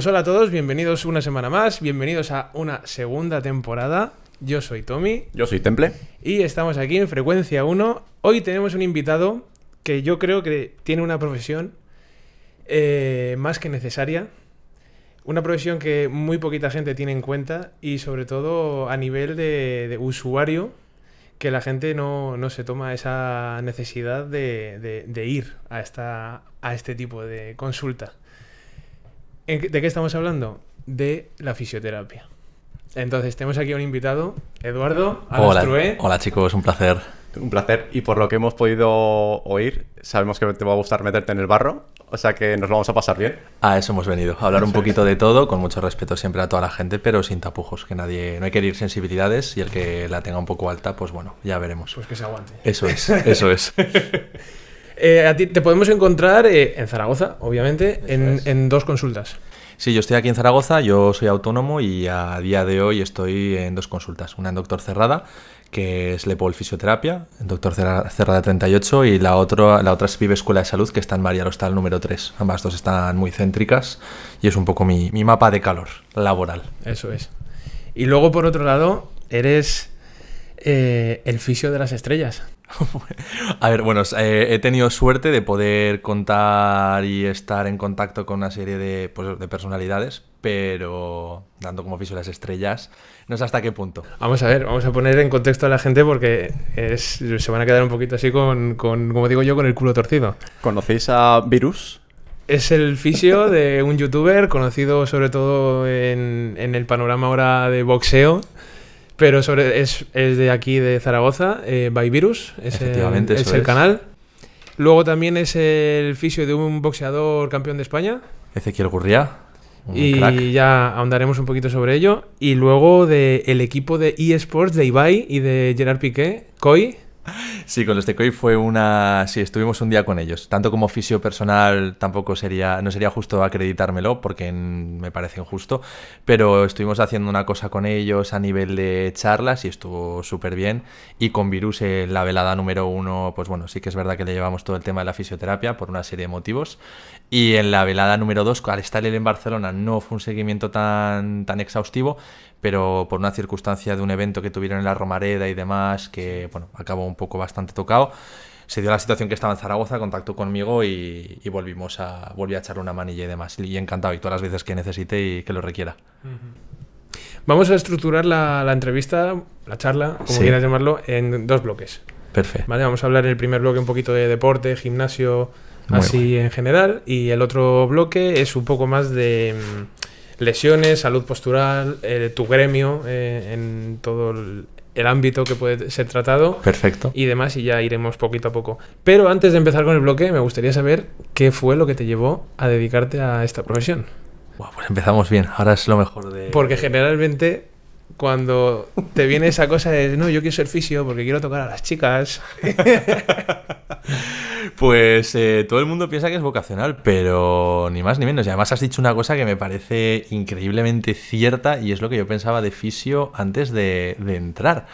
Pues hola a todos, bienvenidos una semana más, bienvenidos a una segunda temporada. Yo soy Tommy. Yo soy Temple. Y estamos aquí en Frecuencia 1. Hoy tenemos un invitado que yo creo que tiene una profesión eh, más que necesaria. Una profesión que muy poquita gente tiene en cuenta y sobre todo a nivel de, usuario, que la gente no, se toma esa necesidad de, ir a, esta, a este tipo de consulta. ¿De qué estamos hablando? De la fisioterapia. Entonces, tenemos aquí a un invitado, Eduardo Alastrue. Hola, hola chicos, un placer. Un placer. Y por lo que hemos podido oír, sabemos que te va a gustar meterte en el barro, o sea que nos lo vamos a pasar bien. A eso hemos venido, a hablar un poquito de todo, con mucho respeto siempre a toda la gente, pero sin tapujos, que nadie, no hay que ir sensibilidades y el que la tenga un poco alta, pues bueno, ya veremos. Pues que se aguante. Eso es, eso es. Eh, te podemos encontrar eh, en Zaragoza, obviamente, en, dos consultas. Sí, yo estoy aquí en Zaragoza, yo soy autónomo y a día de hoy estoy en dos consultas. Una en Doctor Cerrada, que es Lepol Fisioterapia, en Doctor Cerrada 38, y la, otra la otra es Vive Escuela de Salud, que está en María Hostal número 3. Ambas dos están muy céntricas y es un poco mi, mapa de calor laboral. Eso es. Y luego, por otro lado, eres eh, el fisio de las estrellas. a ver, bueno, eh, he tenido suerte de poder contar y estar en contacto con una serie de, pues, de personalidades, pero dando como piso las estrellas, no sé hasta qué punto. Vamos a ver, vamos a poner en contexto a la gente porque es, se van a quedar un poquito así con, con, como digo yo, con el culo torcido. ¿Conocéis a Virus? Es el fisio de un youtuber conocido sobre todo en, en el panorama ahora de boxeo. Pero sobre, es, de aquí, de Zaragoza, eh, By Virus, es, el, canal. Luego también es el fisio de un boxeador campeón de España. Ezequiel Gurria y ya ahondaremos un poquito sobre ello. Y luego del equipo de eSports de Ibai y de Gerard Piqué, COI, Sí, con los de COI fue una. Sí, estuvimos un día con ellos. Tanto como fisio personal, tampoco sería. No sería justo acreditármelo, porque me parece injusto. Pero estuvimos haciendo una cosa con ellos a nivel de charlas y estuvo súper bien. Y con Virus, en eh, la velada número uno, pues bueno, sí que es verdad que le llevamos todo el tema de la fisioterapia por una serie de motivos. Y en la velada número dos, al estar él en Barcelona, no fue un seguimiento tan, tan exhaustivo pero por una circunstancia de un evento que tuvieron en la Romareda y demás, que bueno, acabó un poco bastante tocado. Se dio la situación que estaba en Zaragoza, contactó conmigo y, volvimos a, volví a echarle una manilla y demás. Y encantado, y todas las veces que necesite y que lo requiera. Vamos a estructurar la, entrevista, la charla, como quieras llamarlo, en dos bloques. Perfecto. Vale, vamos a hablar en el primer bloque un poquito de deporte, gimnasio, así en general. Y el otro bloque es un poco más de lesiones, salud postural, eh, tu gremio eh, en todo el, ámbito que puede ser tratado. Perfecto. Y demás, y ya iremos poquito a poco. Pero antes de empezar con el bloque, me gustaría saber qué fue lo que te llevó a dedicarte a esta profesión. pues empezamos bien, ahora es lo mejor de... Porque generalmente cuando te viene esa cosa de, no, yo quiero ser fisio porque quiero tocar a las chicas. Pues eh, todo el mundo piensa que es vocacional, pero ni más ni menos. Y además has dicho una cosa que me parece increíblemente cierta y es lo que yo pensaba de fisio antes de, de entrar.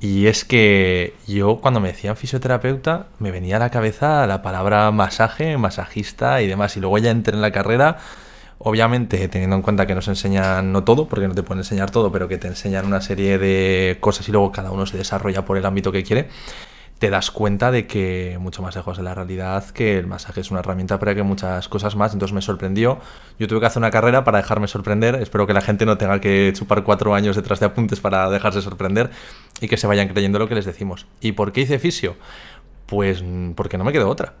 Y es que yo cuando me decían fisioterapeuta me venía a la cabeza la palabra masaje, masajista y demás. Y luego ya entré en la carrera Obviamente, teniendo en cuenta que nos enseñan no todo, porque no te pueden enseñar todo, pero que te enseñan una serie de cosas y luego cada uno se desarrolla por el ámbito que quiere, te das cuenta de que mucho más lejos de la realidad que el masaje es una herramienta para que muchas cosas más. Entonces me sorprendió. Yo tuve que hacer una carrera para dejarme sorprender. Espero que la gente no tenga que chupar cuatro años detrás de apuntes para dejarse sorprender y que se vayan creyendo lo que les decimos. ¿Y por qué hice fisio? Pues porque no me quedó otra.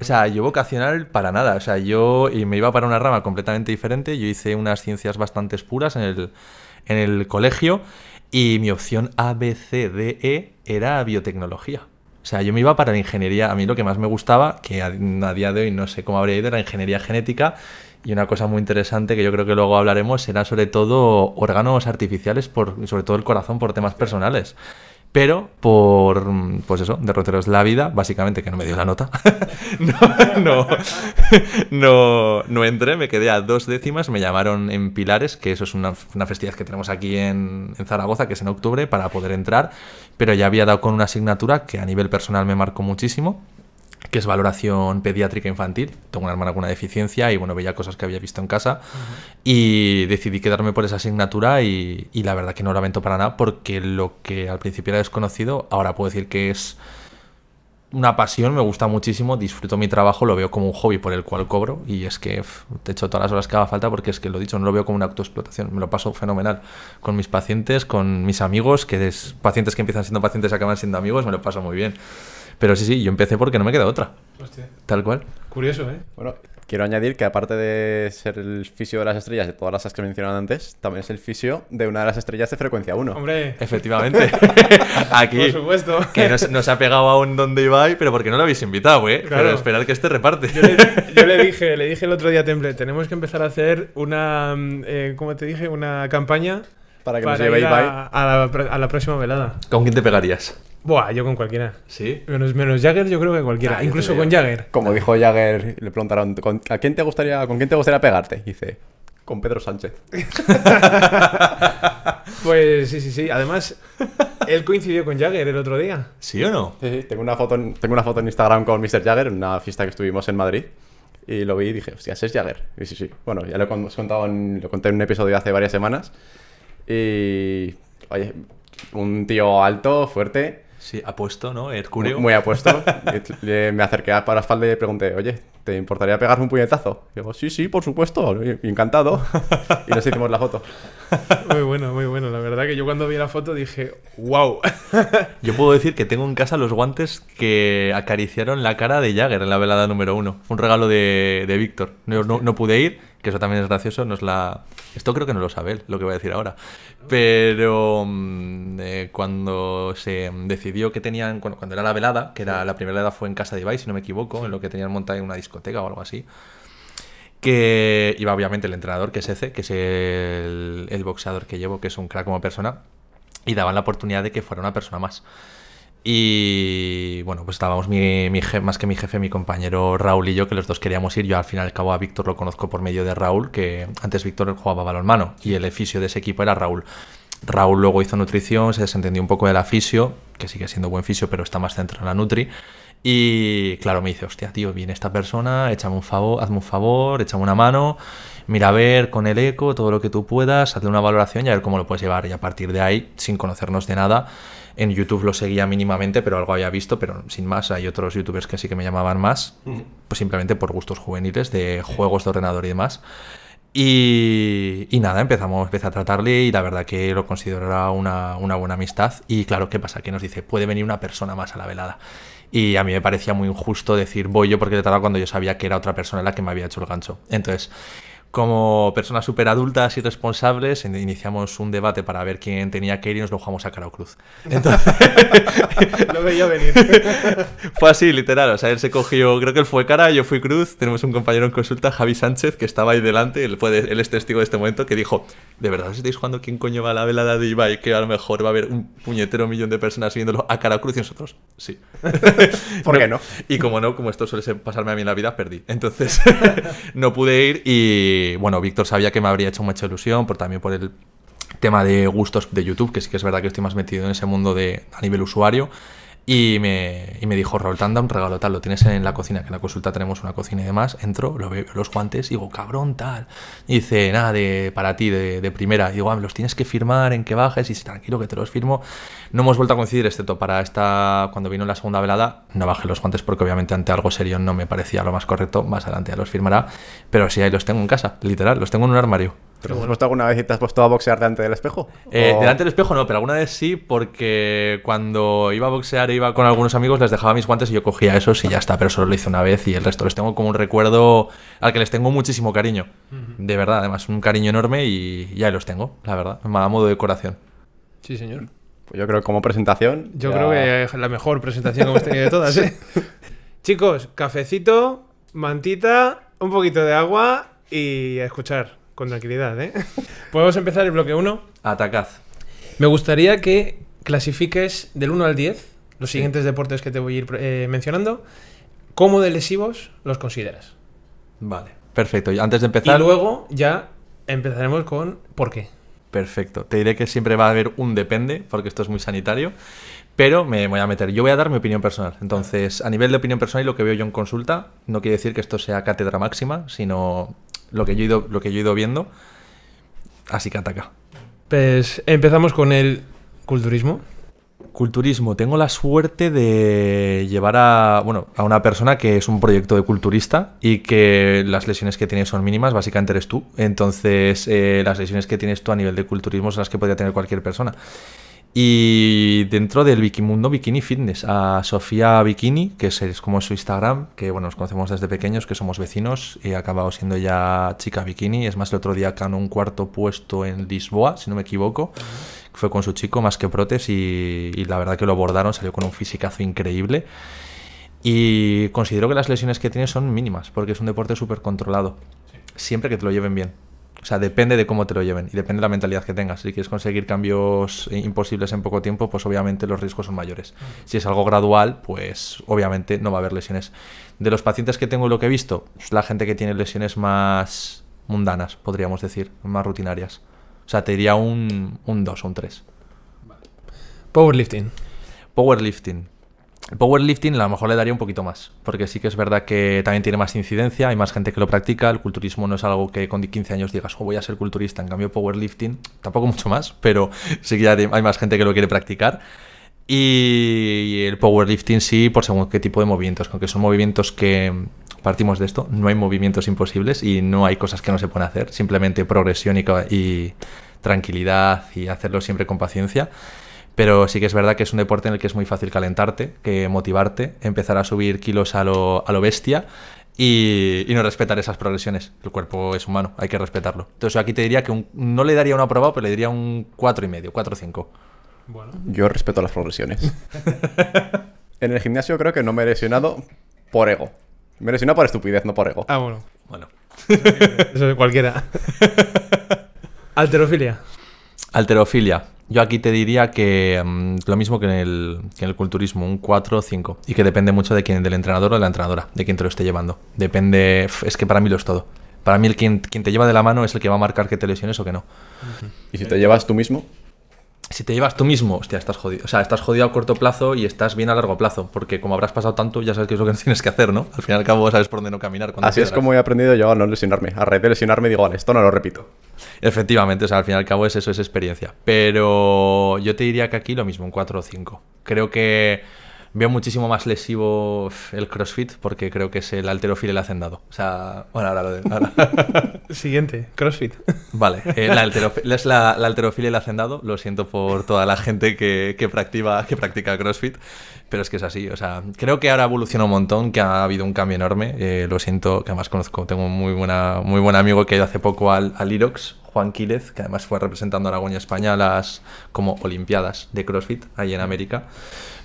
O sea, yo vocacional para nada. O sea, yo y me iba para una rama completamente diferente. Yo hice unas ciencias bastante puras en el, colegio y mi opción A, B, C, D, E era biotecnología. O sea, yo me iba para la ingeniería. A mí lo que más me gustaba, que a, día de hoy no sé cómo habría ido, era ingeniería genética. Y una cosa muy interesante que yo creo que luego hablaremos será sobre todo órganos artificiales, por, sobre todo el corazón, por temas personales pero por, pues eso, derroteros la vida, básicamente que no me dio la nota, no, entré, me quedé a dos décimas, me llamaron en Pilares, que eso es una, una festividad que tenemos aquí en, en, Zaragoza, que es en octubre, para poder entrar, pero ya había dado con una asignatura que a nivel personal me marcó muchísimo, que es valoración pediátrica infantil. Tengo una hermana con una deficiencia y bueno, veía cosas que había visto en casa y decidí quedarme por esa asignatura y, la verdad que no lamento para nada porque lo que al principio era desconocido, ahora puedo decir que es una pasión, me gusta muchísimo, disfruto mi trabajo, lo veo como un hobby por el cual cobro y es que te echo todas las horas que haga falta porque es que lo dicho, no lo veo como una autoexplotación, me lo paso fenomenal con mis pacientes, con mis amigos, que es pacientes que empiezan siendo pacientes acaban siendo amigos, me lo paso muy bien. Pero sí, sí, yo empecé porque no me queda otra. Hostia. Tal cual. Curioso, ¿eh? Bueno, quiero añadir que aparte de ser el fisio de las estrellas de todas las que mencionado antes, también es el fisio de una de las estrellas de frecuencia 1. Hombre. Efectivamente. Aquí. Por supuesto. Que nos, ha pegado aún donde y pero porque no lo habéis invitado, ¿eh? Claro. Pero esperad que este reparte. Yo le, dije, le dije el otro día a Temple, tenemos que empezar a hacer una, como eh, ¿cómo te dije? Una campaña para que nos a la próxima velada. ¿Con quién te pegarías? Buah, yo con cualquiera. ¿Sí? Menos, Jagger, yo creo que cualquiera. Ah, Incluso con Jagger. Como dijo Jagger, le preguntaron ¿con, a quién te gustaría, ¿con quién te gustaría pegarte? dice, con Pedro Sánchez. pues sí, sí, sí. Además, él coincidió con Jagger el otro día. ¿Sí o no? Sí, sí. Tengo una foto en, tengo una foto en Instagram con Mr. Jagger en una fiesta que estuvimos en Madrid. Y lo vi y dije, hostia, ¿sí es Jagger. Y sí, sí. Bueno, ya lo contado lo conté en un episodio hace varias semanas. Y. Oye, un tío alto, fuerte. Sí, apuesto, ¿no? Hercúleo. Eh, muy, muy apuesto. me acerqué a para y le pregunté, oye, ¿te importaría pegar un puñetazo? Y digo, sí, sí, por supuesto, encantado. Y nos hicimos la foto. Muy bueno, muy bueno. La verdad que yo cuando vi la foto dije, wow. Yo puedo decir que tengo en casa los guantes que acariciaron la cara de Jagger en la velada número uno. un regalo de, de Víctor. no pude ir, que eso también es gracioso, nos la... Esto creo que no lo sabe él, lo que voy a decir ahora. Pero mm, eh, cuando se decidió que tenían, cuando, era la velada, que era la primera velada fue en casa de Ibai, si no me equivoco, en lo que tenían montada en una discoteca o algo así, que iba obviamente el entrenador, que es Eze, que es el, el boxeador que llevo, que es un crack como persona, y daban la oportunidad de que fuera una persona más. Y bueno, pues estábamos mi, más que mi jefe, mi compañero Raúl y yo, que los dos queríamos ir. Yo al final al cabo a Víctor lo conozco por medio de Raúl, que antes Víctor jugaba balonmano y el fisio de ese equipo era Raúl. Raúl luego hizo nutrición, se desentendió un poco del la fisio, que sigue siendo buen fisio, pero está más centrado en la nutri. Y claro, me dice, hostia, tío, viene esta persona, échame un favor, hazme un favor, échame una mano, mira a ver con el eco, todo lo que tú puedas, hazle una valoración y a ver cómo lo puedes llevar. Y a partir de ahí, sin conocernos de nada, en YouTube lo seguía mínimamente, pero algo había visto, pero sin más. Hay otros youtubers que sí que me llamaban más, pues simplemente por gustos juveniles de juegos de ordenador y demás. Y, nada, empezamos, a tratarle y la verdad que lo consideraba una, buena amistad. Y claro, ¿qué pasa? Que nos dice, puede venir una persona más a la velada. Y a mí me parecía muy injusto decir, voy yo porque de trataba cuando yo sabía que era otra persona la que me había hecho el gancho. Entonces, como personas súper adultas y responsables, iniciamos un debate para ver quién tenía que ir y nos lo jugamos a cara cruz. Entonces. lo veía venir. fue así, literal. O sea, él se cogió, creo que él fue cara, yo fui cruz. Tenemos un compañero en consulta, Javi Sánchez, que estaba ahí delante. Él, fue es testigo de este momento, que dijo: ¿De verdad estáis jugando quién coño va a la velada de Ibai? Que a lo mejor va a haber un puñetero millón de personas viéndolo a cara cruz y nosotros, sí. ¿Por qué no? Y como no, como esto suele pasarme a mí en la vida, perdí. Entonces, no pude ir y bueno, Víctor sabía que me habría hecho mucha ilusión, por, también por el tema de gustos de YouTube, que sí que es verdad que estoy más metido en ese mundo de, a nivel usuario. Y me, me dijo, Raúl, te un regalo tal, lo tienes en la cocina, que en la consulta tenemos una cocina y demás. Entro, lo veo, los guantes, digo, cabrón, tal. Y dice, nada, de, para ti, de, primera. Y digo, ah, los tienes que firmar en que bajes y dice, tranquilo que te los firmo. No hemos vuelto a coincidir, excepto para esta, cuando vino la segunda velada, no bajé los guantes porque obviamente ante algo serio no me parecía lo más correcto. Más adelante ya los firmará, pero sí, ahí los tengo en casa, literal, los tengo en un armario. ¿Pero has puesto alguna vez y te has puesto a boxear delante del espejo? Eh, delante del espejo no, pero alguna vez sí, porque cuando iba a boxear e iba con algunos amigos, les dejaba mis guantes y yo cogía esos y ya está, pero solo lo hice una vez y el resto les tengo como un recuerdo al que les tengo muchísimo cariño. De verdad, además, un cariño enorme y ya los tengo, la verdad, a modo de decoración. Sí, señor. Pues yo creo que como presentación. Yo creo que es la mejor presentación que hemos tenido de todas, ¿eh? Chicos, cafecito, mantita, un poquito de agua y a escuchar. Con tranquilidad, ¿eh? Podemos empezar el bloque 1. Atacad. Me gustaría que clasifiques del 1 al 10 los siguientes deportes que te voy a ir eh, mencionando. ¿Cómo de lesivos los consideras? Vale, perfecto. Y Antes de empezar. Y luego ya empezaremos con por qué. Perfecto. Te diré que siempre va a haber un depende, porque esto es muy sanitario, pero me voy a meter. Yo voy a dar mi opinión personal. Entonces, a nivel de opinión personal y lo que veo yo en consulta, no quiere decir que esto sea cátedra máxima, sino lo que yo he ido, lo que yo he ido viendo. Así que ataca. Pues empezamos con el culturismo. Culturismo. Tengo la suerte de llevar a, bueno, a una persona que es un proyecto de culturista y que las lesiones que tiene son mínimas, básicamente eres tú. Entonces, eh, las lesiones que tienes tú a nivel de culturismo son las que podría tener cualquier persona. Y dentro del Bikimundo Bikini Fitness, a Sofía Bikini, que es, como su Instagram, que bueno, nos conocemos desde pequeños, que somos vecinos, y ha acabado siendo ya chica bikini. Es más, el otro día ganó un cuarto puesto en Lisboa, si no me equivoco. Fue con su chico, más que protes, y, la verdad que lo abordaron, salió con un fisicazo increíble. Y considero que las lesiones que tiene son mínimas, porque es un deporte súper controlado, siempre que te lo lleven bien. O sea, depende de cómo te lo lleven y depende de la mentalidad que tengas. Si quieres conseguir cambios imposibles en poco tiempo, pues obviamente los riesgos son mayores. Si es algo gradual, pues obviamente no va a haber lesiones. De los pacientes que tengo y lo que he visto, es pues la gente que tiene lesiones más mundanas, podríamos decir, más rutinarias. O sea, te diría un 2 o un 3. Powerlifting. Powerlifting. El powerlifting a lo mejor le daría un poquito más, porque sí que es verdad que también tiene más incidencia, hay más gente que lo practica, el culturismo no es algo que con 15 años digas, oh, voy a ser culturista, en cambio powerlifting tampoco mucho más, pero sí que hay más gente que lo quiere practicar. Y el powerlifting sí, por según qué tipo de movimientos, aunque son movimientos que partimos de esto, no hay movimientos imposibles y no hay cosas que no se pueden hacer, simplemente progresión y tranquilidad y hacerlo siempre con paciencia pero sí que es verdad que es un deporte en el que es muy fácil calentarte, que motivarte, empezar a subir kilos a lo, bestia y, no respetar esas progresiones. El cuerpo es humano, hay que respetarlo. Entonces aquí te diría que no le daría un aprobado, pero le diría un 4,5, 4,5. Bueno. Yo respeto las progresiones. en el gimnasio creo que no me he lesionado por ego. Me he lesionado por estupidez, no por ego. Ah, bueno. Bueno. Eso es cualquiera. Alterofilia. Alterofilia. Yo aquí te diría que mm, lo mismo que en, el, en el culturismo, un 4 o 5. Y que depende mucho de quién, del entrenador o de la entrenadora, de quién te lo esté llevando. Depende, es que para mí lo es todo. Para mí el quien, quien te lleva de la mano es el que va a marcar que te lesiones o que no. ¿Y si te llevas tú mismo? si te llevas tú mismo, hostia, estás jodido. O sea, estás jodido a corto plazo y estás bien a largo plazo, porque como habrás pasado tanto, ya sabes que es lo que tienes que hacer, ¿no? Al fin y al cabo sabes por dónde no caminar. Así es como he aprendido yo a no lesionarme. A raíz de lesionarme digo, vale, esto no lo repito. Efectivamente, o sea, al fin y al cabo es eso, es experiencia. Pero yo te diría que aquí lo mismo, en 4 o 5. Creo que Veo muchísimo más lesivo el CrossFit porque creo que es el alterofil el hacendado. O sea, bueno, ahora lo Siguiente, CrossFit. Vale, el eh, es la, la el hacendado. Lo siento por toda la gente que, que, practica, que practica CrossFit, pero es que es así. O sea, creo que ahora evoluciona un montón, que ha habido un cambio enorme. Eh, lo siento, que además conozco, tengo un muy, buena, muy buen amigo que ha ido hace poco al, al Irox, Juan Quílez, que además fue representando a Aragón y España a las como Olimpiadas de CrossFit ahí en América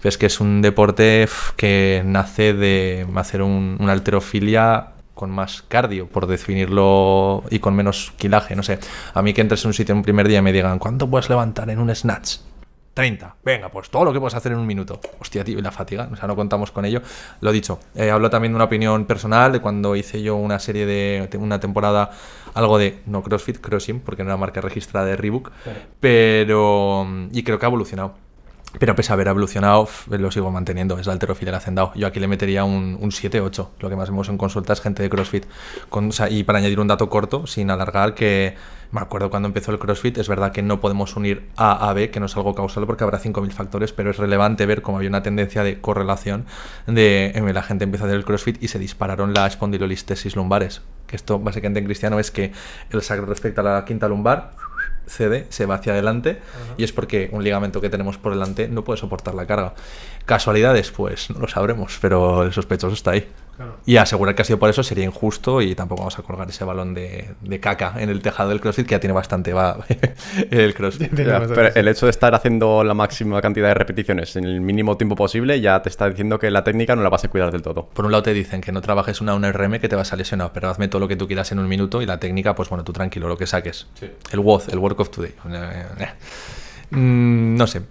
es que es un deporte que nace de hacer una alterofilia con más cardio, por definirlo, y con menos quilaje. No sé, a mí que entres en un sitio en un primer día y me digan, ¿cuánto puedes levantar en un snatch? 30. Venga, pues todo lo que puedes hacer en un minuto. Hostia, tío, y la fatiga, o sea, no contamos con ello. Lo dicho, eh, hablo también de una opinión personal de cuando hice yo una serie de una temporada, algo de, no CrossFit, crossing, porque no era marca registrada de Reebok, pero... Y creo que ha evolucionado pero pese a haber evolucionado, lo sigo manteniendo, es la alterofilia hacendado. Yo aquí le metería un, un 7-8. Lo que más vemos en consultas es gente de CrossFit. y para añadir un dato corto, sin alargar, que me acuerdo cuando empezó el CrossFit, es verdad que no podemos unir A a B, que no es algo causal porque habrá 5.000 factores, pero es relevante ver cómo había una tendencia de correlación de eh, la gente empieza a hacer el CrossFit y se dispararon la espondilolistesis lumbares. Que esto básicamente en cristiano es que el sacro respecto a la quinta lumbar cede, se va hacia adelante y es porque un ligamento que tenemos por delante no puede soportar la carga. ¿Casualidades? Pues no lo sabremos, pero el sospechoso está ahí. Y asegurar que ha sido por eso sería injusto y tampoco vamos a colgar ese balón de, caca en el tejado del CrossFit que ya tiene bastante va el CrossFit. pero el hecho de estar haciendo la máxima cantidad de repeticiones en el mínimo tiempo posible ya te está diciendo que la técnica no la vas a cuidar del todo. Por un lado te dicen que no trabajes una, una RM que te vas a lesionar, pero hazme todo lo que tú quieras en un minuto y la técnica, pues bueno, tú tranquilo, lo que saques. El WOD, el Work of Today. Eh, eh, eh. Mm, no sé,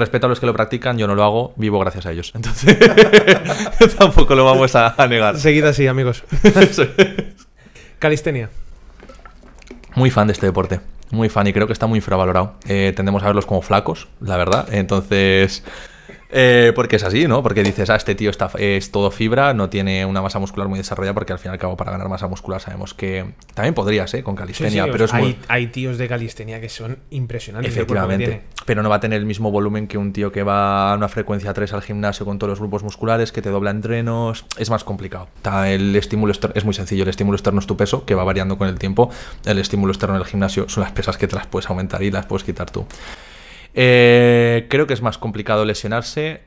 respeto a los que lo practican, yo no lo hago, vivo gracias a ellos. Entonces, tampoco lo vamos a, negar. Seguid así, amigos. Calistenia. Muy fan de este deporte. Muy fan y creo que está muy infravalorado. Eh, tendemos a verlos como flacos, la verdad. Entonces, eh, porque es así, ¿no? Porque dices, ah, este tío está, es todo fibra, no tiene una masa muscular muy desarrollada, porque al fin y al cabo para ganar masa muscular sabemos que también podrías, ¿eh? Con calistenia, pero hay, tíos de calistenia que son impresionantes. Efectivamente, pero no va a tener el mismo volumen que un tío que va a una frecuencia 3 al gimnasio con todos los grupos musculares, que te dobla entrenos, es más complicado. El estímulo es muy sencillo, el estímulo externo es tu peso, que va variando con el tiempo, el estímulo externo en el gimnasio son las pesas que te las puedes aumentar y las puedes quitar tú. Eh, creo que es más complicado lesionarse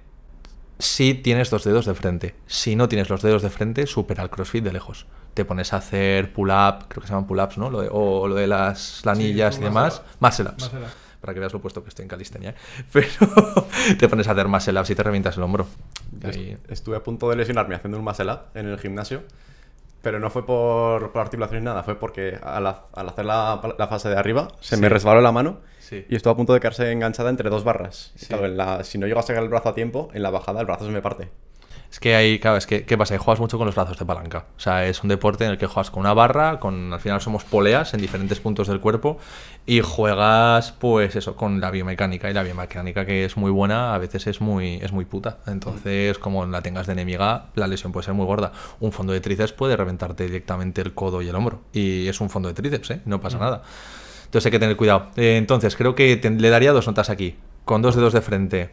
si tienes dos dedos de frente. Si no tienes los dedos de frente, supera el crossfit de lejos. Te pones a hacer pull-up, creo que se llaman pull-ups, ¿no? o lo de las lanillas y demás. Muscle-ups. para que veas lo puesto que estoy en calistenia. ¿eh? Pero te pones a hacer muscle ups y te revientas el hombro. Estuve a punto de lesionarme haciendo un muscle up en el gimnasio, pero no fue por, por articulación ni nada, fue porque al, hacer la, fase de arriba se me resbaló la mano y estuve a punto de quedarse enganchada entre dos barras. si no llego a sacar el brazo a tiempo, en la bajada el brazo se me parte. Es que hay claro, es que, ¿qué pasa? juegas mucho con los brazos de palanca. O sea, es un deporte en el que juegas con una barra, con, al final somos poleas en diferentes puntos del cuerpo y juegas, pues eso, con la biomecánica. Y la biomecánica que es muy buena, a veces es muy, es muy puta. Entonces, como la tengas de enemiga, la lesión puede ser muy gorda. Un fondo de tríceps puede reventarte directamente el codo y el hombro. Y es un fondo de tríceps, ¿eh? No pasa mm. nada. Entonces hay que tener cuidado. Eh, entonces, creo que le daría dos notas aquí. Con dos dedos de frente,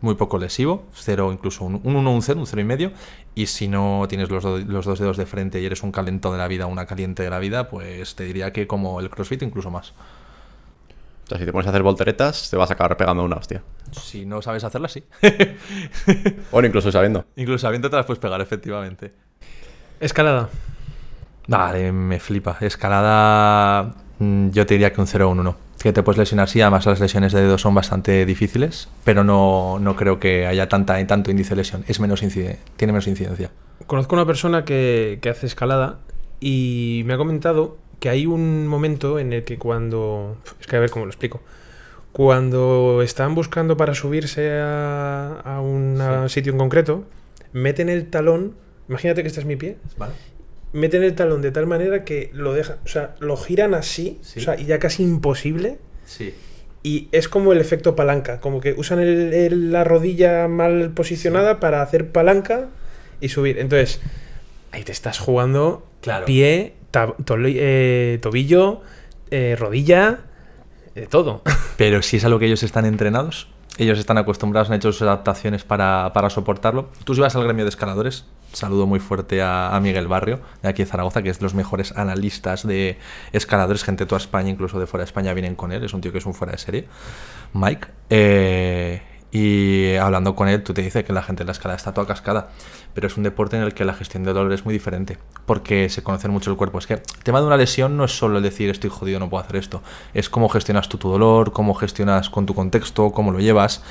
muy poco lesivo, Cero, incluso un 1, un 0, un 0 y medio. Y si no tienes los, dos dedos de frente y eres un calento de la vida, una caliente de la vida, pues te diría que como el CrossFit, incluso más. O sea, si te pones a hacer volteretas, te vas a acabar pegando una hostia. Si no sabes hacerla, sí. bueno, incluso sabiendo. Incluso sabiendo te las puedes pegar, efectivamente. Escalada. Vale, me flipa. Escalada Mm, yo te diría que un 0-1, que te puedes lesionar, sí, además las lesiones de dedo son bastante difíciles, pero no, no creo que haya tanta, tanto índice de lesión, es menos incide, tiene menos incidencia. Conozco una persona que, hace escalada y me ha comentado que hay un momento en el que cuando... Es que a ver cómo lo explico. Cuando están buscando para subirse a, un sitio en concreto, meten el talón... Imagínate que este es mi pie. Vale meten el talón de tal manera que lo dejan, o sea, lo giran así, o sea, y ya casi imposible. Y es como el efecto palanca, como que usan la rodilla mal posicionada para hacer palanca y subir. Entonces, ahí te estás jugando pie, eh, tobillo, eh, rodilla, todo. Pero si es a lo que ellos están entrenados ellos están acostumbrados, han hecho sus adaptaciones para, soportarlo. Tú si vas al gremio de escaladores, saludo muy fuerte a, Miguel Barrio, de aquí de Zaragoza, que es de los mejores analistas de escaladores, gente de toda España, incluso de fuera de España, vienen con él, es un tío que es un fuera de serie, Mike. Eh, y hablando con él tú te dices que la gente en la escalada está toda cascada, pero es un deporte en el que la gestión del dolor es muy diferente, porque se conoce mucho el cuerpo. Es que el tema de una lesión no es solo el decir estoy jodido, no puedo hacer esto, es cómo gestionas tú tu dolor, cómo gestionas con tu contexto, cómo lo llevas.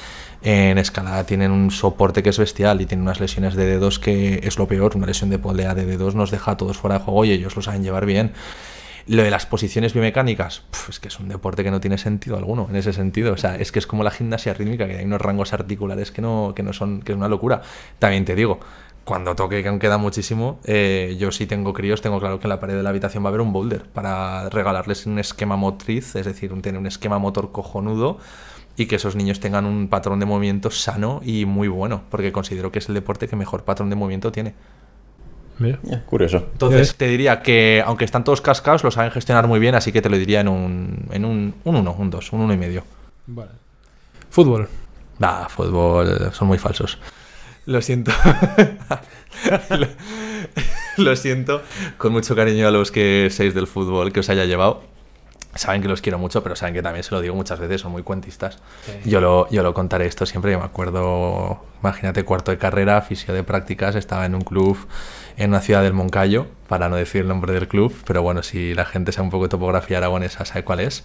En escalada tienen un soporte que es bestial y tienen unas lesiones de dedos que es lo peor, una lesión de polea de dedos nos deja a todos fuera de juego y ellos lo saben llevar bien. Lo de las posiciones biomecánicas, es que es un deporte que no tiene sentido alguno en ese sentido. O sea, es que es como la gimnasia rítmica, que hay unos rangos articulares que no, que no son, que es una locura. También te digo, cuando toque, que aún queda muchísimo, eh, yo sí tengo críos, tengo claro que en la pared de la habitación va a haber un boulder para regalarles un esquema motriz, es decir, tener un esquema motor cojonudo y que esos niños tengan un patrón de movimiento sano y muy bueno, porque considero que es el deporte que mejor patrón de movimiento tiene curioso. Entonces te diría que, aunque están todos cascados, lo saben gestionar muy bien, así que te lo diría en un en un uno, un dos, un y medio. Fútbol. fútbol, son muy falsos. Lo siento. lo, siento con mucho cariño a los que seis del fútbol que os haya llevado saben que los quiero mucho, pero saben que también se lo digo muchas veces, son muy cuentistas. Yo, lo, yo lo contaré esto siempre, me acuerdo, imagínate, cuarto de carrera, fisio de prácticas, estaba en un club en una ciudad del Moncayo, para no decir el nombre del club, pero bueno, si la gente sabe un poco de topografía aragonesa, sabe cuál es.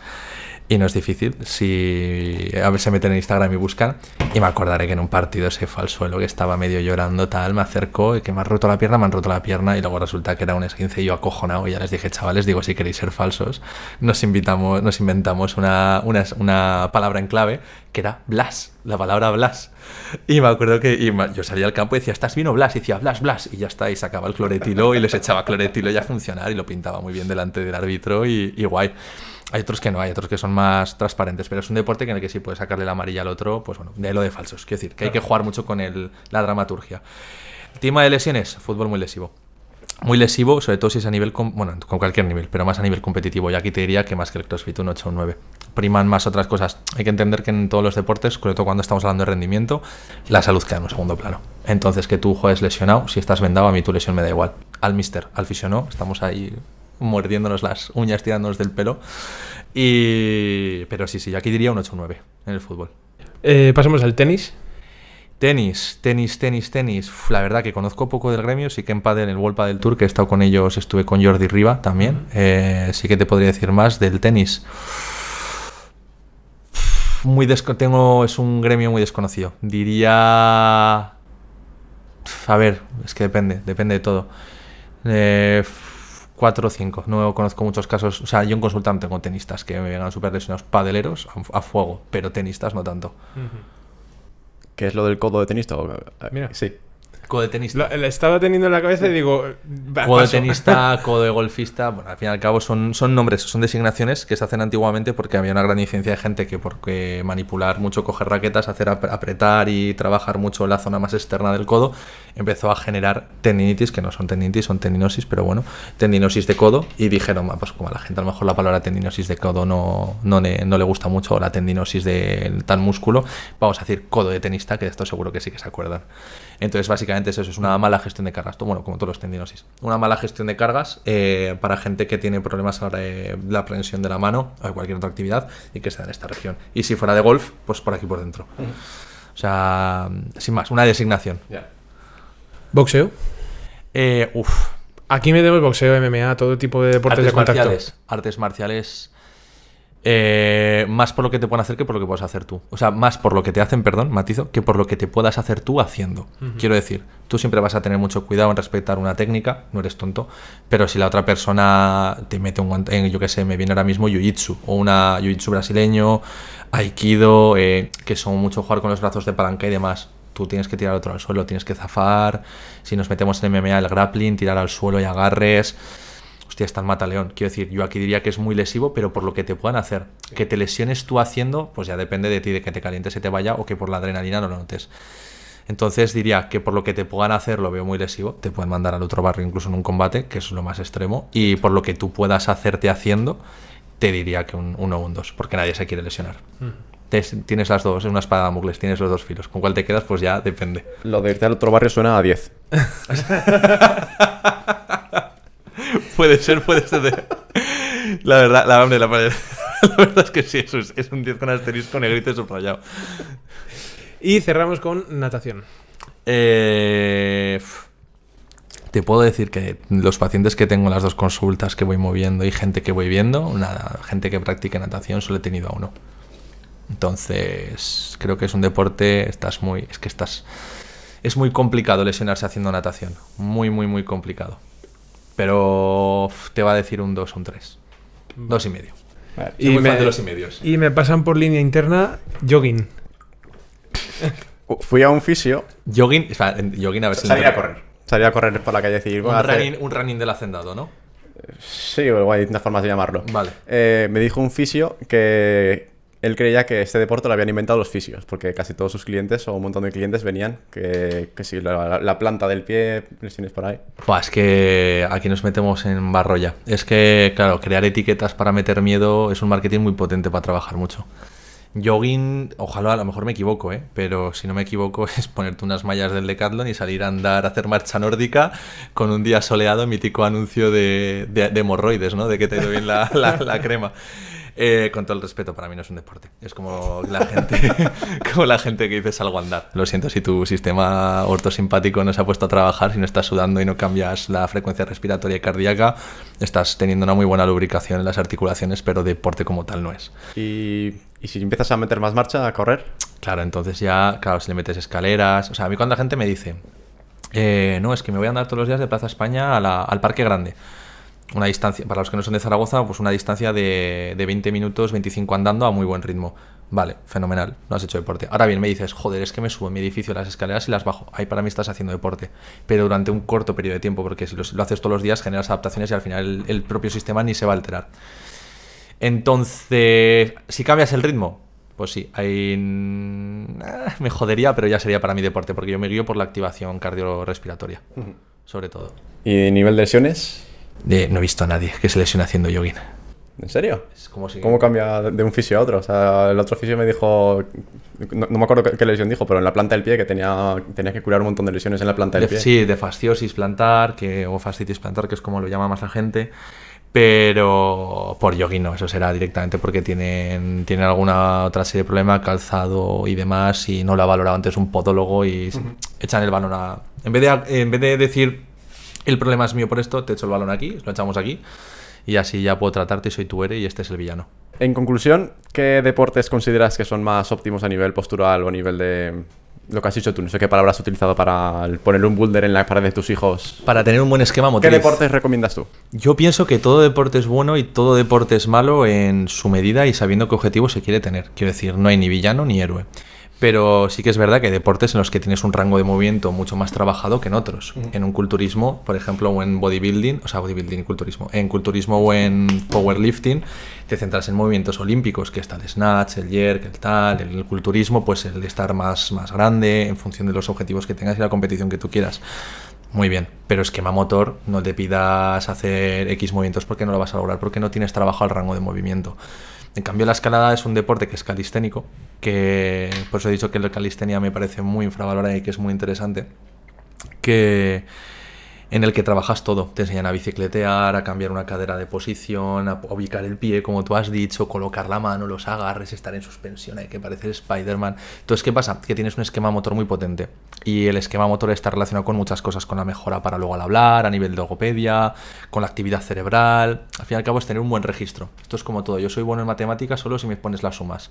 Y no es difícil. Si a veces se meten en Instagram y buscan, y me acordaré que en un partido se fue al suelo, que estaba medio llorando, tal, me acercó, y que me han roto la pierna, me han roto la pierna, y luego resulta que era un esquince y yo acojonado. Y ya les dije, chavales, digo, si queréis ser falsos, nos, invitamos, nos inventamos una, palabra en clave que era Blas, la palabra Blas. Y me acuerdo que yo salía al campo y decía, ¿estás vino Blas? Y decía, Blas, Blas. Y ya está, y sacaba el cloretilo y les echaba cloretilo ya a funcionar y lo pintaba muy bien delante del árbitro y, y guay. Hay otros que no, hay otros que son más transparentes, pero es un deporte en el que sí puedes sacarle la amarilla al otro, pues bueno, de lo de falsos. Quiero decir, que hay que jugar mucho con la dramaturgia. tema de lesiones, fútbol muy lesivo muy lesivo, sobre todo si es a nivel, con, bueno, con cualquier nivel, pero más a nivel competitivo. Y aquí te diría que más que el CrossFit, un o un Priman más otras cosas. Hay que entender que en todos los deportes, sobre todo cuando estamos hablando de rendimiento, la salud queda en un segundo plano. Entonces, que tú juegues lesionado, si estás vendado, a mí tu lesión me da igual. Al míster al fisionó, estamos ahí mordiéndonos las uñas, tirándonos del pelo. Y... Pero sí, sí, aquí diría un 8-9 en el fútbol. Eh, pasemos al tenis. Tenis, tenis, tenis, tenis. la verdad que conozco poco del gremio, sí que en en el World del Tour, que he estado con ellos, estuve con Jordi Riva también. Eh, sí que te podría decir más del tenis. Muy tengo, es un gremio muy desconocido. Diría... A ver, es que depende, depende de todo. Eh, 4 o 5. No conozco muchos casos. O sea, yo en consultante con tengo tenistas que me vengan súper lesionados. Padeleros a, fuego, pero tenistas no tanto. ¿Qué es lo del codo de tenista? Mira. Sí. Codo de tenista. Lo, estaba teniendo en la cabeza y digo. codo de tenista, codo de golfista. Bueno, al fin y al cabo son, son nombres, son designaciones que se hacen antiguamente porque había una gran incidencia de gente que, porque manipular mucho, coger raquetas, hacer apretar y trabajar mucho la zona más externa del codo, empezó a generar tendinitis, que no son tendinitis, son tendinosis, pero bueno, tendinosis de codo. Y dijeron, pues como a la gente a lo mejor la palabra tendinosis de codo no, no, le, no le gusta mucho, la tendinosis de tal músculo, vamos a decir codo de tenista, que de esto seguro que sí que se acuerdan. Entonces, básicamente eso, es una mala gestión de cargas, bueno, como todos los tendinosis. Una mala gestión de cargas eh, para gente que tiene problemas ahora de la prensión de la mano o de cualquier otra actividad y que está en esta región. Y si fuera de golf, pues por aquí por dentro. O sea, sin más, una designación. ¿Boxeo? Eh, uf. Aquí me debo el boxeo, MMA, todo tipo de deportes artes de contacto. Marciales, artes marciales. Eh, más por lo que te pueden hacer que por lo que puedes hacer tú. O sea, más por lo que te hacen, perdón, matizo, que por lo que te puedas hacer tú haciendo. Quiero decir, tú siempre vas a tener mucho cuidado en respetar una técnica, no eres tonto, pero si la otra persona te mete un guante, eh, yo qué sé, me viene ahora mismo jiu-jitsu, o una jiu-jitsu brasileño, aikido, que son mucho jugar con los brazos de palanca y demás tú tienes que tirar otro al suelo, tienes que zafar. Si nos metemos en MMA, el grappling, tirar al suelo y agarres. Hostia, está mata león. Quiero decir, yo aquí diría que es muy lesivo, pero por lo que te puedan hacer. Que te lesiones tú haciendo, pues ya depende de ti, de que te calientes y te vaya o que por la adrenalina no lo notes. Entonces diría que por lo que te puedan hacer lo veo muy lesivo, te pueden mandar al otro barrio incluso en un combate, que es lo más extremo, y por lo que tú puedas hacerte haciendo, te diría que un 1 o un 2, porque nadie se quiere lesionar. Mm tienes las dos, es una espada de tienes los dos filos. ¿Con cuál te quedas? Pues ya depende. Lo de irte al otro barrio suena a 10. puede ser, puede ser. La verdad, la, hambre, la, verdad es que sí, es, un 10 con asterisco negrito y subrayado. Y cerramos con natación. Eh, te puedo decir que los pacientes que tengo las dos consultas que voy moviendo y gente que voy viendo, gente que practica natación, solo he tenido a uno. Entonces, creo que es un deporte, estás muy, es que estás, es muy complicado lesionarse haciendo natación, muy, muy, muy complicado. Pero te va a decir un 2 o un 3, 2 mm. y medio. y me, de y medios. Y me pasan por línea interna jogging. Fui a un fisio. Jogging, jogging a ver si... Salir a correr. Salía a correr por la calle y decir... Un, running, un running del hacendado, ¿no? Sí, hay distintas formas de llamarlo. Vale. Eh, me dijo un fisio que él creía que este deporte lo habían inventado los fisios, porque casi todos sus clientes o un montón de clientes venían que, si la, planta del pie, tienes por ahí. Pues es que aquí nos metemos en barroya, Es que, claro, crear etiquetas para meter miedo es un marketing muy potente para trabajar mucho. Jogging, ojalá, a lo mejor me equivoco, ¿eh? pero si no me equivoco es ponerte unas mallas del Decathlon y salir a andar a hacer marcha nórdica con un día soleado, mítico anuncio de, de, de hemorroides, ¿no? De que te doy la, la, la crema. Eh, con todo el respeto, para mí no es un deporte. Es como la gente, como la gente que dices algo andar. Lo siento si tu sistema ortosimpático no se ha puesto a trabajar, si no estás sudando y no cambias la frecuencia respiratoria y cardíaca, estás teniendo una muy buena lubricación en las articulaciones, pero deporte como tal no es. Y si empiezas a meter más marcha, a correr? Claro, entonces ya, claro, si le metes escaleras. O sea, a mí cuando la gente me dice, eh, no, es que me voy a andar todos los días de Plaza España al Parque Grande una distancia, para los que no son de Zaragoza, pues una distancia de, 20 minutos, 25 andando a muy buen ritmo. Vale, fenomenal, no has hecho deporte. Ahora bien, me dices, joder, es que me subo en mi edificio las escaleras y las bajo. Ahí para mí estás haciendo deporte, pero durante un corto periodo de tiempo, porque si lo, haces todos los días generas adaptaciones y al final el, propio sistema ni se va a alterar. Entonces, si cambias el ritmo, pues sí, ahí eh, me jodería, pero ya sería para mi deporte, porque yo me guío por la activación cardiorrespiratoria, sobre todo. ¿Y nivel de lesiones? no he visto a nadie que se lesione haciendo jogging. ¿En serio? Es como si... ¿Cómo cambia de un fisio a otro? O sea, el otro fisio me dijo, no, me acuerdo qué, lesión dijo, pero en la planta del pie que tenía, tenía que curar un montón de lesiones en la planta del pie. Sí, de fasciosis plantar que, o fascitis plantar, que es como lo llama más la gente. Pero por yogui no, eso será directamente porque tienen, tienen alguna otra serie de problema, calzado y demás, y no lo ha valorado antes un podólogo y echan el balón a... En vez de, en vez de decir el problema es mío por esto, te echo el balón aquí, lo echamos aquí y así ya puedo tratarte, soy tu héroe y este es el villano. En conclusión, ¿qué deportes consideras que son más óptimos a nivel postural o a nivel de lo que has dicho tú? No sé qué palabras has utilizado para poner un boulder en la pared de tus hijos. Para tener un buen esquema motriz. ¿Qué deportes recomiendas tú? Yo pienso que todo deporte es bueno y todo deporte es malo en su medida y sabiendo qué objetivo se quiere tener. Quiero decir, no hay ni villano ni héroe. Pero sí que es verdad que hay deportes en los que tienes un rango de movimiento mucho más trabajado que en otros. En un culturismo, por ejemplo, o en bodybuilding, o sea, bodybuilding y culturismo, en culturismo o en powerlifting, te centras en movimientos olímpicos, que está el snatch, el jerk, el tal, el culturismo, pues el de estar más, más grande en función de los objetivos que tengas y la competición que tú quieras. Muy bien, pero esquema motor, no te pidas hacer X movimientos porque no lo vas a lograr, porque no tienes trabajo al rango de movimiento. En cambio, la escalada es un deporte que es calisténico, que por eso he dicho que la calistenia me parece muy infravalorada y que es muy interesante. Que en el que trabajas todo. Te enseñan a bicicletear, a cambiar una cadera de posición, a ubicar el pie, como tú has dicho, colocar la mano, los agarres, estar en suspensión, hay que parecer Spider-Man. Entonces, ¿qué pasa? Que tienes un esquema motor muy potente. Y el esquema motor está relacionado con muchas cosas, con la mejora para luego al hablar, a nivel de logopedia, con la actividad cerebral. Al fin y al cabo es tener un buen registro. Esto es como todo. Yo soy bueno en matemáticas solo si me pones las sumas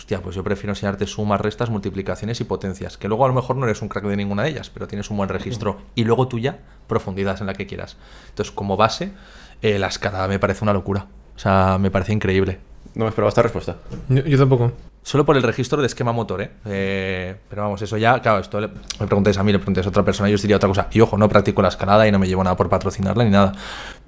hostia, pues yo prefiero enseñarte sumas, restas, multiplicaciones y potencias, que luego a lo mejor no eres un crack de ninguna de ellas, pero tienes un buen registro y luego tuya, ya profundidad en la que quieras. Entonces, como base, eh, la escalada me parece una locura. O sea, me parece increíble. No me esperaba esta respuesta. Yo, tampoco. Solo por el registro de esquema motor, ¿eh? eh pero vamos, eso ya, claro, esto me preguntáis a mí, le preguntáis a otra persona, yo os diría otra cosa. Y ojo, no practico la escalada y no me llevo nada por patrocinarla ni nada.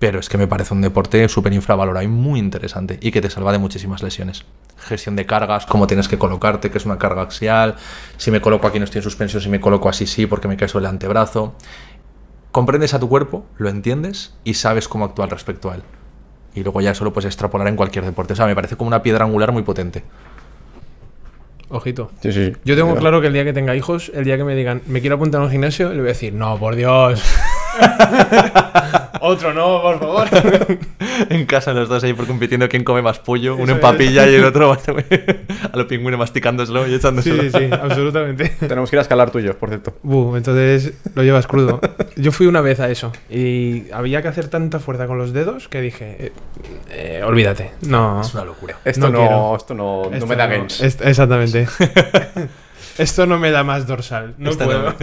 Pero es que me parece un deporte súper infravalorado y muy interesante y que te salva de muchísimas lesiones. Gestión de cargas, cómo tienes que colocarte, que es una carga axial, si me coloco aquí no estoy en suspensión, si me coloco así sí, porque me cae sobre el antebrazo. Comprendes a tu cuerpo, lo entiendes y sabes cómo actuar respecto a él y luego ya solo puedes extrapolar en cualquier deporte. O sea, me parece como una piedra angular muy potente. Ojito. Yo tengo claro que el día que tenga hijos, el día que me digan, me quiero apuntar a un gimnasio, le voy a decir, no, por Dios. Otro no, por favor. en casa los dos ahí por compitiendo quién come más pollo, uno en papilla y el otro a los pingüinos masticándoselo y echándoselo. Sí, sí, absolutamente. Tenemos que ir a escalar tuyos, por cierto. Uh, entonces lo llevas crudo. Yo fui una vez a eso y había que hacer tanta fuerza con los dedos que dije, eh, eh, olvídate, no. Es una locura. Esto no, esto no, no me da exactamente. esto no me da más dorsal. No puedo.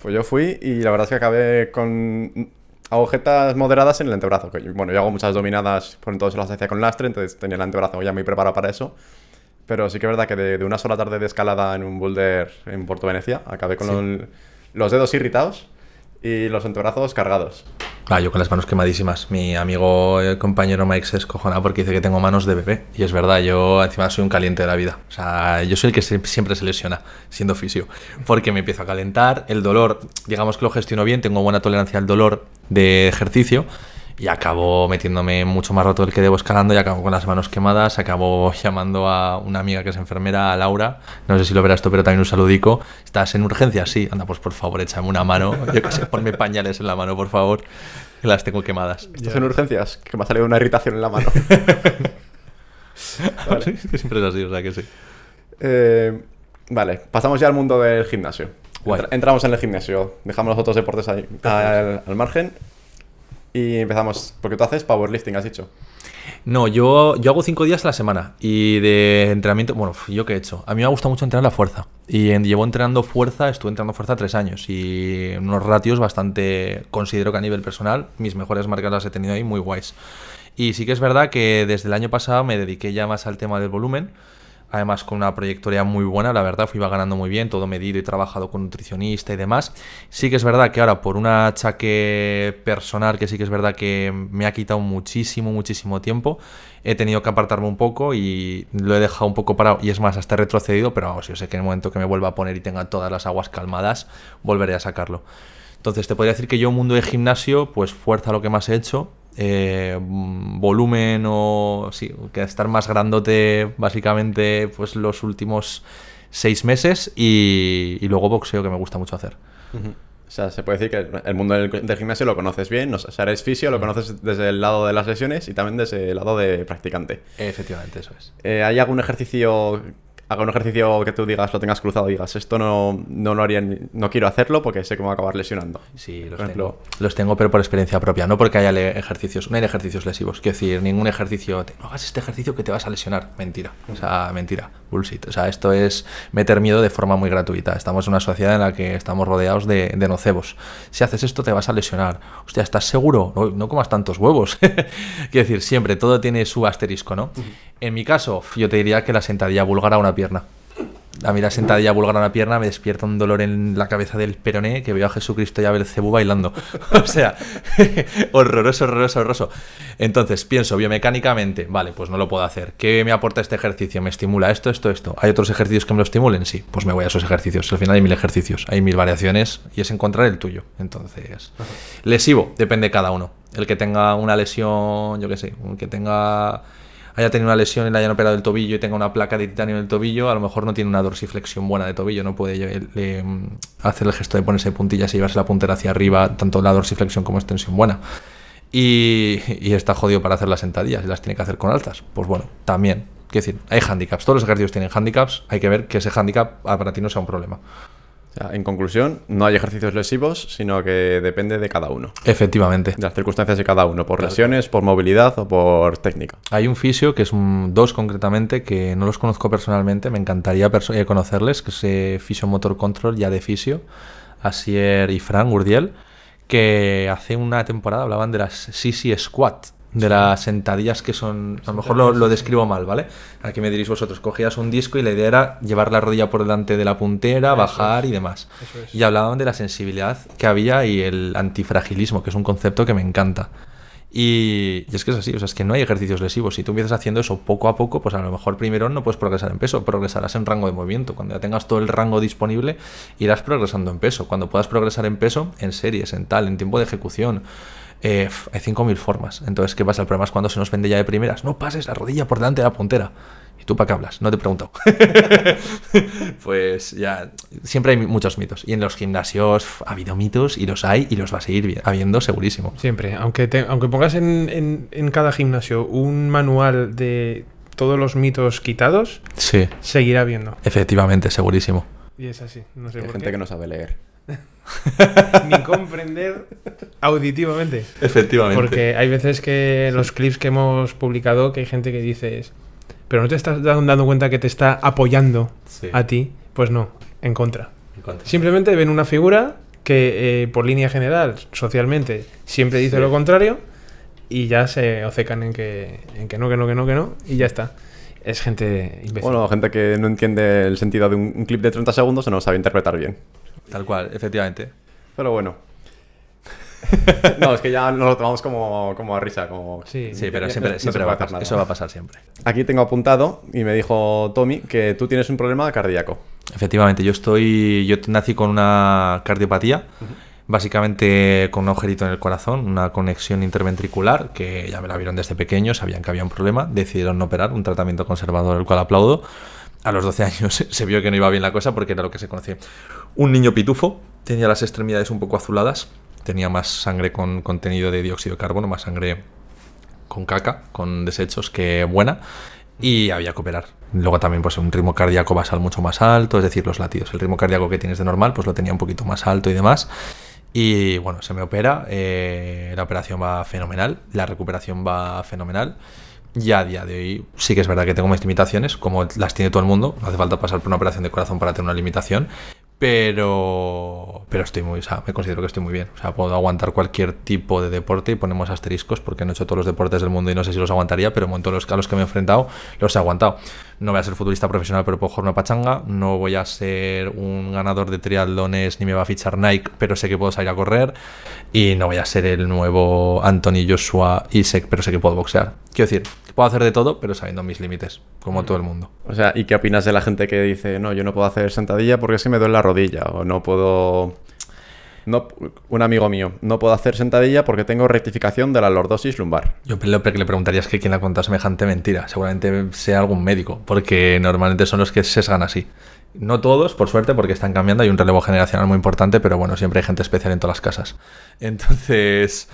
pues yo fui y la verdad es que acabé con hago moderadas en el antebrazo. Bueno, yo hago muchas dominadas, por entonces las hacía con lastre, entonces tenía el antebrazo ya muy preparado para eso. Pero sí que es verdad que de, una sola tarde de escalada en un boulder en Porto Venecia, acabé con los dedos irritados y los antebrazos cargados. Ah, yo con las manos quemadísimas. Mi amigo, el eh, compañero Mike se escojona porque dice que tengo manos de bebé. Y es verdad, yo encima soy un caliente de la vida. O sea, yo soy el que siempre se lesiona siendo fisio. Porque me empiezo a calentar, el dolor, digamos que lo gestiono bien, tengo buena tolerancia al dolor de ejercicio y acabó metiéndome mucho más roto del que debo escalando y acabó con las manos quemadas, acabó llamando a una amiga que es enfermera, a Laura, no sé si lo verás tú, pero también un saludico. ¿Estás en urgencias? Sí, anda, pues por favor, échame una mano, yo qué sé, ponme pañales en la mano, por favor, las tengo quemadas. ¿Estás en urgencias? Que me ha salido una irritación en la mano. vale. sí, siempre es así, o sea que sí. Eh, vale, pasamos ya al mundo del gimnasio. Entramos en el gimnasio, dejamos los otros deportes ahí, al margen y empezamos. Porque tú haces powerlifting, has dicho. No, yo, yo hago cinco días a la semana y de entrenamiento, bueno, yo qué he hecho. A mí me gusta mucho entrenar la fuerza y llevo entrenando fuerza, estuve entrenando fuerza tres años y unos ratios bastante, considero que a nivel personal, mis mejores marcas las he tenido ahí muy guays. Y sí que es verdad que desde el año pasado me dediqué ya más al tema del volumen además con una proyectoria muy buena, la verdad, fui ganando muy bien, todo medido y trabajado con nutricionista y demás. Sí que es verdad que ahora por un achaque personal, que sí que es verdad que me ha quitado muchísimo, muchísimo tiempo, he tenido que apartarme un poco y lo he dejado un poco parado y es más, hasta he retrocedido, pero vamos, yo sé que en el momento que me vuelva a poner y tenga todas las aguas calmadas, volveré a sacarlo. Entonces te podría decir que yo mundo de gimnasio, pues fuerza lo que más he hecho, eh, volumen o sí, que estar más grandote básicamente pues los últimos seis meses y, luego boxeo que me gusta mucho hacer. O sea, se puede decir que el mundo del, gimnasio lo conoces bien, o sea, eres fisio, lo conoces desde el lado de las lesiones y también desde el lado de practicante. Efectivamente, eso es. Eh, ¿Hay algún ejercicio haga un ejercicio que tú digas, lo tengas cruzado, digas, esto no, no lo haría, no quiero hacerlo porque sé cómo acabar lesionando. Sí, los, tengo. pero por experiencia propia, no porque haya ejercicios, no hay ejercicios lesivos. Quiero decir, ningún ejercicio, no hagas este ejercicio que te vas a lesionar. Mentira, o sea, mentira, bullshit. O sea, esto es meter miedo de forma muy gratuita. Estamos en una sociedad en la que estamos rodeados de, nocebos. Si haces esto, te vas a lesionar. Hostia, ¿estás seguro? No, comas tantos huevos. Quiero decir, siempre todo tiene su asterisco, ¿no? En mi caso, yo te diría que la sentadilla vulgar a una pierna. A mí la sentadilla vulgar a una pierna me despierta un dolor en la cabeza del peroné que veo a Jesucristo y a Belcebú bailando. o sea, horroroso, horroroso, horroroso. Entonces, pienso biomecánicamente, vale, pues no lo puedo hacer. ¿Qué me aporta este ejercicio? ¿Me estimula esto, esto, esto? ¿Hay otros ejercicios que me lo estimulen? Sí, pues me voy a esos ejercicios. Al final hay mil ejercicios, hay mil variaciones y es encontrar el tuyo. Entonces, lesivo, depende cada uno. El que tenga una lesión, yo qué sé, el que tenga haya tenido una lesión y le hayan operado el tobillo y tenga una placa de titanio en el tobillo, a lo mejor no tiene una dorsiflexión buena de tobillo, no puede mm, hacer el gesto de ponerse puntillas y llevarse la puntera hacia arriba, tanto la dorsiflexión como extensión buena. Y, está jodido para hacer las sentadillas y las tiene que hacer con altas. Pues bueno, también. decir, hay handicaps, todos los ejercicios tienen handicaps, hay que ver que ese handicap ah, para ti no sea un problema en conclusión, no hay ejercicios lesivos, sino que depende de cada uno. Efectivamente. De las circunstancias de cada uno, por lesiones, por movilidad o por técnica. Hay un fisio, que es dos concretamente, que no los conozco personalmente, me encantaría eh, conocerles, que es eh, Fisio Motor Control, ya de fisio, Asier y Fran Gurdiel, que hace una temporada hablaban de las CC Squat de las sentadillas que son, a lo mejor lo, describo mal, ¿vale? Aquí me diréis vosotros, cogías un disco y la idea era llevar la rodilla por delante de la puntera, bajar y demás. Y hablaban de la sensibilidad que había y el antifragilismo, que es un concepto que me encanta. Y, y, es que es así, o sea, es que no hay ejercicios lesivos. Si tú empiezas haciendo eso poco a poco, pues a lo mejor primero no puedes progresar en peso, progresarás en rango de movimiento. Cuando ya tengas todo el rango disponible, irás progresando en peso. Cuando puedas progresar en peso, en series, en tal, en tiempo de ejecución, eh, hay 5.000 formas. Entonces, ¿qué pasa? El problema es cuando se nos vende ya de primeras. No pases la rodilla por delante de la puntera. ¿Y tú para qué hablas? No te pregunto. pues ya, siempre hay muchos mitos. Y en los gimnasios ha habido mitos y los hay y los va a seguir habiendo segurísimo. Siempre, aunque, aunque pongas en, cada gimnasio un manual de todos los mitos quitados, seguirá habiendo. Efectivamente, segurísimo. Y es así. No sé Hay gente que no sabe leer. ni comprender auditivamente. Efectivamente. Porque hay veces que los clips que hemos publicado que hay gente que dice pero no te estás dando cuenta que te está apoyando a ti, pues no, en contra. Simplemente ven una figura que eh, por línea general, socialmente, siempre dice lo contrario y ya se ocecan en que, en que no, que no, que no, que no, y ya está es gente imbécil. Bueno, gente que no entiende el sentido de un, clip de 30 segundos o no sabe interpretar bien. Tal cual, efectivamente. Pero bueno. no, es que ya nos lo tomamos como, a risa. Como... Sí, pero siempre, siempre Eso va a pasar siempre. Aquí tengo apuntado y me dijo Tommy que tú tienes un problema cardíaco. Efectivamente, yo estoy. Yo nací con una cardiopatía. básicamente con un agujerito en el corazón, una conexión interventricular, que ya me la vieron desde pequeño, sabían que había un problema, decidieron no operar, un tratamiento conservador, el cual aplaudo. A los 12 años se vio que no iba bien la cosa porque era lo que se conocía un niño pitufo, tenía las extremidades un poco azuladas, tenía más sangre con contenido de dióxido de carbono, más sangre con caca, con desechos que buena, y había que operar. Luego también pues un ritmo cardíaco basal mucho más alto, es decir, los latidos, el ritmo cardíaco que tienes de normal pues lo tenía un poquito más alto y demás. Y bueno, se me opera, eh, la operación va fenomenal, la recuperación va fenomenal. Ya a día de hoy sí que es verdad que tengo mis limitaciones, como las tiene todo el mundo, no hace falta pasar por una operación de corazón para tener una limitación, pero pero estoy muy, o sea, me considero que estoy muy bien. O sea, puedo aguantar cualquier tipo de deporte y ponemos asteriscos porque no he hecho todos los deportes del mundo y no sé si los aguantaría, pero un montón los a los que me he enfrentado los he aguantado no voy a ser futbolista profesional, pero puedo jugar una pachanga, no voy a ser un ganador de triatlones, ni me va a fichar Nike, pero sé que puedo salir a correr, y no voy a ser el nuevo Anthony Joshua Isek, pero sé que puedo boxear. Quiero decir, puedo hacer de todo, pero sabiendo mis límites, como todo el mundo. O sea, ¿y qué opinas de la gente que dice, no, yo no puedo hacer sentadilla porque es me duele la rodilla, o no puedo un amigo mío, no puedo hacer sentadilla porque tengo rectificación de la lordosis lumbar. Yo lo que le preguntaría es que quién ha contado semejante mentira. Seguramente sea algún médico, porque normalmente son los que sesgan así. No todos, por suerte, porque están cambiando. Hay un relevo generacional muy importante, pero bueno, siempre hay gente especial en todas las casas. Entonces,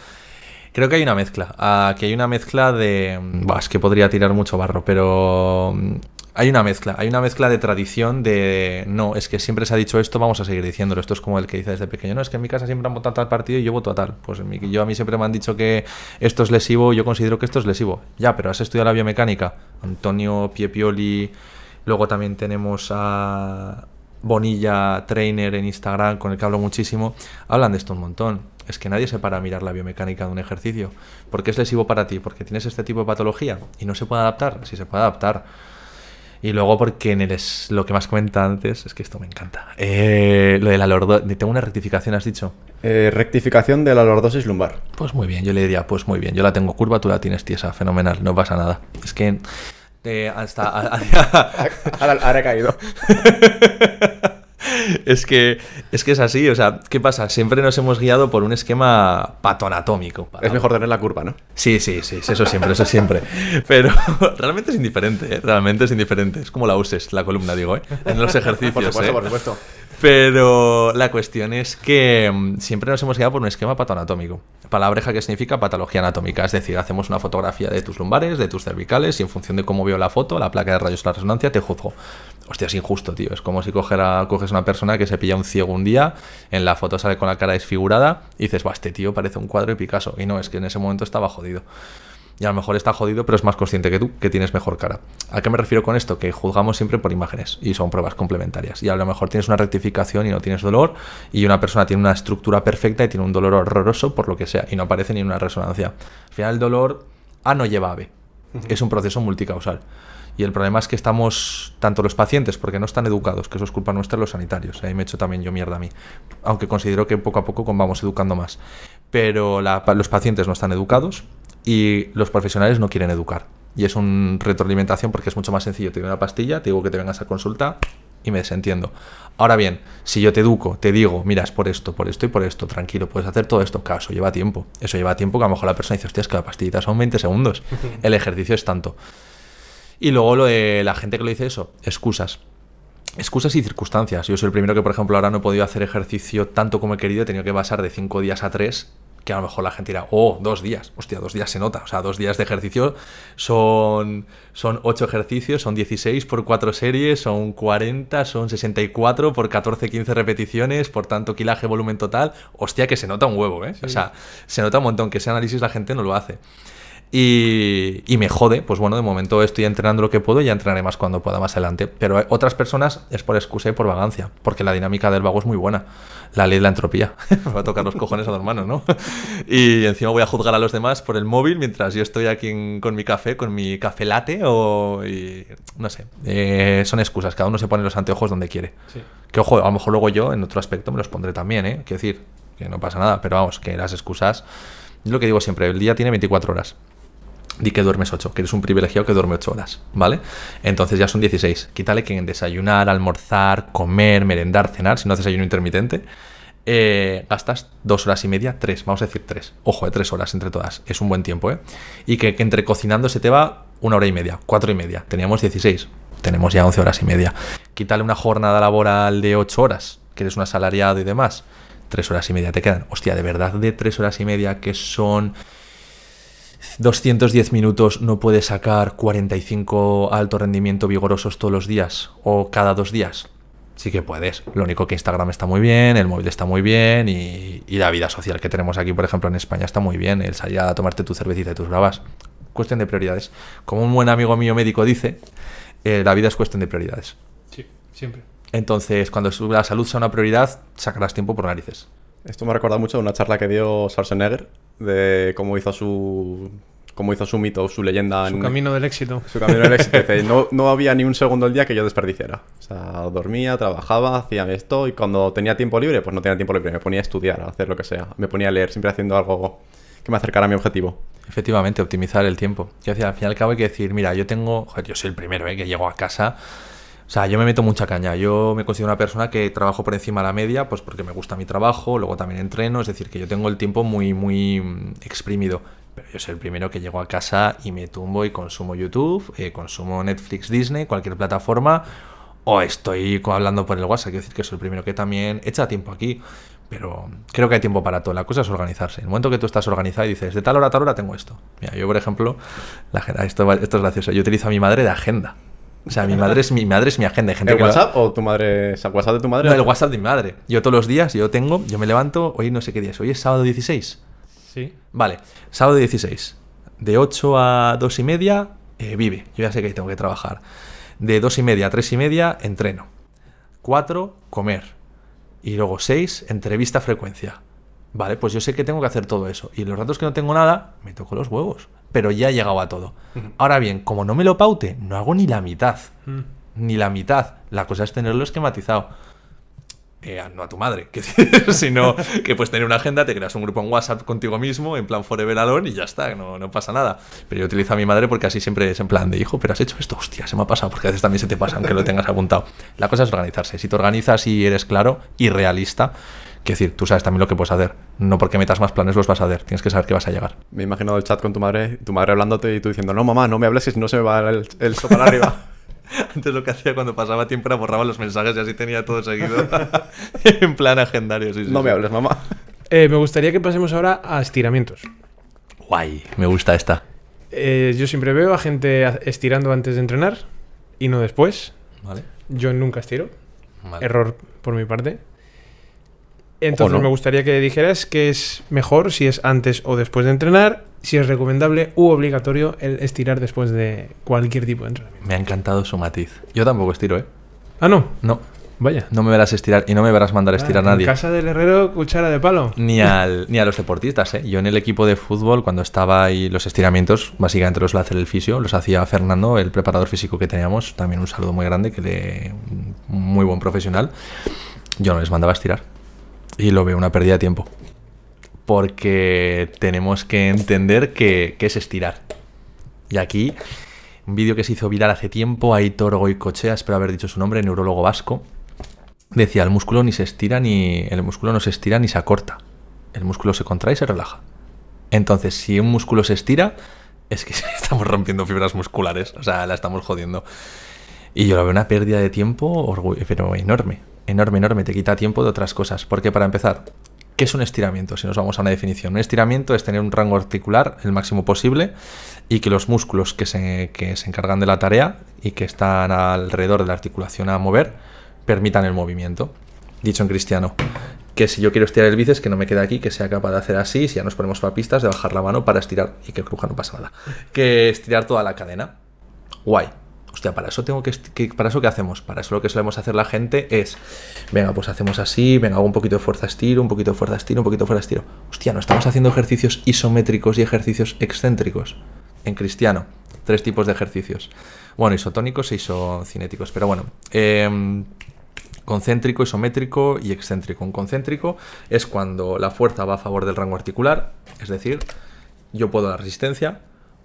creo que hay una mezcla. Que hay una mezcla de... Mm, es que podría tirar mucho barro, pero mm, hay una mezcla, hay una mezcla de tradición de no, es que siempre se ha dicho esto, vamos a seguir diciéndolo. Esto es como el que dice desde pequeño, no, es que en mi casa siempre han votado tal partido y yo voto a tal. Pues en mi, yo a mí siempre me han dicho que esto es lesivo, yo considero que esto es lesivo. Ya, pero has estudiado la biomecánica. Antonio Piepioli, luego también tenemos a Bonilla Trainer en Instagram, con el que hablo muchísimo. Hablan de esto un montón. Es que nadie se para a mirar la biomecánica de un ejercicio. Porque es lesivo para ti, porque tienes este tipo de patología y no se puede adaptar. Si se puede adaptar y luego porque en el es, lo que más comenta antes, es que esto me encanta. Eh, lo de la lordosis. Tengo una rectificación, has dicho. Eh, rectificación de la lordosis lumbar. Pues muy bien, yo le diría, pues muy bien, yo la tengo curva, tú la tienes tiesa, fenomenal, no pasa nada. Es que eh, hasta... ahora, he caído. es, que, es que es así, o sea, ¿qué pasa? Siempre nos hemos guiado por un esquema patonatómico. Es mejor tener la curva, ¿no? Sí, sí, sí, eso siempre, eso siempre. Pero realmente es indiferente, ¿eh? realmente es indiferente. Es como la uses, la columna, digo, ¿eh? en los ejercicios. Por ¿eh? supuesto, por supuesto. Pero la cuestión es que mm, siempre nos hemos quedado por un esquema patoanatómico. Palabreja que significa patología anatómica, es decir, hacemos una fotografía de tus lumbares, de tus cervicales y en función de cómo veo la foto, la placa de rayos o la resonancia, te juzgo. Hostia, es injusto, tío. Es como si coges coges una persona que se pilla un ciego un día, en la foto sale con la cara desfigurada y dices, va, este tío parece un cuadro de Picasso. Y no, es que en ese momento estaba jodido y a lo mejor está jodido, pero es más consciente que tú, que tienes mejor cara. ¿A qué me refiero con esto? Que juzgamos siempre por imágenes y son pruebas complementarias. Y a lo mejor tienes una rectificación y no tienes dolor, y una persona tiene una estructura perfecta y tiene un dolor horroroso por lo que sea, y no aparece ni una resonancia. Al final el dolor A no lleva a B. Es un proceso multicausal. Y el problema es que estamos, tanto los pacientes, porque no están educados, que eso es culpa nuestra, los sanitarios. Ahí me he hecho también yo mierda a mí. Aunque considero que poco a poco vamos educando más. Pero los pacientes no están educados, y los profesionales no quieren educar. Y es un retroalimentación porque es mucho más sencillo. Te doy una pastilla, te digo que te vengas a consulta y me desentiendo. Ahora bien, si yo te educo, te digo, mira, es por esto, por esto y por esto, tranquilo, puedes hacer todo esto. caso. lleva tiempo. Eso lleva tiempo que a lo mejor la persona dice, hostia, es que la pastillita son 20 segundos. El ejercicio es tanto. Y luego lo de la gente que lo dice eso, excusas excusas y circunstancias. Yo soy el primero que, por ejemplo, ahora no he podido hacer ejercicio tanto como he querido, he tenido que pasar de 5 días a 3 que a lo mejor la gente dirá, oh, dos días, hostia, dos días se nota, o sea, dos días de ejercicio son, son ocho ejercicios, son 16 por cuatro series, son 40, son 64 por 14, 15 repeticiones, por tanto, quilaje, volumen total, hostia, que se nota un huevo, ¿eh? O sea, se nota un montón, que ese análisis la gente no lo hace. Y, me jode, pues bueno, de momento estoy entrenando lo que puedo y ya entrenaré más cuando pueda más adelante. Pero otras personas es por excusa y por vagancia, porque la dinámica del vago es muy buena. La ley de la entropía. Me va a tocar los cojones a los hermanos, ¿no? y encima voy a juzgar a los demás por el móvil mientras yo estoy aquí con mi café, con mi café late o. no sé. Eh, son excusas, cada uno se pone los anteojos donde quiere. Que ojo, a lo mejor luego yo en otro aspecto me los pondré también, ¿eh? Quiero decir, que no pasa nada, pero vamos, que las excusas. Es lo que digo siempre, el día tiene 24 horas di que duermes 8, que eres un privilegiado que duerme 8 horas, ¿vale? Entonces ya son 16. Quítale que en desayunar, almorzar, comer, merendar, cenar, si no haces ayuno intermitente, eh, gastas 2 horas y media, 3, vamos a decir 3. Ojo, de eh, 3 horas entre todas, es un buen tiempo, ¿eh? Y que, entre cocinando se te va una hora y media, 4 y media. Teníamos 16, tenemos ya 11 horas y media. Quítale una jornada laboral de 8 horas, que eres un asalariado y demás, 3 horas y media te quedan. Hostia, de verdad, de 3 horas y media que son... 210 minutos no puedes sacar 45 alto rendimiento vigorosos todos los días o cada dos días. Sí que puedes. Lo único que Instagram está muy bien, el móvil está muy bien y, la vida social que tenemos aquí, por ejemplo, en España está muy bien. El salir a tomarte tu cervecita y tus bravas. Cuestión de prioridades. Como un buen amigo mío médico dice, eh, la vida es cuestión de prioridades. Sí, siempre. Entonces, cuando la salud sea una prioridad, sacarás tiempo por narices. Esto me recuerda mucho a una charla que dio Schwarzenegger de cómo hizo su cómo hizo su mito, su leyenda. Su camino del éxito. Su camino del éxito. no, no, había ni un segundo del día que yo desperdiciara. O sea, dormía, trabajaba, hacía esto y cuando tenía tiempo libre, pues no tenía tiempo libre. Me ponía a estudiar, a hacer lo que sea. Me ponía a leer, siempre haciendo algo que me acercara a mi objetivo. Efectivamente, optimizar el tiempo. Yo decía, al fin y al cabo hay que decir, mira, yo tengo, joder, yo soy el primero ¿eh? que llego a casa o sea, yo me meto mucha caña. Yo me considero una persona que trabajo por encima de la media, pues porque me gusta mi trabajo, luego también entreno, es decir, que yo tengo el tiempo muy, muy mm, exprimido. Pero yo soy el primero que llego a casa y me tumbo y consumo YouTube, eh, consumo Netflix, Disney, cualquier plataforma, o estoy hablando por el WhatsApp. Quiero decir que soy el primero que también echa tiempo aquí. Pero creo que hay tiempo para todo. La cosa es organizarse. En el momento que tú estás organizado y dices, de tal hora a tal hora tengo esto. Mira, yo, por ejemplo, la, esto, esto es gracioso. Yo utilizo a mi madre de agenda. O sea, mi madre es mi, madre es mi agenda. Gente ¿El WhatsApp o tu madre? O sea, ¿WhatsApp de tu madre? No, el WhatsApp de mi madre. Yo todos los días, yo tengo, yo me levanto, hoy no sé qué día es, hoy es sábado 16. Sí. Vale, sábado 16. De 8 a 2 y media, eh, vive. Yo ya sé que ahí tengo que trabajar. De 2 y media a 3 y media, entreno. 4, comer. Y luego 6, entrevista frecuencia. Vale, pues yo sé que tengo que hacer todo eso. Y los ratos que no tengo nada, me toco los huevos. Pero ya he llegado a todo. Ahora bien, como no me lo paute, no hago ni la mitad. Mm. Ni la mitad. La cosa es tenerlo esquematizado. Eh, no a tu madre, sino que pues tener una agenda, te creas un grupo en WhatsApp contigo mismo, en plan forever alone y ya está, no, no pasa nada. Pero yo utilizo a mi madre porque así siempre es en plan de hijo, pero has hecho esto, hostia, se me ha pasado, porque a veces también se te pasa, aunque lo tengas apuntado. La cosa es organizarse. Si te organizas y eres claro y realista, Quiero decir, tú sabes también lo que puedes hacer. No porque metas más planes los vas a hacer. Tienes que saber que vas a llegar. Me he imaginado el chat con tu madre, tu madre hablándote y tú diciendo, no, mamá, no me hables que si no se me va el, el arriba. Antes lo que hacía cuando pasaba tiempo era borraba los mensajes y así tenía todo seguido. en plan agendario, sí, No me hables, mamá. Eh, me gustaría que pasemos ahora a estiramientos. Guay, me gusta esta. Eh, yo siempre veo a gente estirando antes de entrenar y no después. Vale. Yo nunca estiro. Error por mi parte. Entonces me gustaría que dijeras que es mejor si es antes o después de entrenar, si es recomendable u obligatorio el estirar después de cualquier tipo de entrenamiento. Me ha encantado su matiz. Yo tampoco estiro, ¿eh? Ah, no. No. Vaya. No me verás estirar y no me verás mandar estirar a ah, nadie. casa del herrero, cuchara de palo. Ni, al, ni a los deportistas, ¿eh? Yo en el equipo de fútbol, cuando estaba ahí los estiramientos, básicamente los hacía el fisio, los hacía Fernando, el preparador físico que teníamos. También un saludo muy grande, que le. Muy buen profesional. Yo no les mandaba estirar y lo veo una pérdida de tiempo. Porque tenemos que entender que, es estirar. Y aquí, un vídeo que se hizo viral hace tiempo, Aitor Goicochea, espero haber dicho su nombre, neurólogo vasco, decía, el músculo ni se estira ni... el músculo no se estira ni se acorta. El músculo se contrae y se relaja. Entonces, si un músculo se estira, es que estamos rompiendo fibras musculares, o sea, la estamos jodiendo. Y yo lo veo una pérdida de tiempo, pero enorme enorme, enorme, te quita tiempo de otras cosas. Porque para empezar, ¿qué es un estiramiento? Si nos vamos a una definición, un estiramiento es tener un rango articular el máximo posible y que los músculos que se, encargan de la tarea y que están alrededor de la articulación a mover permitan el movimiento. Dicho en cristiano, que si yo quiero estirar el bíceps, que no me quede aquí, que sea capaz de hacer así, si ya nos ponemos para pistas de bajar la mano para estirar y que cruja, no pasa nada. Que estirar toda la cadena. Guay. Hostia, para eso tengo que, ¿Para eso qué hacemos? Para eso lo que solemos hacer la gente es. Venga, pues hacemos así, venga, hago un poquito de fuerza estiro, un poquito de fuerza estiro, un poquito de fuerza estiro. Hostia, no estamos haciendo ejercicios isométricos y ejercicios excéntricos. En cristiano. Tres tipos de ejercicios. Bueno, isotónicos e isocinéticos. Pero bueno. Em, concéntrico, isométrico y excéntrico. Un concéntrico es cuando la fuerza va a favor del rango articular, es decir, yo puedo la resistencia,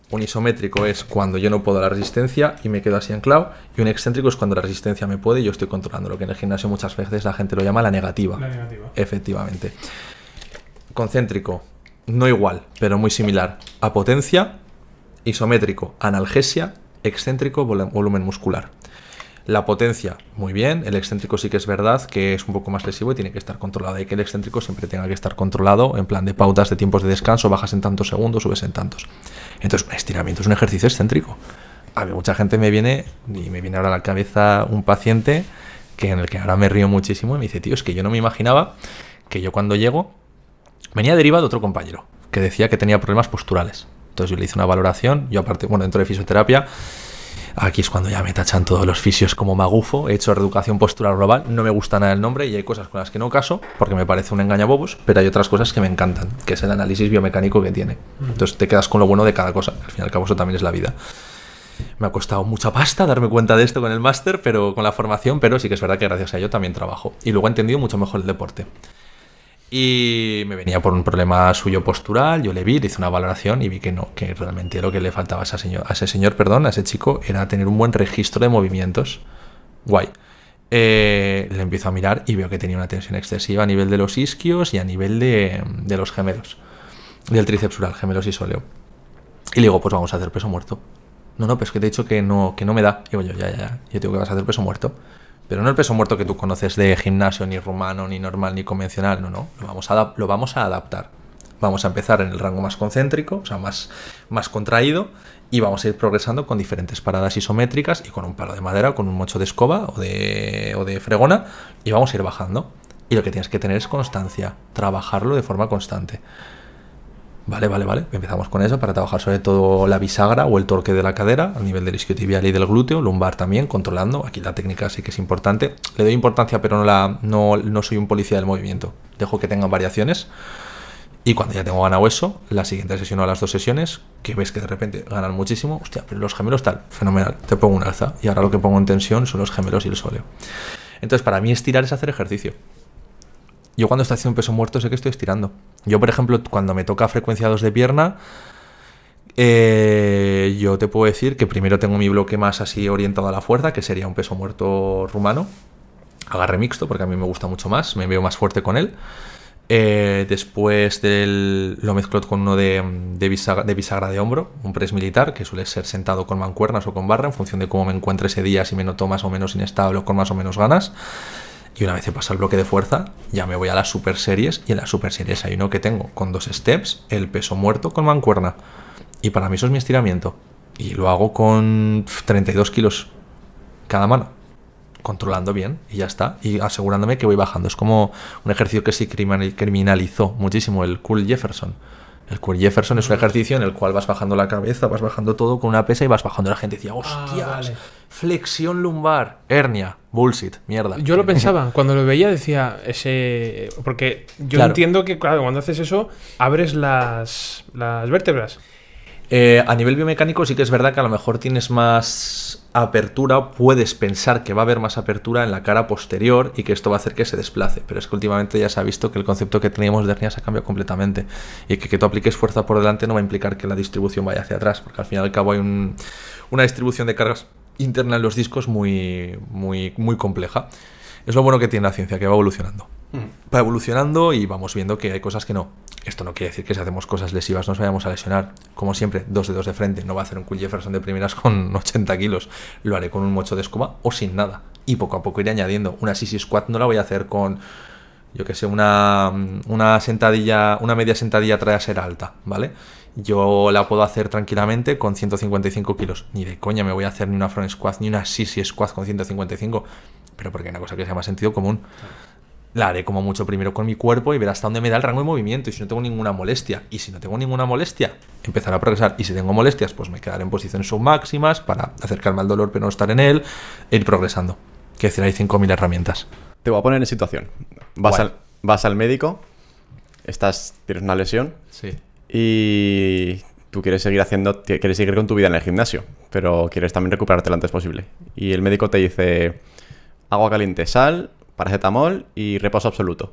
un isométrico es cuando yo no puedo la resistencia y me quedo así anclado. Y un excéntrico es cuando la resistencia me puede y yo estoy controlando. Lo que en el gimnasio muchas veces la gente lo llama la negativa. La negativa. Efectivamente. Concéntrico, no igual, pero muy similar. A potencia, isométrico, analgesia, excéntrico, volumen muscular. La potencia, muy bien. El excéntrico sí que es verdad que es un poco más lesivo y tiene que estar controlado. Y que el excéntrico siempre tenga que estar controlado en plan de pautas de tiempos de descanso, bajas en tantos segundos, subes en tantos. Entonces, un estiramiento es un ejercicio excéntrico. A mí mucha gente me viene y me viene ahora a la cabeza un paciente que en el que ahora me río muchísimo y me dice, tío, es que yo no me imaginaba que yo cuando llego venía derivado de otro compañero que decía que tenía problemas posturales. Entonces yo le hice una valoración, yo aparte, bueno, dentro de fisioterapia Aquí es cuando ya me tachan todos los fisios como magufo. He hecho reeducación postural global, no me gusta nada el nombre y hay cosas con las que no caso porque me parece un engañabobos, pero hay otras cosas que me encantan, que es el análisis biomecánico que tiene. Entonces te quedas con lo bueno de cada cosa. Al fin y al cabo, eso también es la vida. Me ha costado mucha pasta darme cuenta de esto con el máster, pero con la formación, pero sí que es verdad que gracias a ello también trabajo. Y luego he entendido mucho mejor el deporte. Y me venía por un problema suyo postural, yo le vi, le hice una valoración y vi que no, que realmente lo que le faltaba a ese señor, perdón, a ese chico, era tener un buen registro de movimientos. Guay. Eh, le empiezo a mirar y veo que tenía una tensión excesiva a nivel de los isquios y a nivel de, los gemelos, del tricepsural, gemelos y sóleo. Y le digo, pues vamos a hacer peso muerto. No, no, pero es que te he dicho que no, que no me da. Y digo yo, ya, ya, ya, yo tengo que vas a hacer peso muerto. Pero no el peso muerto que tú conoces de gimnasio, ni rumano, ni normal, ni convencional, no, no. Lo vamos a, lo vamos a adaptar. Vamos a empezar en el rango más concéntrico, o sea, más, más contraído, y vamos a ir progresando con diferentes paradas isométricas y con un palo de madera, con un mocho de escoba o de, o de fregona, y vamos a ir bajando. Y lo que tienes que tener es constancia, trabajarlo de forma constante. Vale, vale, vale. Empezamos con eso para trabajar sobre todo la bisagra o el torque de la cadera a nivel del isquiotibial y del glúteo, lumbar también, controlando. Aquí la técnica sí que es importante. Le doy importancia, pero no, la, no, no soy un policía del movimiento. Dejo que tengan variaciones. Y cuando ya tengo ganado eso, la siguiente sesión o las dos sesiones, que ves que de repente ganan muchísimo, hostia, pero los gemelos tal, fenomenal, te pongo un alza. Y ahora lo que pongo en tensión son los gemelos y el sóleo. Entonces, para mí estirar es hacer ejercicio. Yo cuando estoy haciendo un peso muerto sé que estoy estirando. Yo, por ejemplo, cuando me toca frecuencia 2 de pierna, eh, yo te puedo decir que primero tengo mi bloque más así orientado a la fuerza, que sería un peso muerto rumano, agarre mixto, porque a mí me gusta mucho más, me veo más fuerte con él. Eh, después lo mezclo con uno de, bisagra, de, bisagra, de hombro, un press militar, que suele ser sentado con mancuernas o con barra, en función de cómo me encuentre ese día, si me noto más o menos inestable o con más o menos ganas. Y una vez he pasado el bloque de fuerza, ya me voy a las super series. Y en las super series hay uno que tengo con dos steps, el peso muerto con mancuerna. Y para mí eso es mi estiramiento. Y lo hago con 32 kilos cada mano. Controlando bien y ya está. Y asegurándome que voy bajando. Es como un ejercicio que sí criminalizó muchísimo el Cool Jefferson el queer Jefferson es un ejercicio en el cual vas bajando la cabeza, vas bajando todo con una pesa y vas bajando. La gente decía, ah, hostias, flexión lumbar, hernia, bullshit, mierda. Yo lo pensaba, cuando lo veía decía, ese. Porque yo entiendo que, claro, cuando haces eso, abres las, las vértebras. Eh, a nivel biomecánico sí que es verdad que a lo mejor tienes más apertura, puedes pensar que va a haber más apertura en la cara posterior y que esto va a hacer que se desplace, pero es que últimamente ya se ha visto que el concepto que teníamos de se ha cambiado completamente y que que tú apliques fuerza por delante no va a implicar que la distribución vaya hacia atrás, porque al fin y al cabo hay una distribución de cargas interna en los discos muy, muy, muy compleja. Es lo bueno que tiene la ciencia, que va evolucionando. Mm. Va evolucionando y vamos viendo que hay cosas que no, esto no quiere decir que si hacemos cosas lesivas nos vayamos a lesionar. Como siempre, dos de dos de frente. No va a hacer un Cool Jefferson de primeras con 80 kilos. Lo haré con un mocho de escoba o sin nada. Y poco a poco iré añadiendo. Una sisi squat no la voy a hacer con, yo qué sé, una, una sentadilla, una media sentadilla trae a ser alta, ¿vale? Yo la puedo hacer tranquilamente con 155 kilos. Ni de coña me voy a hacer ni una front squat ni una sisi squat con 155. Pero porque hay una cosa que se llama sentido común la haré como mucho primero con mi cuerpo y ver hasta dónde me da el rango de movimiento y si no tengo ninguna molestia. Y si no tengo ninguna molestia, empezar a progresar. Y si tengo molestias, pues me quedaré en posiciones submáximas para acercarme al dolor pero no estar en él e ir progresando. Que decir, hay 5.000 herramientas. Te voy a poner en situación. Vas, al, vas al, médico, estás, tienes una lesión sí. y tú quieres seguir haciendo, quieres seguir con tu vida en el gimnasio, pero quieres también recuperarte lo antes posible. Y el médico te dice agua caliente, sal, paracetamol y reposo absoluto.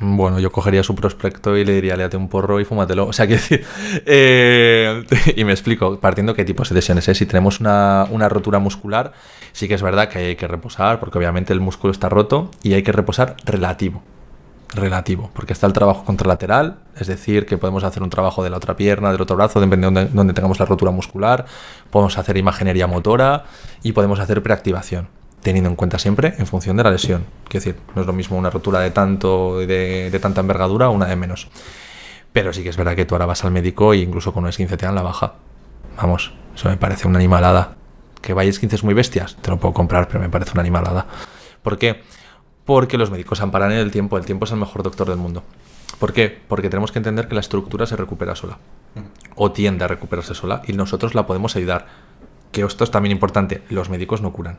Bueno, yo cogería su prospecto y le diría, léate un porro y fúmatelo. O sea, que decir. Eh, y me explico, partiendo qué tipos de lesiones es. Si tenemos una, rotura muscular, sí que es verdad que hay que reposar, porque obviamente el músculo está roto y hay que reposar relativo. Relativo, porque está el trabajo contralateral, es decir, que podemos hacer un trabajo de la otra pierna, del otro brazo, depende de donde tengamos la rotura muscular, podemos hacer imaginería motora y podemos hacer preactivación teniendo en cuenta siempre en función de la lesión. Quiero decir, no es lo mismo una rotura de tanto, de, tanta envergadura o una de menos. Pero sí que es verdad que tú ahora vas al médico e incluso con un 15 te dan la baja. Vamos, eso me parece una animalada. Que vaya es muy bestias, te lo puedo comprar, pero me parece una animalada. ¿Por qué? Porque los médicos amparan el tiempo. El tiempo es el mejor doctor del mundo. ¿Por qué? Porque tenemos que entender que la estructura se recupera sola. Mm. O tiende a recuperarse sola. Y nosotros la podemos ayudar. Que esto es también importante. Los médicos no curan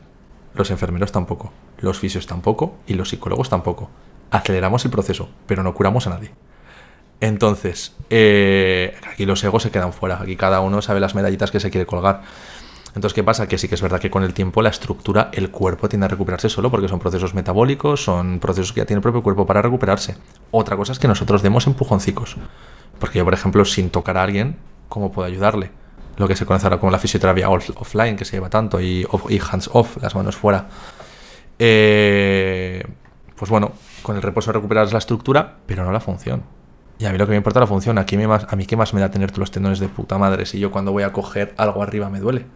los enfermeros tampoco, los fisios tampoco y los psicólogos tampoco. Aceleramos el proceso, pero no curamos a nadie. Entonces, eh, aquí los egos se quedan fuera, aquí cada uno sabe las medallitas que se quiere colgar. Entonces, ¿qué pasa? Que sí que es verdad que con el tiempo la estructura, el cuerpo tiende a recuperarse solo porque son procesos metabólicos, son procesos que ya tiene el propio cuerpo para recuperarse. Otra cosa es que nosotros demos empujoncicos. Porque yo, por ejemplo, sin tocar a alguien, ¿cómo puedo ayudarle? lo que se conoce ahora como la fisioterapia offline, que se lleva tanto, y, hands off, las manos fuera. Eh, pues bueno, con el reposo recuperas la estructura, pero no la función. Y a mí lo que me importa es la función, aquí me a mí qué más me da tener los tendones de puta madre si yo cuando voy a coger algo arriba me duele.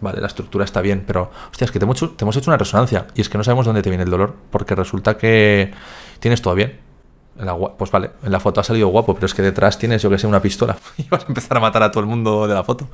Vale, la estructura está bien, pero hostia, es que te hemos hecho una resonancia y es que no sabemos dónde te viene el dolor, porque resulta que tienes todo bien, pues vale, en la foto ha salido guapo, pero es que detrás tienes, yo que sé, una pistola y vas a empezar a matar a todo el mundo de la foto.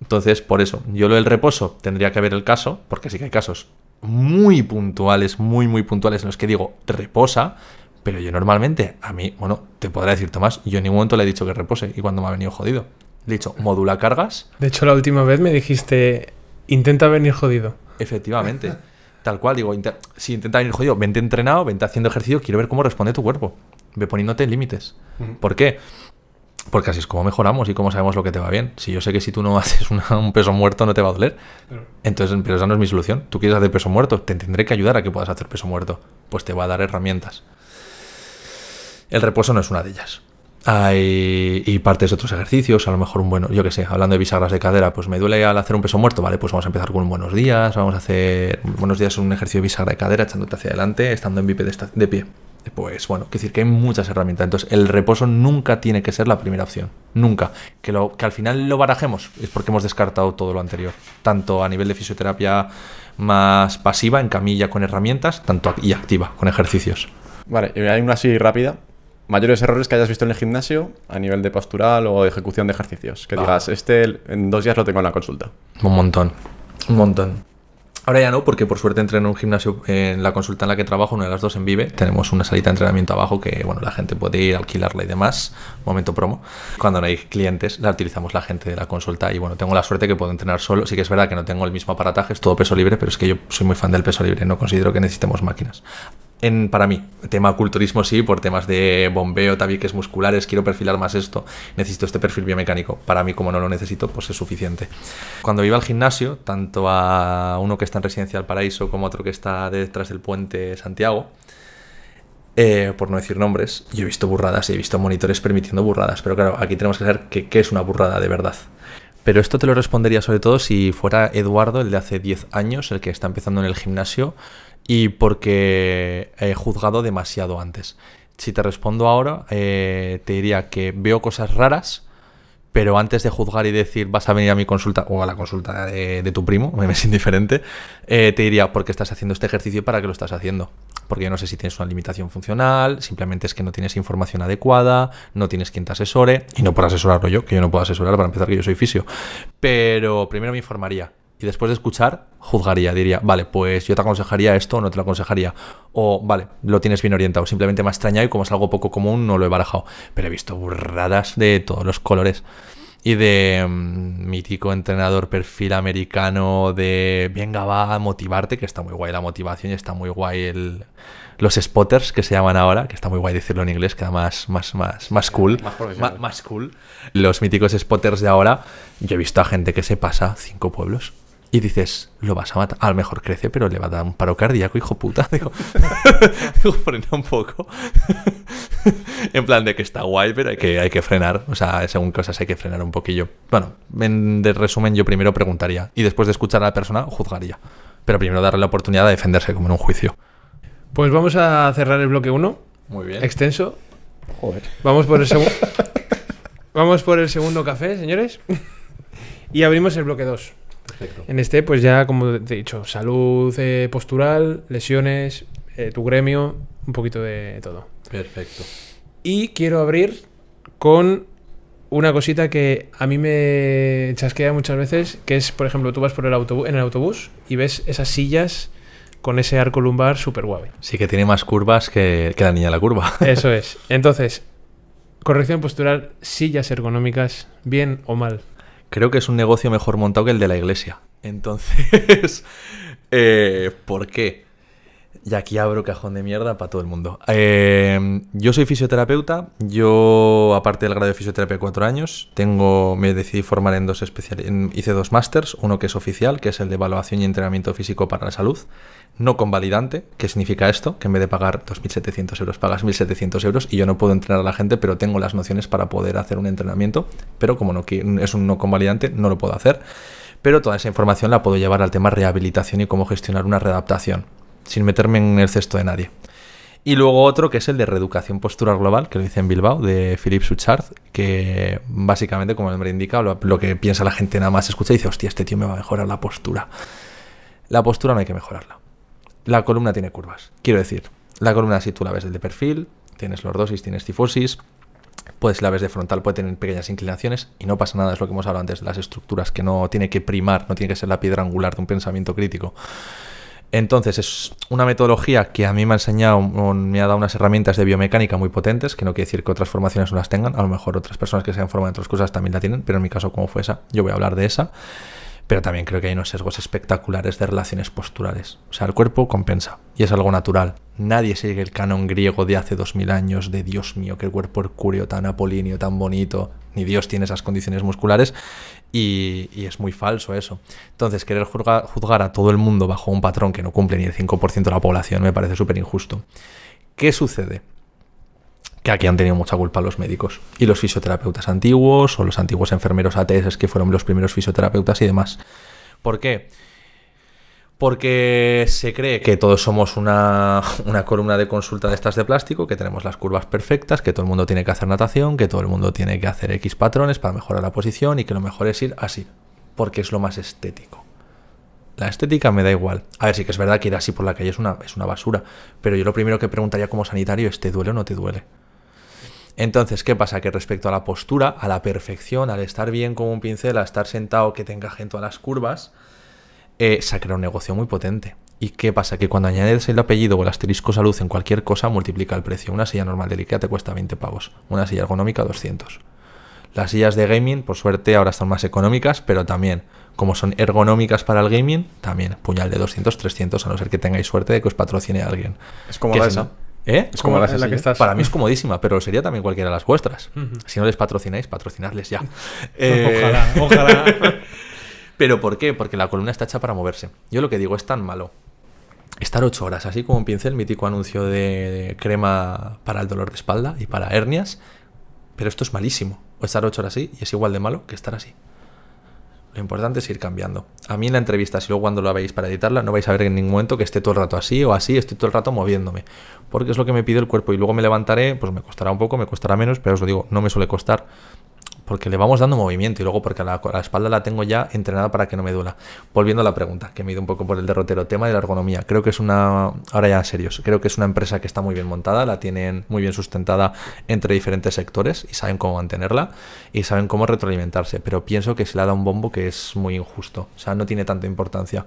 Entonces, por eso, yo lo del reposo tendría que ver el caso, porque sí que hay casos muy puntuales, muy, muy puntuales en los que digo reposa, pero yo normalmente, a mí, bueno, te podrá decir Tomás, yo en ningún momento le he dicho que repose y cuando me ha venido jodido. Le he dicho, modula cargas. De hecho, la última vez me dijiste, intenta venir jodido. Efectivamente. Tal cual, digo, si intenta venir jodido, vente entrenado, vente haciendo ejercicio, quiero ver cómo responde tu cuerpo. Ve poniéndote límites. ¿Por qué? Porque así es como mejoramos y como sabemos lo que te va bien. Si yo sé que si tú no haces un peso muerto no te va a doler, entonces, pero esa no es mi solución. Tú quieres hacer peso muerto, te tendré que ayudar a que puedas hacer peso muerto. Pues te va a dar herramientas. El reposo no es una de ellas. Hay y, partes de otros ejercicios, a lo mejor un bueno, yo que sé, hablando de bisagras de cadera, pues me duele al hacer un peso muerto, vale, pues vamos a empezar con un buenos días, vamos a hacer buenos días un ejercicio de bisagra de cadera echándote hacia adelante, estando en bípede de pie. Pues bueno, quiero decir que hay muchas herramientas, entonces el reposo nunca tiene que ser la primera opción, nunca. Que, lo, que al final lo barajemos es porque hemos descartado todo lo anterior, tanto a nivel de fisioterapia más pasiva, en camilla con herramientas, tanto y activa con ejercicios. Vale, hay una así rápida mayores errores que hayas visto en el gimnasio a nivel de postural o de ejecución de ejercicios. Que ah. digas, este en dos días lo tengo en la consulta. Un montón, un montón. Ahora ya no, porque por suerte entreno en un gimnasio en la consulta en la que trabajo, una de las dos en Vive. Tenemos una salita de entrenamiento abajo que, bueno, la gente puede ir, a alquilarla y demás. Momento promo. Cuando no hay clientes, la utilizamos la gente de la consulta. Y bueno, tengo la suerte que puedo entrenar solo. Sí que es verdad que no tengo el mismo aparataje, es todo peso libre, pero es que yo soy muy fan del peso libre, no considero que necesitemos máquinas en, para mí. Tema culturismo sí, por temas de bombeo, tabiques musculares, quiero perfilar más esto, necesito este perfil biomecánico. Para mí, como no lo necesito, pues es suficiente. Cuando iba al gimnasio, tanto a uno que está en Residencia del Paraíso como a otro que está detrás del puente Santiago, eh, por no decir nombres, yo he visto burradas y he visto monitores permitiendo burradas, pero claro, aquí tenemos que saber qué es una burrada de verdad. Pero esto te lo respondería sobre todo si fuera Eduardo, el de hace 10 años, el que está empezando en el gimnasio, y porque he juzgado demasiado antes. Si te respondo ahora, eh, te diría que veo cosas raras, pero antes de juzgar y decir vas a venir a mi consulta o a la consulta de, tu primo, me es indiferente, eh, te diría por qué estás haciendo este ejercicio y para qué lo estás haciendo. Porque yo no sé si tienes una limitación funcional, simplemente es que no tienes información adecuada, no tienes quien te asesore, y no por asesorarlo yo, que yo no puedo asesorar para empezar que yo soy fisio. Pero primero me informaría, y después de escuchar, juzgaría, diría, vale, pues yo te aconsejaría esto o no te lo aconsejaría. O, vale, lo tienes bien orientado, simplemente me ha extrañado y como es algo poco común no lo he barajado. Pero he visto burradas de todos los colores. Y de mm, mítico entrenador perfil americano de, venga, va a motivarte, que está muy guay la motivación y está muy guay el, los spotters que se llaman ahora, que está muy guay decirlo en inglés, queda más, más, más, más cool. más cool. Los míticos spotters de ahora, yo he visto a gente que se pasa cinco pueblos. Y dices, lo vas a matar. A lo mejor crece, pero le va a dar un paro cardíaco, hijo puta. Digo, frena un poco. en plan de que está guay, pero hay que, hay que frenar. O sea, según cosas hay que frenar un poquillo. Bueno, en, de resumen, yo primero preguntaría. Y después de escuchar a la persona, juzgaría. Pero primero darle la oportunidad de defenderse como en un juicio. Pues vamos a cerrar el bloque 1. Muy bien. Extenso. Joder. Vamos por el segundo. vamos por el segundo café, señores. y abrimos el bloque 2. En este, pues ya, como te he dicho, salud eh, postural, lesiones, eh, tu gremio, un poquito de todo. Perfecto. Y quiero abrir con una cosita que a mí me chasquea muchas veces, que es, por ejemplo, tú vas por el autobús, en el autobús y ves esas sillas con ese arco lumbar súper guave. Sí, que tiene más curvas que, que la niña la curva. Eso es. Entonces, corrección postural, sillas ergonómicas, bien o mal creo que es un negocio mejor montado que el de la iglesia. Entonces, eh, ¿por qué? Y aquí abro cajón de mierda para todo el mundo. Em, yo soy fisioterapeuta. Yo, aparte del grado de fisioterapia, cuatro años. Tengo, me decidí formar en dos especialidades. Hice dos másters. Uno que es oficial, que es el de evaluación y entrenamiento físico para la salud. No convalidante. ¿Qué significa esto? Que en vez de pagar 2.700 euros, pagas 1.700 euros. Y yo no puedo entrenar a la gente, pero tengo las nociones para poder hacer un entrenamiento. Pero como no, es un no convalidante, no lo puedo hacer. Pero toda esa información la puedo llevar al tema rehabilitación y cómo gestionar una readaptación sin meterme en el cesto de nadie. Y luego otro que es el de reeducación postural global, que lo hice en Bilbao, de Philippe Suchard, que básicamente, como el nombre indica, lo, que piensa la gente nada más escucha y dice, hostia, este tío me va a mejorar la postura. La postura no hay que mejorarla. La columna tiene curvas. Quiero decir, la columna si tú la ves de perfil, tienes lordosis, tienes tifosis, Puedes la ves de frontal, puede tener pequeñas inclinaciones y no pasa nada, es lo que hemos hablado antes de las estructuras, que no tiene que primar, no tiene que ser la piedra angular de un pensamiento crítico. Entonces es una metodología que a mí me ha enseñado, mm, me ha dado unas herramientas de biomecánica muy potentes, que no quiere decir que otras formaciones no las tengan, a lo mejor otras personas que se han formado en otras cosas también la tienen, pero en mi caso como fue esa, yo voy a hablar de esa pero también creo que hay unos sesgos espectaculares de relaciones posturales. O sea, el cuerpo compensa y es algo natural. Nadie sigue el canon griego de hace 2000 años de Dios mío, que el cuerpo hercúreo tan apolíneo, tan bonito, ni Dios tiene esas condiciones musculares. Y, es muy falso eso. Entonces, querer juzgar, juzgar, a todo el mundo bajo un patrón que no cumple ni el 5% de la población me parece súper injusto. ¿Qué sucede? Que aquí han tenido mucha culpa los médicos y los fisioterapeutas antiguos o los antiguos enfermeros ATS que fueron los primeros fisioterapeutas y demás. ¿Por qué? porque se cree que todos somos una, columna de consulta de estas de plástico, que tenemos las curvas perfectas, que todo el mundo tiene que hacer natación, que todo el mundo tiene que hacer X patrones para mejorar la posición y que lo mejor es ir así, porque es lo más estético. La estética me da igual. A ver, sí que es verdad que ir así por la calle es una, es una basura, pero yo lo primero que preguntaría como sanitario es, ¿te duele o no te duele? Entonces, ¿qué pasa? Que respecto a la postura, a la perfección, al estar bien como un pincel, a estar sentado que te gente a todas las curvas, eh, creado un negocio muy potente. ¿Y qué pasa? Que cuando añades el apellido o el asterisco salud en cualquier cosa, multiplica el precio. Una silla normal de Ikea te cuesta 20 pavos, una silla ergonómica 200. Las sillas de gaming, por suerte, ahora están más económicas, pero también, como son ergonómicas para el gaming, también puñal de 200, 300, a no ser que tengáis suerte de que os patrocine alguien. Es como la esa. ¿Eh? Es como la, que estás. Para mí es comodísima, pero sería también cualquiera de las vuestras. Si no les patrocináis, patrocinadles ya. Ojalá, eh, ojalá. ¿Pero por qué? Porque la columna está hecha para moverse. Yo lo que digo es tan malo. Estar ocho horas, así como un pincel, mítico anuncio de crema para el dolor de espalda y para hernias, pero esto es malísimo. O estar ocho horas así y es igual de malo que estar así. Lo importante es ir cambiando. A mí en la entrevista, si luego cuando lo habéis para editarla, no vais a ver en ningún momento que esté todo el rato así o así, estoy todo el rato moviéndome. Porque es lo que me pide el cuerpo y luego me levantaré, pues me costará un poco, me costará menos, pero os lo digo, no me suele costar porque le vamos dando movimiento y luego porque la, espalda la tengo ya entrenada para que no me duela. Volviendo a la pregunta, que me he ido un poco por el derrotero, tema de la ergonomía. Creo que es una, ahora ya en serios, creo que es una empresa que está muy bien montada, la tienen muy bien sustentada entre diferentes sectores y saben cómo mantenerla y saben cómo retroalimentarse, pero pienso que se le da un bombo que es muy injusto, o sea, no tiene tanta importancia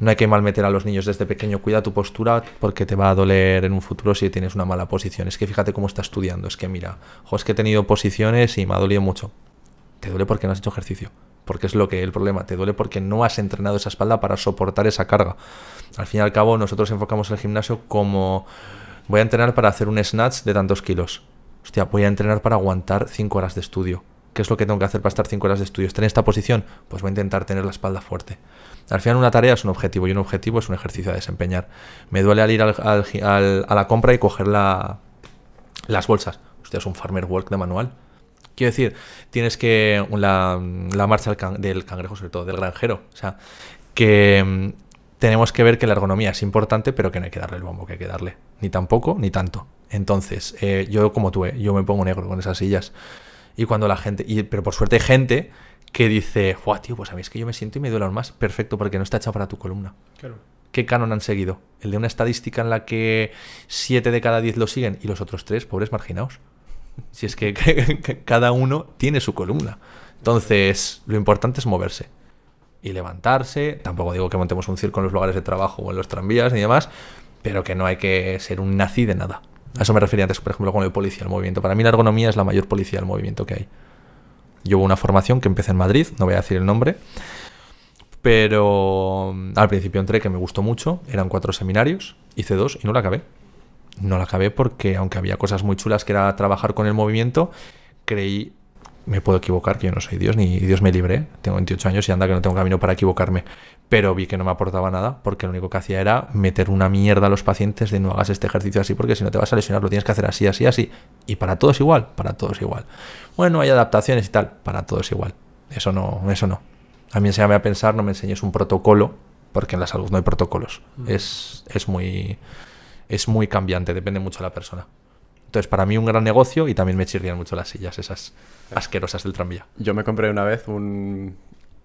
no hay que mal meter a los niños desde pequeño, cuida tu postura porque te va a doler en un futuro si tienes una mala posición. Es que fíjate cómo está estudiando, es que mira, jo, es que he tenido posiciones y me ha dolido mucho. Te duele porque no has hecho ejercicio, porque es lo que el problema, te duele porque no has entrenado esa espalda para soportar esa carga. Al fin y al cabo, nosotros enfocamos el gimnasio como voy a entrenar para hacer un snatch de tantos kilos. Hostia, voy a entrenar para aguantar 5 horas de estudio. ¿Qué es lo que tengo que hacer para estar 5 horas de estudio? ¿Estar en esta posición? Pues voy a intentar tener la espalda fuerte. Al final una tarea es un objetivo y un objetivo es un ejercicio a desempeñar. Me duele al ir a la compra y coger las bolsas. Usted es un farmer work de manual. Quiero decir, tienes que la, marcha del, cangrejo, sobre todo del granjero. O sea, que mm, tenemos que ver que la ergonomía es importante, pero que no hay que darle el bombo que hay que darle. Ni tampoco, ni tanto. Entonces, eh, yo como tú, eh, yo me pongo negro con esas sillas. Y cuando la gente, pero por suerte hay gente que dice, guau, tío, pues es que yo me siento y me duele aún más. Perfecto, porque no está hecha para tu columna. ¿Qué canon han seguido? El de una estadística en la que 7 de cada 10 lo siguen y los otros 3, pobres marginados. Si es que, cada uno tiene su columna. Entonces, lo importante es moverse y levantarse. Tampoco digo que montemos un circo en los lugares de trabajo o en los tranvías ni demás, pero que no hay que ser un nazi de nada. A eso me refería antes, por ejemplo, con el policía del movimiento. Para mí la ergonomía es la mayor policía del movimiento que hay. Llevo una formación que empecé en Madrid, no voy a decir el nombre, pero mm, al principio entré que me gustó mucho, eran cuatro seminarios, hice dos y no la acabé. No la acabé porque aunque había cosas muy chulas que era trabajar con el movimiento, creí me puedo equivocar, que yo no soy Dios, ni Dios me libre. Tengo 28 años y anda que no tengo camino para equivocarme. Pero vi que no me aportaba nada porque lo único que hacía era meter una mierda a los pacientes de no hagas este ejercicio así porque si no te vas a lesionar, lo tienes que hacer así, así, así. Y para todos igual, para todos igual. Bueno, hay adaptaciones y tal, para todos igual. Eso no, eso no. A mí enseñame a pensar, no me enseñes un protocolo, porque en la salud no hay protocolos. Mm. Es, es, muy, es muy cambiante, depende mucho de la persona. Entonces, para mí un gran negocio y también me chirrían mucho las sillas esas asquerosas del tranvía. Yo me compré una vez un,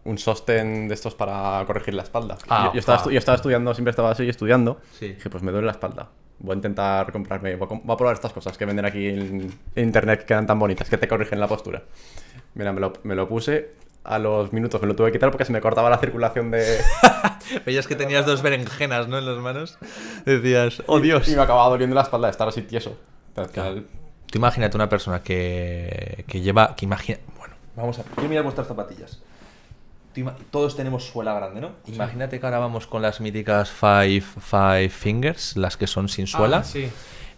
un sostén de estos para corregir la espalda. Ah, yo, estaba, estudiando, siempre estaba así estudiando. Sí. Dije, pues me duele la espalda. Voy a intentar comprarme, voy a, probar estas cosas que venden aquí en, internet que quedan tan bonitas, que te corrigen la postura. Mira, me lo, puse, a los minutos me lo tuve que quitar porque se me cortaba la circulación de. Veías que tenías dos berenjenas, ¿no? En las manos. Decías, oh Dios. y me acababa doliendo la espalda de estar así tieso. Tú imagínate una persona que, lleva. que imagina. Bueno, vamos a. yo mirar vuestras zapatillas. Todos tenemos suela grande, ¿no? Imagínate que ahora vamos con las míticas Five, five Fingers, las que son sin ah, suela.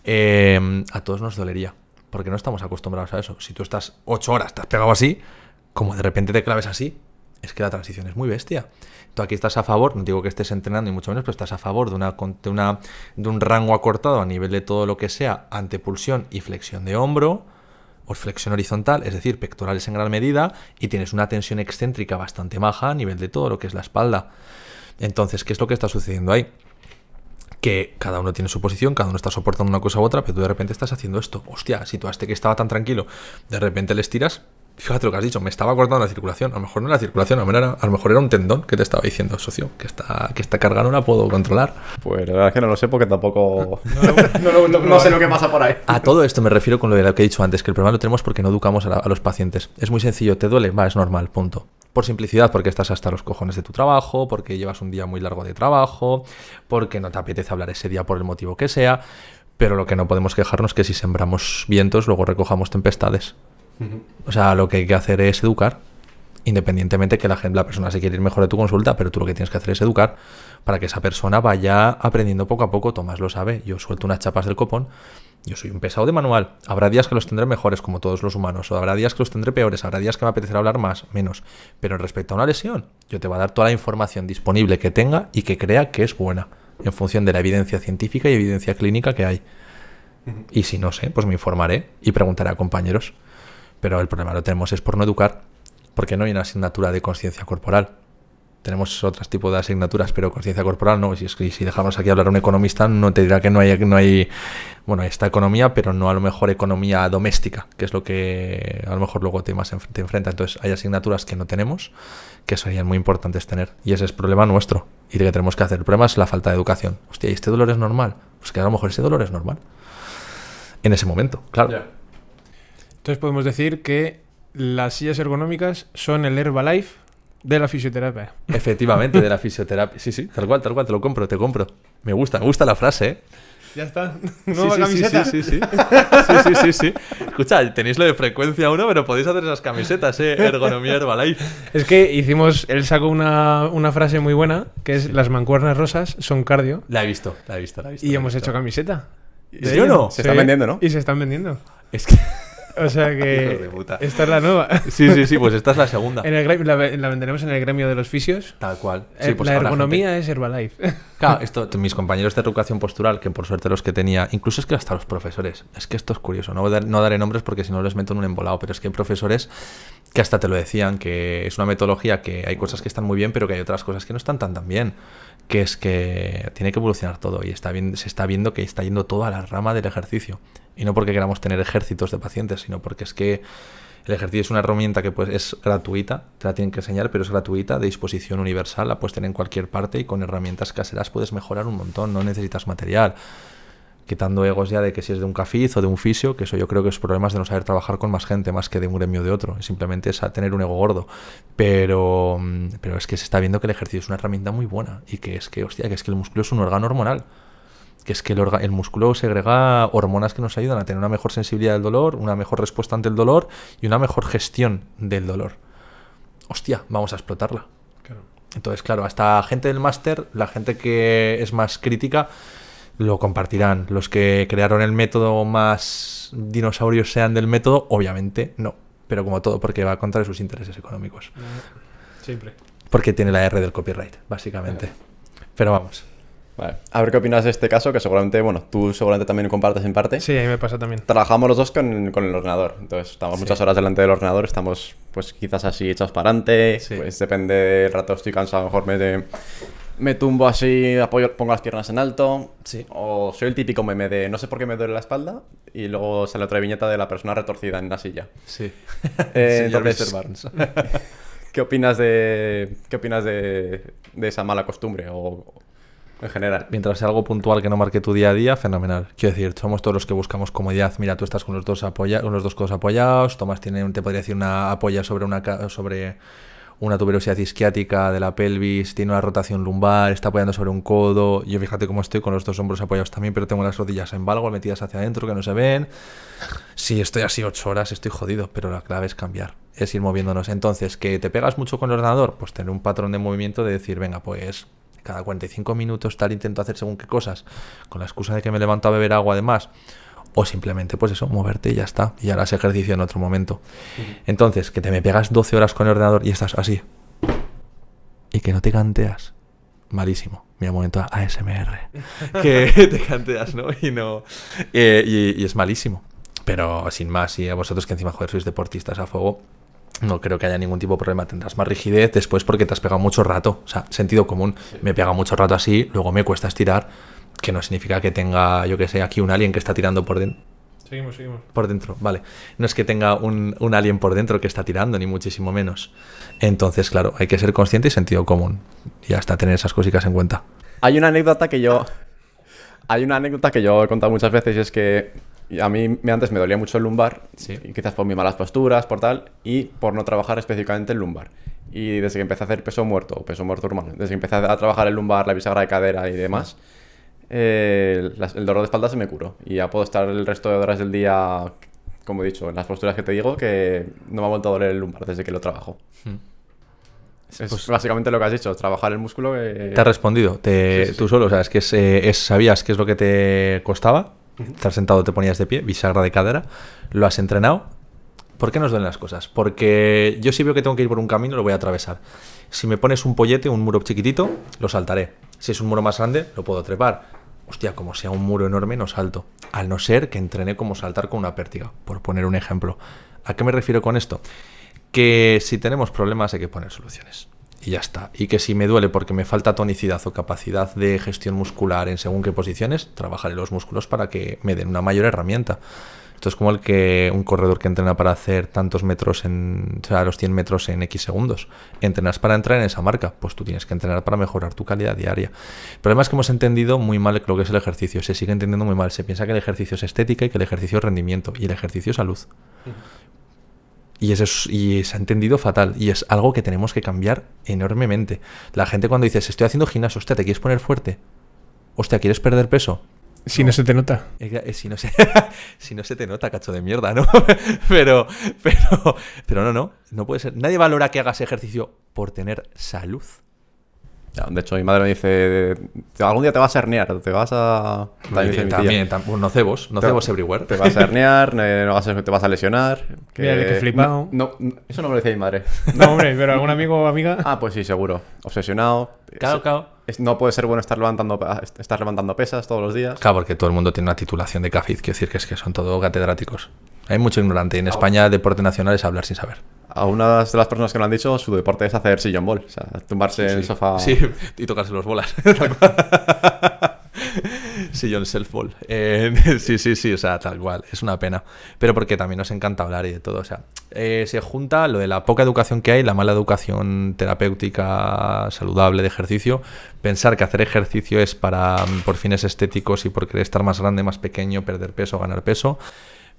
Em, a todos nos dolería, porque no estamos acostumbrados a eso. Si tú estás ocho horas, estás pegado así, como de repente te claves así, es que la transición es muy bestia tú aquí estás a favor, no digo que estés entrenando y mucho menos, pero estás a favor de, una, de un rango acortado a nivel de todo lo que sea antepulsión y flexión de hombro o flexión horizontal, es decir, pectorales en gran medida, y tienes una tensión excéntrica bastante baja a nivel de todo lo que es la espalda. Entonces, ¿qué es lo que está sucediendo ahí? que cada uno tiene su posición, cada uno está soportando una cosa u otra, pero tú de repente estás haciendo esto. Hostia, si tú a este que estaba tan tranquilo, de repente le estiras, fíjate lo que has dicho, me estaba cortando la circulación. A lo mejor no la circulación, a lo mejor era, un tendón que te estaba diciendo, socio, que esta, que carga no la puedo controlar. Pues la verdad es que no lo sé porque tampoco. no, sé lo que pasa por ahí. A todo esto me refiero con lo, que he dicho antes, que el problema lo tenemos porque no educamos a, a los pacientes. Es muy sencillo, ¿te duele? Va, es normal, punto por simplicidad, porque estás hasta los cojones de tu trabajo, porque llevas un día muy largo de trabajo, porque no te apetece hablar ese día por el motivo que sea. Pero lo que no podemos quejarnos es que si sembramos vientos, luego recojamos tempestades. O sea, lo que hay que hacer es educar, independientemente que la, gente, la persona se quiera ir mejor de tu consulta, pero tú lo que tienes que hacer es educar para que esa persona vaya aprendiendo poco a poco. Tomás lo sabe, yo suelto unas chapas del copón, yo soy un pesado de manual. Habrá días que los tendré mejores, como todos los humanos, o habrá días que los tendré peores, habrá días que me apetecerá hablar más, menos. Pero respecto a una lesión, yo te voy a dar toda la información disponible que tenga y que crea que es buena, en función de la evidencia científica y evidencia clínica que hay. Y si no sé, pues me informaré y preguntaré a compañeros. Pero el problema lo tenemos es por no educar, porque no hay una asignatura de conciencia corporal. Tenemos otros tipos de asignaturas, pero conciencia corporal no. Y si, si, dejamos aquí hablar a un economista, no te dirá que no hay, no hay, bueno, esta economía, pero no a lo mejor economía doméstica, que es lo que a lo mejor luego te, más enfrenta. Entonces hay asignaturas que no tenemos, que serían muy importantes tener. Y ese es problema nuestro y de que tenemos que hacer. El problema es la falta de educación. Hostia, ¿y este dolor es normal? Pues que a lo mejor ese dolor es normal. En ese momento, claro. Entonces podemos decir que las sillas ergonómicas son el Herbalife de la fisioterapia. Efectivamente, de la fisioterapia. Sí, sí, tal cual, tal cual, te lo compro, te compro. Me gusta, me gusta la frase, ¿eh? Ya está. Nueva sí, camiseta. Sí, sí, sí. Sí, sí, sí, Escucha, tenéis lo de frecuencia uno, pero podéis hacer esas camisetas, ¿eh? Ergonomía Herbalife. Es que hicimos, él sacó una, frase muy buena, que es las mancuernas rosas son cardio. La he visto, la he visto, la he visto. Y hemos hecho camiseta. ¿Sí o no? Se están vendiendo, ¿no? Y se están vendiendo. Es que... O sea que. Esta es la nueva. Sí, sí, sí, pues esta es la segunda. la, venderemos en el gremio de los fisios. Tal cual. Eh, pues la ergonomía es Herbalife. Claro, esto, mis compañeros de educación postural, que por suerte los que tenía, incluso es que hasta los profesores, es que esto es curioso, no, daré nombres porque si no les meto en un embolado, pero es que hay profesores que hasta te lo decían, que es una metodología que hay cosas que están muy bien, pero que hay otras cosas que no están tan tan bien que es que tiene que evolucionar todo y se está viendo que está yendo toda la rama del ejercicio. Y no porque queramos tener ejércitos de pacientes, sino porque es que el ejercicio es una herramienta que pues, es gratuita, te la tienen que enseñar, pero es gratuita, de disposición universal, la puedes tener en cualquier parte y con herramientas caseras puedes mejorar un montón, no necesitas material. Quitando egos ya de que si es de un cafiz o de un fisio, que eso yo creo que es problemas de no saber trabajar con más gente más que de un gremio de otro. Simplemente es tener un ego gordo. Pero, mm, pero es que se está viendo que el ejercicio es una herramienta muy buena y que es que, hostia, que es que el músculo es un órgano hormonal que es que el, el, músculo segrega hormonas que nos ayudan a tener una mejor sensibilidad del dolor, una mejor respuesta ante el dolor y una mejor gestión del dolor. Hostia, vamos a explotarla. Entonces, claro, hasta gente del máster, la gente que es más crítica, lo compartirán. Los que crearon el método más dinosaurios sean del método, obviamente no. Pero como todo, porque va contra sus intereses económicos. Siempre. Porque tiene la R del copyright, básicamente. Pero vamos. Vale. A ver qué opinas de este caso, que seguramente, bueno, tú seguramente también compartes en parte. Sí, a mí me pasa también. Trabajamos los dos con, el ordenador, entonces estamos muchas horas delante del ordenador, estamos pues quizás así echados para adelante, pues depende del rato estoy cansado, mejor me... De me tumbo así, apoyo, pongo las piernas en alto. Sí. O soy el típico meme de no sé por qué me duele la espalda y luego sale otra viñeta de la persona retorcida en la silla. Sí. ¿qué opinas de qué opinas de, de esa mala costumbre o, en general. Mientras sea algo puntual que no marque tu día a día, fenomenal. Quiero decir, somos todos los que buscamos comodidad. Mira, tú estás con los dos, con los dos codos apoyados. Tomás tiene, te podría decir una apoya sobre una sobre una tuberosidad isquiática de la pelvis, tiene una rotación lumbar, está apoyando sobre un codo. Yo fíjate cómo estoy con los dos hombros apoyados también, pero tengo las rodillas en valgo, metidas hacia adentro, que no se ven. Si estoy así ocho horas, estoy jodido, pero la clave es cambiar, es ir moviéndonos. Entonces, que te pegas mucho con el ordenador, pues tener un patrón de movimiento de decir, venga, pues cada 45 minutos tal intento hacer según qué cosas, con la excusa de que me levanto a beber agua además, o simplemente pues eso, moverte y ya está, y harás ejercicio en otro momento. Entonces, que te me pegas 12 horas con el ordenador y estás así, y que no te canteas, malísimo. Mira, momento ASMR, que te canteas, ¿no? Y, no, eh, y, y es malísimo. Pero sin más, y a vosotros que encima, joder, sois deportistas a fuego, no creo que haya ningún tipo de problema. Tendrás más rigidez después porque te has pegado mucho rato. O sea, sentido común. Me pega mucho rato así, luego me cuesta estirar, que no significa que tenga, yo que sé, aquí un alien que está tirando por dentro. Seguimos, seguimos. Por dentro, vale. No es que tenga un, un, alien por dentro que está tirando, ni muchísimo menos. Entonces, claro, hay que ser consciente y sentido común. Y hasta tener esas cositas en cuenta. Hay una anécdota que yo. Hay una anécdota que yo he contado muchas veces y es que a mí antes me dolía mucho el lumbar, y quizás por mis malas posturas, por tal, y por no trabajar específicamente el lumbar. Y desde que empecé a hacer peso muerto, o peso muerto humano, desde que empecé a trabajar el lumbar, la bisagra de cadera y demás, eh, el, dolor de espalda se me curó. Y ya puedo estar el resto de horas del día, como he dicho, en las posturas que te digo, que no me ha vuelto a doler el lumbar desde que lo trabajo. Hmm. Es pues básicamente lo que has dicho, trabajar el músculo. Eh, te has respondido te, tú solo, o sea, es que eh, sabías qué es lo que te costaba, Estar sentado te ponías de pie, bisagra de cadera, lo has entrenado. ¿Por qué nos duelen las cosas? Porque yo si veo que tengo que ir por un camino, lo voy a atravesar. Si me pones un pollete, un muro chiquitito, lo saltaré. Si es un muro más grande, lo puedo trepar. Hostia, como sea un muro enorme, no salto. Al no ser que entrené como saltar con una pértiga, por poner un ejemplo. ¿A qué me refiero con esto? Que si tenemos problemas hay que poner soluciones y ya está. Y que si me duele porque me falta tonicidad o capacidad de gestión muscular en según qué posiciones, trabajaré los músculos para que me den una mayor herramienta. Esto es como el que un corredor que entrena para hacer tantos metros en, o sea, los 100 metros en X segundos. Entrenas para entrar en esa marca, pues tú tienes que entrenar para mejorar tu calidad diaria. El problema es que hemos entendido muy mal lo que es el ejercicio, se sigue entendiendo muy mal. Se piensa que el ejercicio es estética y que el ejercicio es rendimiento, y el ejercicio es salud. Y, eso y se ha entendido fatal. Y es algo que tenemos que cambiar enormemente. La gente cuando dices, estoy haciendo gimnasio, hostia, ¿te quieres poner fuerte? Hostia, ¿quieres perder peso? Si no. se te nota. Eh, si, no se, si no se te nota, cacho de mierda, ¿no? pero, pero, pero no, no. No puede ser. Nadie valora que hagas ejercicio por tener salud de hecho, mi madre me dice, algún día te vas a hernear. te vas a... También, también no cebos, everywhere. Te vas a hernear, no vas a, te vas a lesionar. Mira, que flipado. eso no me lo decía mi madre. No, hombre, pero algún amigo o amiga... Ah, pues sí, seguro. Obsesionado. Claro, No puede ser bueno estar levantando, ah, estar levantando pesas todos los días. Claro, porque todo el mundo tiene una titulación de cafiz, quiero decir que es que son todos catedráticos. Hay mucho ignorante. En España, deporte nacional es hablar sin saber a una de las personas que me han dicho, su deporte es hacer sillón ball, o sea, tumbarse en el sofá. y tocarse los bolas. sillón self ball. Eh, sí, sí, sí, o sea, tal cual, es una pena. Pero porque también nos encanta hablar y de todo, o sea, eh, se junta lo de la poca educación que hay, la mala educación terapéutica, saludable de ejercicio, pensar que hacer ejercicio es para mm, por fines estéticos y por querer estar más grande, más pequeño, perder peso, ganar peso.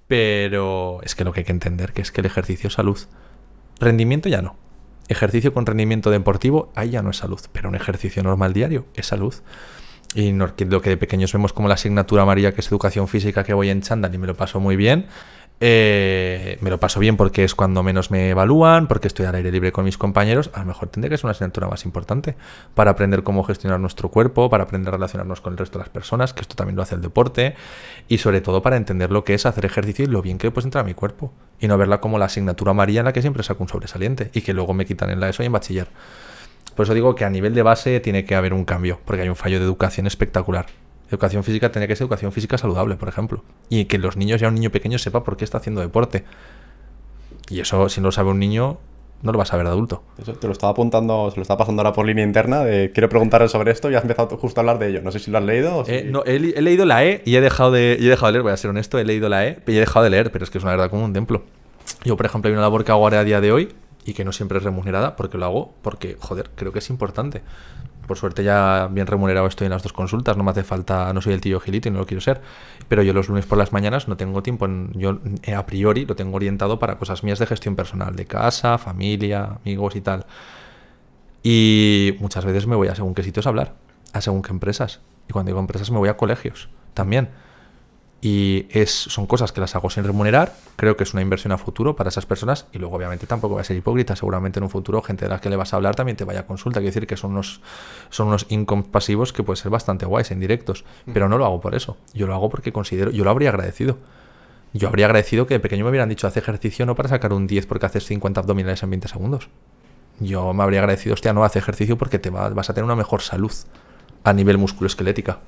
Pero es que lo que hay que entender que es que el ejercicio es salud. Rendimiento ya no. Ejercicio con rendimiento deportivo, ahí ya no es salud, pero un ejercicio normal diario es salud. Y lo que de pequeños vemos como la asignatura amarilla, que es educación física, que voy en chanda y me lo paso muy bien, eh, me lo paso bien porque es cuando menos me evalúan, porque estoy al aire libre con mis compañeros. A lo mejor tendría que ser una asignatura más importante para aprender cómo gestionar nuestro cuerpo, para aprender a relacionarnos con el resto de las personas, que esto también lo hace el deporte, y sobre todo para entender lo que es hacer ejercicio y lo bien que puede entra a mi cuerpo, y no verla como la asignatura amarilla en la que siempre saco un sobresaliente y que luego me quitan en la ESO y en bachiller. Por eso digo que a nivel de base tiene que haber un cambio, porque hay un fallo de educación espectacular. Educación física tenía que ser educación física saludable, por ejemplo. Y que los niños, ya un niño pequeño, sepa por qué está haciendo deporte. Y eso, si no lo sabe un niño, no lo va a saber adulto. Eso te lo estaba apuntando, se lo estaba pasando ahora por línea interna de quiero preguntarle sobre esto y has empezado justo a hablar de ello. No sé si lo has leído. O eh, si... no, he, leído la E y he dejado de, he dejado de leer, voy a ser honesto, he leído la E y he dejado de leer, pero es que es una verdad como un templo. Yo, por ejemplo, hay una labor que hago ahora a día de hoy y que no siempre es remunerada porque lo hago porque, joder, creo que es importante. Por suerte ya bien remunerado estoy en las dos consultas, no me hace falta, no soy el tío Gilito y no lo quiero ser, pero yo los lunes por las mañanas no tengo tiempo, yo eh, a priori lo tengo orientado para cosas mías de gestión personal, de casa, familia, amigos y tal. Y muchas veces me voy a según qué sitios hablar, a según qué empresas. Y cuando digo empresas me voy a colegios también y es, son cosas que las hago sin remunerar, creo que es una inversión a futuro para esas personas y luego obviamente tampoco va a ser hipócrita, seguramente en un futuro gente de la que le vas a hablar también te vaya a consulta, Quiero decir que son unos, son unos pasivos que puede ser bastante guays en directos, mm. pero no lo hago por eso, yo lo hago porque considero, yo lo habría agradecido. Yo habría agradecido que de pequeño me hubieran dicho, haz ejercicio no para sacar un 10 porque haces 50 abdominales en 20 segundos. Yo me habría agradecido, hostia, no, haz ejercicio porque te vas a tener una mejor salud a nivel musculoesquelética.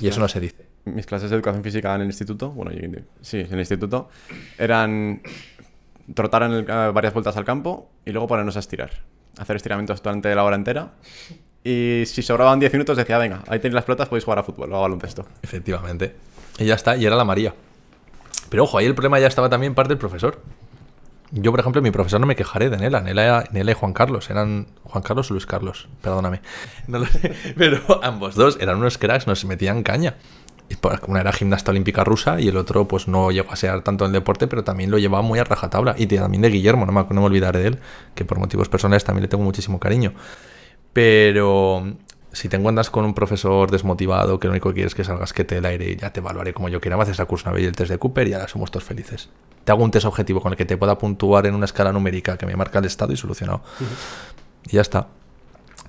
Y eso no se dice mis clases de educación física en el instituto, bueno, sí, en el instituto, eran trotar eh, varias vueltas al campo y luego ponernos a estirar. Hacer estiramientos durante la hora entera. Y si sobraban 10 minutos decía, venga, ahí tenéis las pelotas, podéis jugar a fútbol o a baloncesto. Efectivamente. Y ya está, y era la María. Pero ojo, ahí el problema ya estaba también parte del profesor. Yo, por ejemplo, mi profesor no me quejaré de Nela. Nela, y Juan Carlos eran Juan Carlos o Luis Carlos, perdóname. No lo pero ambos dos eran unos cracks, nos metían caña una era gimnasta olímpica rusa y el otro pues no llegó a ser tanto en el deporte, pero también lo llevaba muy a rajatabla. Y también de Guillermo, no me, no me olvidaré de él, que por motivos personales también le tengo muchísimo cariño. Pero si te encuentras con un profesor desmotivado que lo único que quieres es que salgas que te el aire y ya te evaluaré como yo quiera, me haces la curso y el test de Cooper y ahora somos todos felices. Te hago un test objetivo con el que te pueda puntuar en una escala numérica que me marca el estado y solucionado. Y ya está.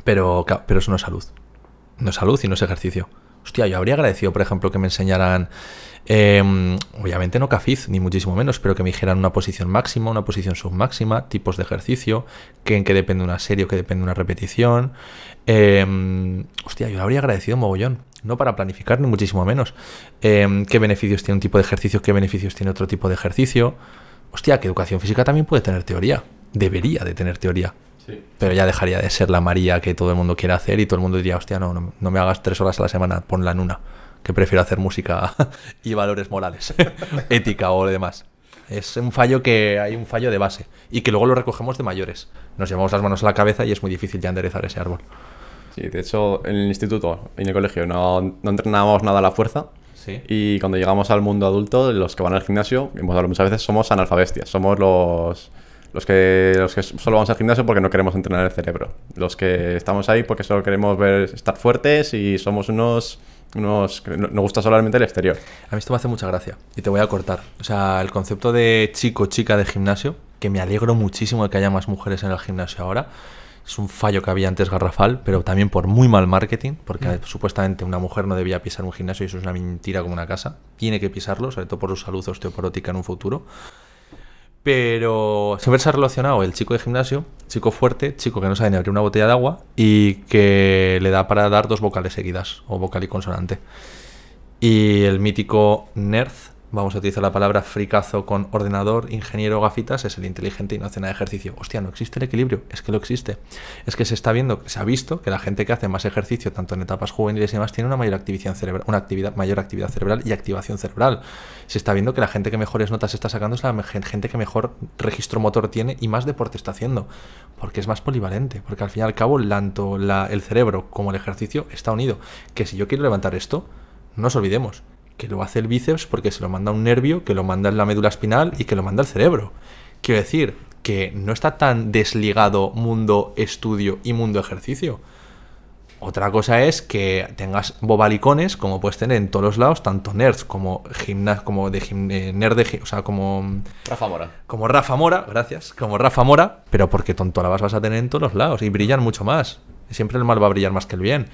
Pero, pero eso no es salud. No es salud y no es ejercicio. Hostia, yo habría agradecido, por ejemplo, que me enseñaran, em, obviamente no cafiz, ni muchísimo menos, pero que me dijeran una posición máxima, una posición submáxima, tipos de ejercicio, que en qué depende una serie o que depende una repetición. Em, hostia, yo lo habría agradecido mogollón. No para planificar, ni muchísimo menos. Em, ¿Qué beneficios tiene un tipo de ejercicio? ¿Qué beneficios tiene otro tipo de ejercicio? Hostia, que educación física también puede tener teoría. Debería de tener teoría. Pero ya dejaría de ser la María que todo el mundo quiere hacer y todo el mundo diría, hostia, no, no, me hagas tres horas a la semana, ponla en una, que prefiero hacer música y valores morales, ética o demás. Es un fallo que hay un fallo de base y que luego lo recogemos de mayores. Nos llevamos las manos a la cabeza y es muy difícil ya enderezar ese árbol. Sí, de hecho, en el instituto y en el colegio no, no entrenábamos nada a la fuerza. Y cuando llegamos al mundo adulto, los que van al gimnasio, muchas veces, somos analfabestias, somos los los que, los que solo vamos al gimnasio porque no queremos entrenar el cerebro. Los que estamos ahí porque solo queremos ver, estar fuertes y somos unos nos, nos, gusta solamente el exterior. A mí esto me hace mucha gracia y te voy a cortar. O sea, el concepto de chico, chica de gimnasio, que me alegro muchísimo de que haya más mujeres en el gimnasio ahora. Es un fallo que había antes garrafal, pero también por muy mal marketing, porque mm. supuestamente una mujer no debía pisar un gimnasio y eso es una mentira como una casa. Tiene que pisarlo, sobre todo por su salud osteoporótica en un futuro. Pero siempre se ha relacionado el chico de gimnasio, chico fuerte, chico que no sabe ni abrir una botella de agua y que le da para dar dos vocales seguidas o vocal y consonante. Y el mítico Nerf vamos a utilizar la palabra fricazo con ordenador, ingeniero, gafitas, es el inteligente y no hace nada de ejercicio. Hostia, no existe el equilibrio, es que lo existe. Es que se está viendo, se ha visto que la gente que hace más ejercicio, tanto en etapas juveniles y demás, tiene una mayor actividad cerebral, una actividad, mayor actividad cerebral y activación cerebral. Se está viendo que la gente que mejores notas está sacando es la gente que mejor registro motor tiene y más deporte está haciendo, porque es más polivalente, porque al fin y al cabo tanto el cerebro como el ejercicio está unido. Que si yo quiero levantar esto, no nos olvidemos, que lo hace el bíceps porque se lo manda un nervio, que lo manda en la médula espinal y que lo manda el cerebro. Quiero decir que no está tan desligado mundo estudio y mundo ejercicio. Otra cosa es que tengas bobalicones, como puedes tener en todos los lados, tanto nerds como gimnas, como de eh, como Rafa Mora. Como Rafa Mora, gracias, como Rafa Mora, pero porque tonto la vas a tener en todos los lados y brillan mucho más. Siempre el mal va a brillar más que el bien,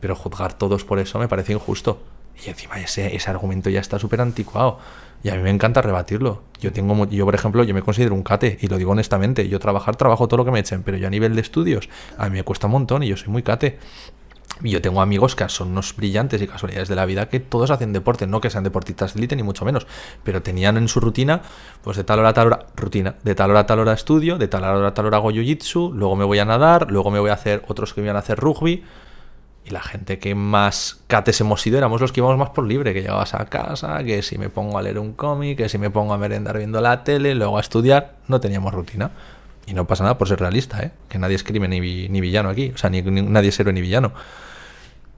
pero juzgar todos por eso me parece injusto. Y encima ese, ese argumento ya está súper anticuado. Y a mí me encanta rebatirlo. Yo tengo, yo por ejemplo, yo me considero un cate y lo digo honestamente. Yo trabajar, trabajo todo lo que me echen, pero yo a nivel de estudios, a mí me cuesta un montón y yo soy muy cate. y Yo tengo amigos que son unos brillantes y casualidades de la vida que todos hacen deporte, no que sean deportistas de élite ni mucho menos, pero tenían en su rutina, pues de tal hora a tal hora, rutina, de tal hora a tal hora estudio, de tal hora a tal hora hago jiu-jitsu, luego me voy a nadar, luego me voy a hacer otros que me van a hacer rugby, y la gente que más cates hemos sido éramos los que íbamos más por libre, que llegabas a casa, que si me pongo a leer un cómic, que si me pongo a merendar viendo la tele, luego a estudiar, no teníamos rutina. Y no pasa nada por ser realista, ¿eh? que nadie es crimen ni, villano aquí, o sea, ni, nadie es héroe ni villano.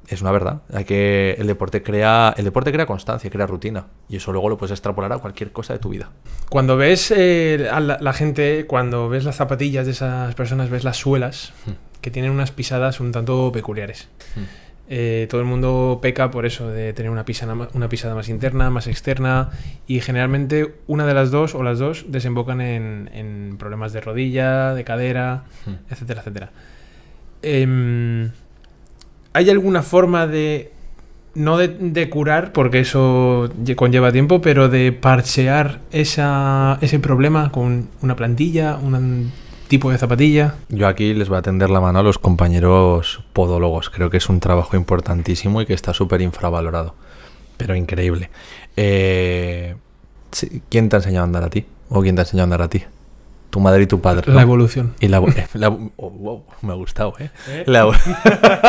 Es una verdad, que el deporte crea el deporte crea constancia, crea rutina y eso luego lo puedes extrapolar a cualquier cosa de tu vida. Cuando ves eh, a la, gente, cuando ves las zapatillas de esas personas, ves las suelas, hmm que tienen unas pisadas un tanto peculiares. Hmm. Eh, todo el mundo peca por eso, de tener una, una pisada más interna, más externa, y generalmente una de las dos o las dos desembocan en, problemas de rodilla, de cadera, hmm. etcétera, etcétera. Em, ¿Hay alguna forma de, no de, curar, porque eso conlleva tiempo, pero de parchear ese problema con una plantilla, un tipo de zapatilla. Yo aquí les voy a tender la mano a los compañeros podólogos. Creo que es un trabajo importantísimo y que está súper infravalorado. Pero increíble. Eh, ¿Quién te ha enseñado a andar a ti? ¿O quién te ha enseñado a andar a ti? Tu madre y tu padre. La evolución. Y la, eh, oh, me ha gustado, ¿eh? ¿Eh?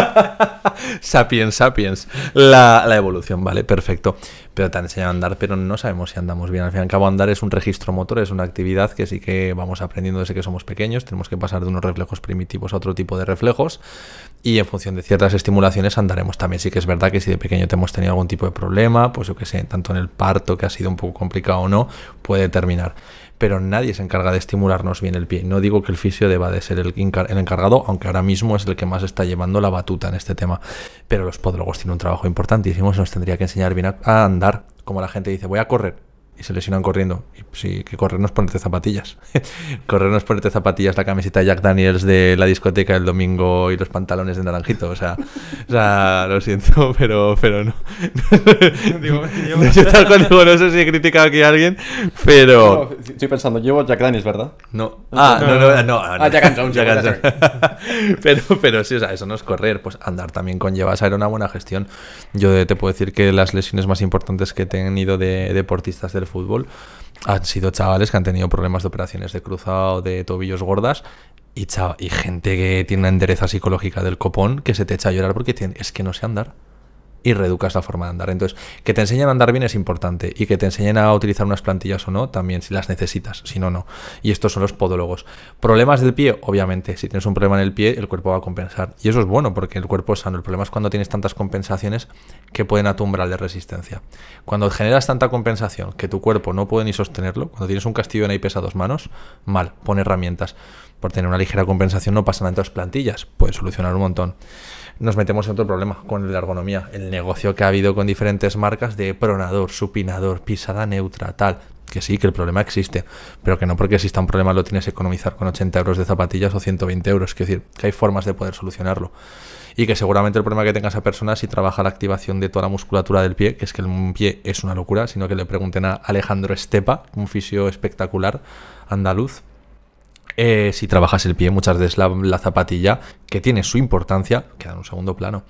sapiens, sapiens. La, la evolución, vale, perfecto pero te han enseñado a andar, pero no sabemos si andamos bien. Al fin y al cabo, andar es un registro motor, es una actividad que sí que vamos aprendiendo desde que somos pequeños. Tenemos que pasar de unos reflejos primitivos a otro tipo de reflejos y en función de ciertas estimulaciones andaremos también. Sí que es verdad que si de pequeño te hemos tenido algún tipo de problema, pues yo que sé, tanto en el parto que ha sido un poco complicado o no, puede terminar pero nadie se encarga de estimularnos bien el pie. No digo que el fisio deba de ser el, encargado, aunque ahora mismo es el que más está llevando la batuta en este tema, pero los podólogos tienen un trabajo importantísimo, nos tendría que enseñar bien a andar, como la gente dice, voy a correr, y se lesionan corriendo. Y sí, que correr no ponerte zapatillas. correr ponerte zapatillas, la camiseta Jack Daniels de la discoteca del domingo y los pantalones de naranjito. O sea, lo siento, pero, pero no. yo no sé si he criticado aquí a alguien, pero. estoy pensando, llevo Jack Daniels, ¿verdad? No. Ah, no, no, no. ah, Jack Jack pero, pero sí, o sea, eso no es correr. Pues andar también conlleva. O era una buena gestión. Yo te puedo decir que las lesiones más importantes que he tenido de deportistas del fútbol han sido chavales que han tenido problemas de operaciones de cruzado, de tobillos gordas y, y gente que tiene una endereza psicológica del copón que se te echa a llorar porque es que no sé andar y reeducas la forma de andar. Entonces, que te enseñen a andar bien es importante y que te enseñen a utilizar unas plantillas o no, también si las necesitas, si no, no. Y estos son los podólogos. Problemas del pie, obviamente, si tienes un problema en el pie, el cuerpo va a compensar. Y eso es bueno porque el cuerpo es sano. El problema es cuando tienes tantas compensaciones que pueden atumbrar la de resistencia. Cuando generas tanta compensación que tu cuerpo no puede ni sostenerlo, cuando tienes un castillo en ahí pesa dos manos, mal, pone herramientas. Por tener una ligera compensación no pasan a las plantillas, puede solucionar un montón nos metemos en otro problema con la ergonomía. El negocio que ha habido con diferentes marcas de pronador, supinador, pisada neutra, tal. Que sí, que el problema existe, pero que no porque exista un problema lo tienes que economizar con 80 euros de zapatillas o 120 euros. Quiero decir, que hay formas de poder solucionarlo. Y que seguramente el problema que tenga esa persona si trabaja la activación de toda la musculatura del pie, que es que el pie es una locura, sino que le pregunten a Alejandro Estepa, un fisio espectacular andaluz, eh, si trabajas el pie, muchas veces la, zapatilla, que tiene su importancia, queda en un segundo plano.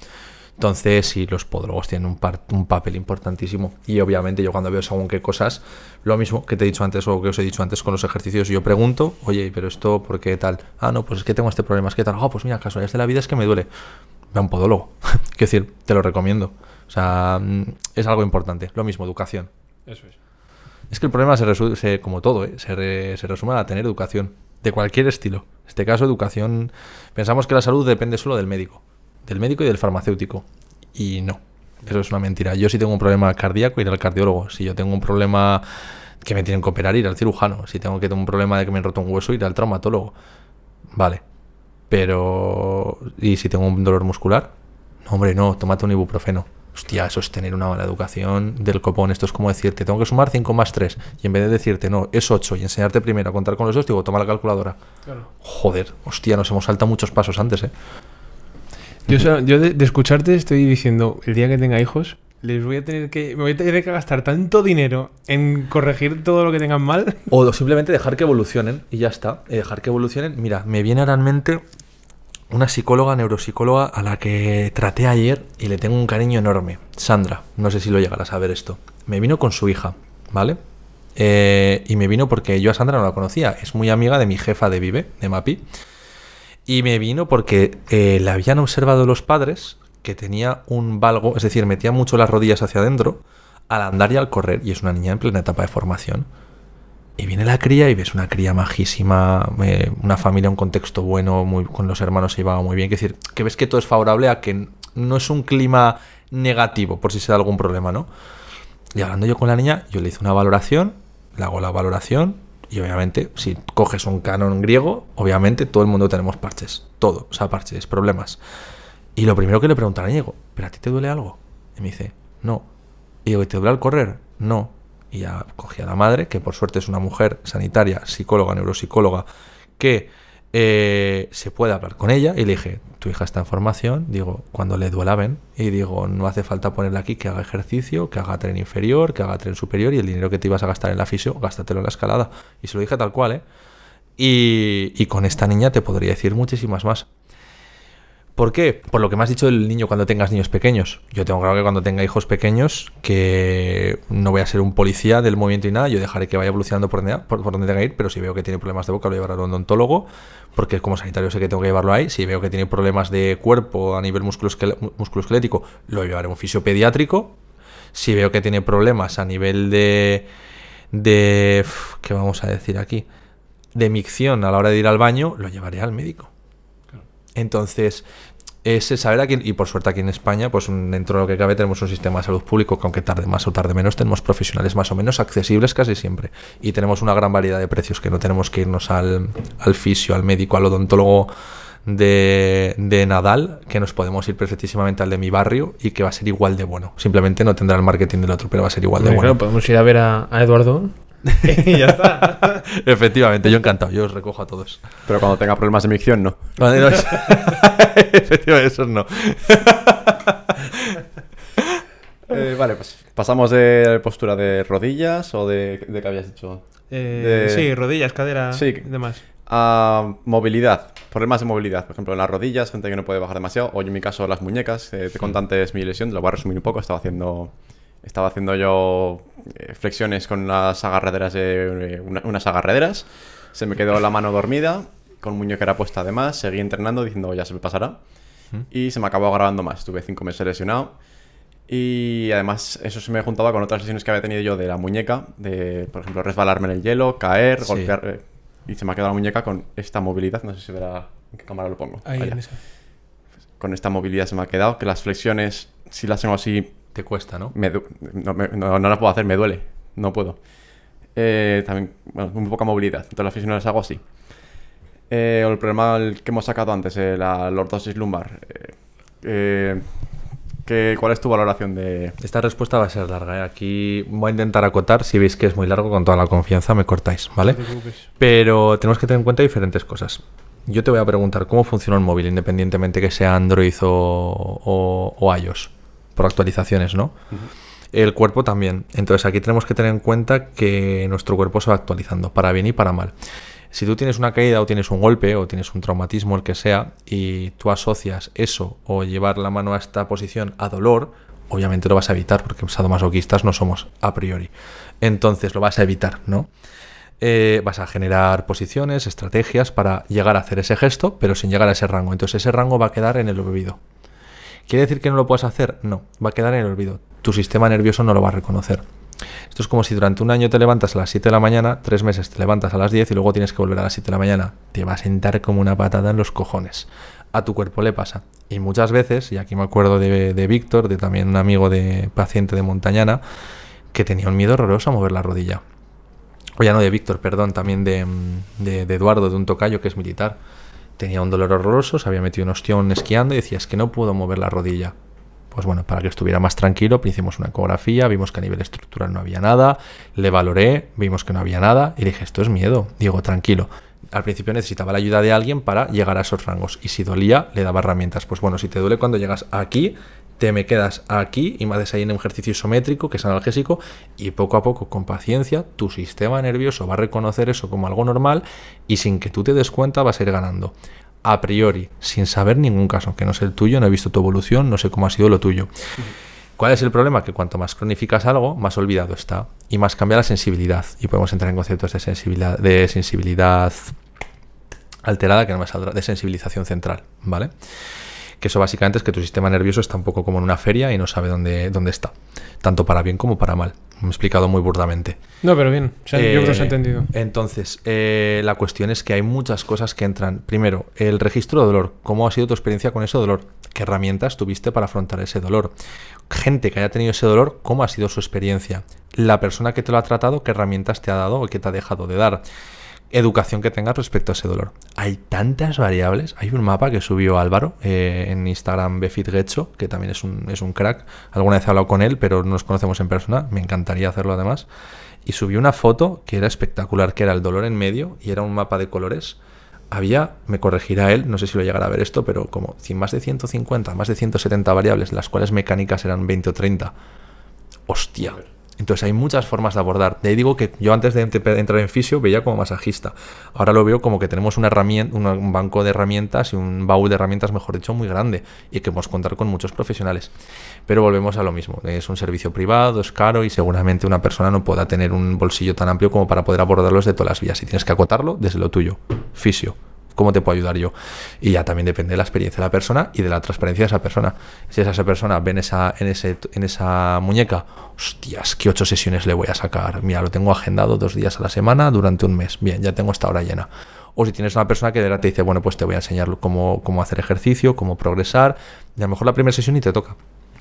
Entonces, si los podólogos tienen un, papel importantísimo. Y obviamente yo cuando veo según qué cosas, lo mismo que te he dicho antes o que os he dicho antes con los ejercicios, yo pregunto, oye, pero esto, ¿por qué tal? Ah, no, pues es que tengo este problema, es que tal. Ah, pues mira, casualidades de la vida es que me duele. Ve a un podólogo. Quiero decir, te lo recomiendo. O sea, mm, es algo importante. Lo mismo, educación. Eso es. Es que el problema se, como todo, ¿eh? se, se resume a tener educación de cualquier estilo. En este caso, educación. Pensamos que la salud depende solo del médico, del médico y del farmacéutico. Y no, eso es una mentira. Yo si tengo un problema cardíaco, ir al cardiólogo. Si yo tengo un problema que me tienen que operar, ir al cirujano. Si tengo que tener un problema de que me he roto un hueso, ir al traumatólogo. Vale. Pero... ¿Y si tengo un dolor muscular? No, hombre, no, tómate un ibuprofeno hostia, eso es tener una mala educación del copón. Esto es como decirte, tengo que sumar 5 más 3. Y en vez de decirte, no, es 8 y enseñarte primero a contar con los dos, digo, toma la calculadora. Claro. Joder, hostia, nos hemos saltado muchos pasos antes, ¿eh? Yo, de, escucharte estoy diciendo, el día que tenga hijos, les voy a tener que. Me voy a tener que gastar tanto dinero en corregir todo lo que tengan mal. O simplemente dejar que evolucionen y ya está. Eh, dejar que evolucionen. Mira, me viene a la mente una psicóloga, neuropsicóloga, a la que traté ayer y le tengo un cariño enorme. Sandra, no sé si lo llegarás a ver esto. Me vino con su hija, ¿vale? Eh, y me vino porque yo a Sandra no la conocía. Es muy amiga de mi jefa de Vive, de Mapi. Y me vino porque eh, la habían observado los padres que tenía un valgo, es decir, metía mucho las rodillas hacia adentro al andar y al correr. Y es una niña en plena etapa de formación. Y viene la cría y ves una cría majísima, eh, una familia, un contexto bueno, muy, con los hermanos se llevaba muy bien. Es decir, que ves que todo es favorable a que no es un clima negativo, por si se da algún problema, ¿no? Y hablando yo con la niña, yo le hice una valoración, le hago la valoración, y obviamente, si coges un canon griego, obviamente todo el mundo tenemos parches. Todo, o sea, parches, problemas. Y lo primero que le a digo, ¿pero a ti te duele algo? Y me dice, no. Y digo, te duele al correr? No. Y ya cogí a la madre, que por suerte es una mujer sanitaria, psicóloga, neuropsicóloga, que eh, se puede hablar con ella. Y le dije, tu hija está en formación, digo, cuando le duela ven. Y digo, no hace falta ponerla aquí, que haga ejercicio, que haga tren inferior, que haga tren superior y el dinero que te ibas a gastar en la fisio, gástatelo en la escalada. Y se lo dije tal cual, ¿eh? Y, y con esta niña te podría decir muchísimas más. ¿Por qué? Por lo que me has dicho del niño cuando tengas niños pequeños. Yo tengo claro que cuando tenga hijos pequeños, que no voy a ser un policía del movimiento y nada, yo dejaré que vaya evolucionando por donde, por, donde tenga que ir, pero si veo que tiene problemas de boca, lo llevaré un odontólogo, porque como sanitario sé que tengo que llevarlo ahí. Si veo que tiene problemas de cuerpo a nivel esquelético, lo llevaré a un fisiopediátrico. Si veo que tiene problemas a nivel de. de. ¿qué vamos a decir aquí? de micción a la hora de ir al baño, lo llevaré al médico. Entonces, ese saber aquí quién, y por suerte aquí en España, pues dentro de lo que cabe tenemos un sistema de salud público que aunque tarde más o tarde menos, tenemos profesionales más o menos accesibles casi siempre. Y tenemos una gran variedad de precios que no tenemos que irnos al, al fisio, al médico, al odontólogo de, Nadal, que nos podemos ir perfectísimamente al de mi barrio y que va a ser igual de bueno. Simplemente no tendrá el marketing del otro, pero va a ser igual de bueno. podemos ir a ver a Eduardo y ya está. Efectivamente, yo encantado, yo os recojo a todos. Pero cuando tenga problemas de micción, no. Efectivamente, esos no. Eh, vale, pues pasamos de postura de rodillas o de, de que habías dicho. Eh, sí, rodillas, cadera demás. A movilidad, problemas de movilidad, por ejemplo, en las rodillas, gente que no puede bajar demasiado, o en mi caso las muñecas, eh, te conté antes mi lesión, lo voy a resumir un poco, estaba haciendo estaba haciendo yo eh, flexiones con unas agarraderas de, eh, unas agarraderas. Se me quedó la mano dormida, con muñequera puesta además. Seguí entrenando diciendo ya se me pasará. Y se me acabó grabando más. Estuve cinco meses lesionado. Y además eso se me juntaba con otras lesiones que había tenido yo de la muñeca, de por ejemplo resbalarme en el hielo, caer, golpear. Eh, y se me ha quedado la muñeca con esta movilidad, no sé si verá en qué cámara lo pongo. Con esta movilidad se me ha quedado, que las flexiones, si las tengo así cuesta, ¿no? no, la puedo hacer, me duele. No puedo. Eh, también, bueno, muy poca movilidad. Entonces las no hago así. Eh, el problema que hemos sacado antes, eh, la, lordosis lumbar. Eh, ¿Cuál es tu valoración de...? Esta respuesta va a ser larga. Aquí voy a intentar acotar. Si veis que es muy largo, con toda la confianza me cortáis, ¿vale? Pero tenemos que tener en cuenta diferentes cosas. Yo te voy a preguntar cómo funciona un móvil, independientemente que sea Android o, o, o iOS por actualizaciones, ¿no? El cuerpo también. Entonces aquí tenemos que tener en cuenta que nuestro cuerpo se va actualizando, para bien y para mal. Si tú tienes una caída o tienes un golpe o tienes un traumatismo, el que sea, y tú asocias eso o llevar la mano a esta posición a dolor, obviamente lo vas a evitar, porque sadomasoquistas no somos a priori. Entonces lo vas a evitar, ¿no? Eh, vas a generar posiciones, estrategias para llegar a hacer ese gesto, pero sin llegar a ese rango. Entonces ese rango va a quedar en el bebido. ¿Quiere decir que no lo puedes hacer? No, va a quedar en el olvido. Tu sistema nervioso no lo va a reconocer. Esto es como si durante un año te levantas a las 7 de la mañana, tres meses te levantas a las 10 y luego tienes que volver a las 7 de la mañana. Te va a sentar como una patada en los cojones. A tu cuerpo le pasa. Y muchas veces, y aquí me acuerdo de, Víctor, de también un amigo de paciente de Montañana, que tenía un miedo horroroso a mover la rodilla. O ya no de Víctor, perdón, también de, mm, de, de Eduardo, de un tocayo que es militar tenía un dolor horroroso, se había metido un ostión esquiando y decía, es que no puedo mover la rodilla. Pues bueno, para que estuviera más tranquilo, pues hicimos una ecografía, vimos que a nivel estructural no había nada, le valoré, vimos que no había nada y dije, esto es miedo. Digo, tranquilo, al principio necesitaba la ayuda de alguien para llegar a esos rangos. Y si dolía, le daba herramientas. Pues bueno, si te duele cuando llegas aquí, te me quedas aquí y me haces ahí en un ejercicio isométrico que es analgésico y poco a poco, con paciencia, tu sistema nervioso va a reconocer eso como algo normal y sin que tú te des cuenta vas a ir ganando. A priori, sin saber ningún caso, que no es el tuyo, no he visto tu evolución, no sé cómo ha sido lo tuyo. ¿Cuál es el problema? Que cuanto más cronificas algo, más olvidado está y más cambia la sensibilidad. Y podemos entrar en conceptos de sensibilidad, de sensibilidad alterada, que no me saldrá, de sensibilización central, ¿vale? que eso básicamente es que tu sistema nervioso está un poco como en una feria y no sabe dónde, dónde está, tanto para bien como para mal. Me he explicado muy burdamente. No, pero bien, yo creo que se eh, entendido. Entonces, eh, la cuestión es que hay muchas cosas que entran. Primero, el registro de dolor. ¿Cómo ha sido tu experiencia con ese dolor? ¿Qué herramientas tuviste para afrontar ese dolor? Gente que haya tenido ese dolor, ¿cómo ha sido su experiencia? La persona que te lo ha tratado, ¿qué herramientas te ha dado o qué te ha dejado de dar? educación que tengas respecto a ese dolor. Hay tantas variables. Hay un mapa que subió Álvaro eh, en Instagram Befitgecho, que también es un, es un crack. Alguna vez he hablado con él, pero no nos conocemos en persona. Me encantaría hacerlo además. Y subió una foto que era espectacular, que era el dolor en medio y era un mapa de colores. Había, me corregirá él, no sé si lo llegará a ver esto, pero como más de 150, más de 170 variables, las cuales mecánicas eran 20 o 30. Hostia entonces hay muchas formas de abordar. Te digo que yo antes de entrar en fisio veía como masajista. Ahora lo veo como que tenemos una un banco de herramientas y un baúl de herramientas, mejor dicho, muy grande y que podemos contar con muchos profesionales. Pero volvemos a lo mismo. Es un servicio privado, es caro y seguramente una persona no pueda tener un bolsillo tan amplio como para poder abordarlos de todas las vías. Y tienes que acotarlo desde lo tuyo. Fisio ¿Cómo te puedo ayudar yo? Y ya también depende de la experiencia de la persona y de la transparencia de esa persona. Si esa persona ven esa, en ese, en esa muñeca, hostias, ¿qué ocho sesiones le voy a sacar? Mira, lo tengo agendado dos días a la semana durante un mes. Bien, ya tengo esta hora llena. O si tienes una persona que de te dice, bueno, pues te voy a enseñar cómo, cómo hacer ejercicio, cómo progresar, y a lo mejor la primera sesión y te toca.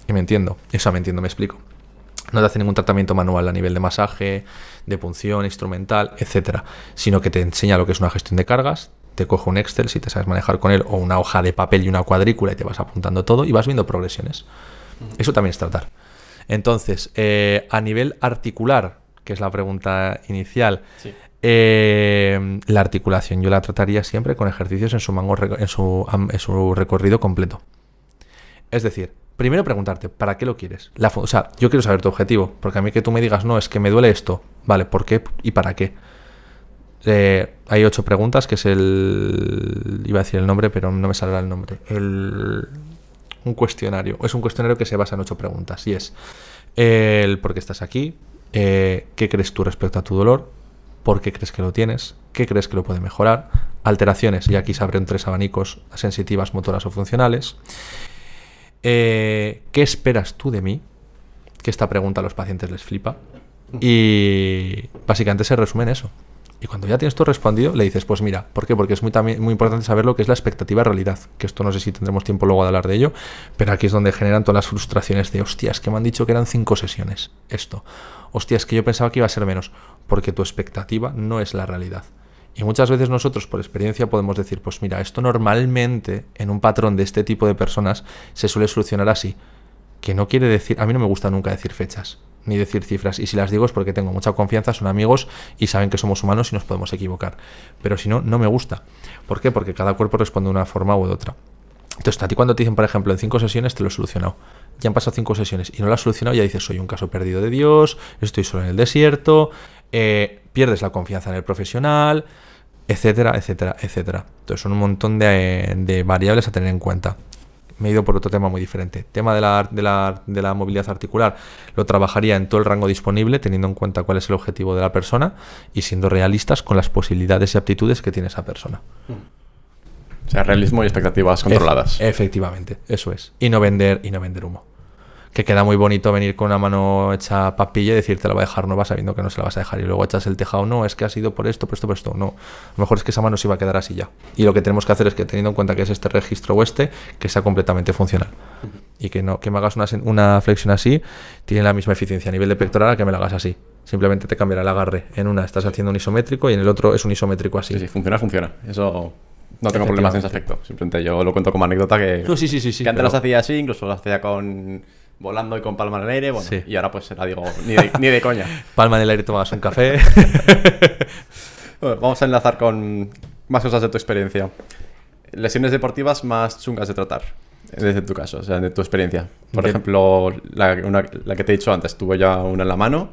Y me entiendo, eso me entiendo, me explico. No te hace ningún tratamiento manual a nivel de masaje, de punción, instrumental, etcétera, Sino que te enseña lo que es una gestión de cargas, te cojo un Excel, si te sabes manejar con él, o una hoja de papel y una cuadrícula y te vas apuntando todo y vas viendo progresiones. Eso también es tratar. Entonces, eh, a nivel articular, que es la pregunta inicial, eh, la articulación yo la trataría siempre con ejercicios en su, en su, recorrido completo. Es decir, primero preguntarte, ¿para qué lo quieres? La, o sea, yo quiero saber tu objetivo, porque a mí que tú me digas, no, es que me duele esto, vale, ¿por qué y para qué? hay ocho preguntas, que es el. iba a decir el nombre, pero no me saldrá el nombre. un cuestionario. Es un cuestionario que se basa en ocho preguntas. Y es el por qué estás aquí, eh, qué crees tú respecto a tu dolor, por qué crees que lo tienes, qué crees que lo puede mejorar, alteraciones, y aquí se abren tres abanicos sensitivas, motoras o funcionales. Eh, ¿Qué esperas tú de mí? Que esta pregunta a los pacientes les flipa. Y básicamente se resume en eso. Y cuando ya tienes todo respondido, le dices, pues mira, ¿por qué? Porque es muy, muy importante saber lo que es la expectativa realidad, que esto no sé si tendremos tiempo luego de hablar de ello, pero aquí es donde generan todas las frustraciones de, hostias, que me han dicho que eran cinco sesiones, esto, hostias, que yo pensaba que iba a ser menos, porque tu expectativa no es la realidad. Y muchas veces nosotros por experiencia podemos decir, pues mira, esto normalmente en un patrón de este tipo de personas se suele solucionar así que no quiere decir, a mí no me gusta nunca decir fechas ni decir cifras y si las digo es porque tengo mucha confianza, son amigos y saben que somos humanos y nos podemos equivocar, pero si no, no me gusta. ¿Por qué? Porque cada cuerpo responde de una forma u otra. Entonces, a ti cuando te dicen, por ejemplo, en cinco sesiones te lo he solucionado, ya han pasado cinco sesiones y no lo has solucionado, ya dices, soy un caso perdido de Dios, estoy solo en el desierto, eh, pierdes la confianza en el profesional, etcétera, etcétera, etcétera. Entonces son un montón de, variables a tener en cuenta me he ido por otro tema muy diferente. Tema de la, de, la, de la, movilidad articular, lo trabajaría en todo el rango disponible, teniendo en cuenta cuál es el objetivo de la persona y siendo realistas con las posibilidades y aptitudes que tiene esa persona. O sea, realismo y expectativas controladas. efectivamente, eso es. Y no vender, y no vender humo que queda muy bonito venir con una mano hecha papilla y decirte la va a dejar nueva sabiendo que no se la vas a dejar y luego echas el tejado, no, es que ha sido por esto, por esto, por esto, no, a lo mejor es que esa mano se iba a quedar así ya. Y lo que tenemos que hacer es que teniendo en cuenta que es este registro o este, que sea completamente funcional. Y que no, que me hagas una, una, flexión así, tiene la misma eficiencia a nivel de pectoral a que me la hagas así. Simplemente te cambiará el agarre. En una estás haciendo un isométrico y en el otro es un isométrico así. Sí, sí, funciona, funciona. Eso no tengo problemas en ese aspecto. Simplemente yo lo cuento como anécdota que, no, sí, sí, sí, que antes las hacía así, incluso las hacía con volando y con palma en el aire. Bueno, y ahora pues la digo, ni de, coña. palma en el aire, tomabas un café. vamos a enlazar con más cosas de tu experiencia. Lesiones deportivas más chungas de tratar, desde tu caso, o sea, de tu experiencia. Por ejemplo, la, que te he dicho antes, tuve ya una en la mano,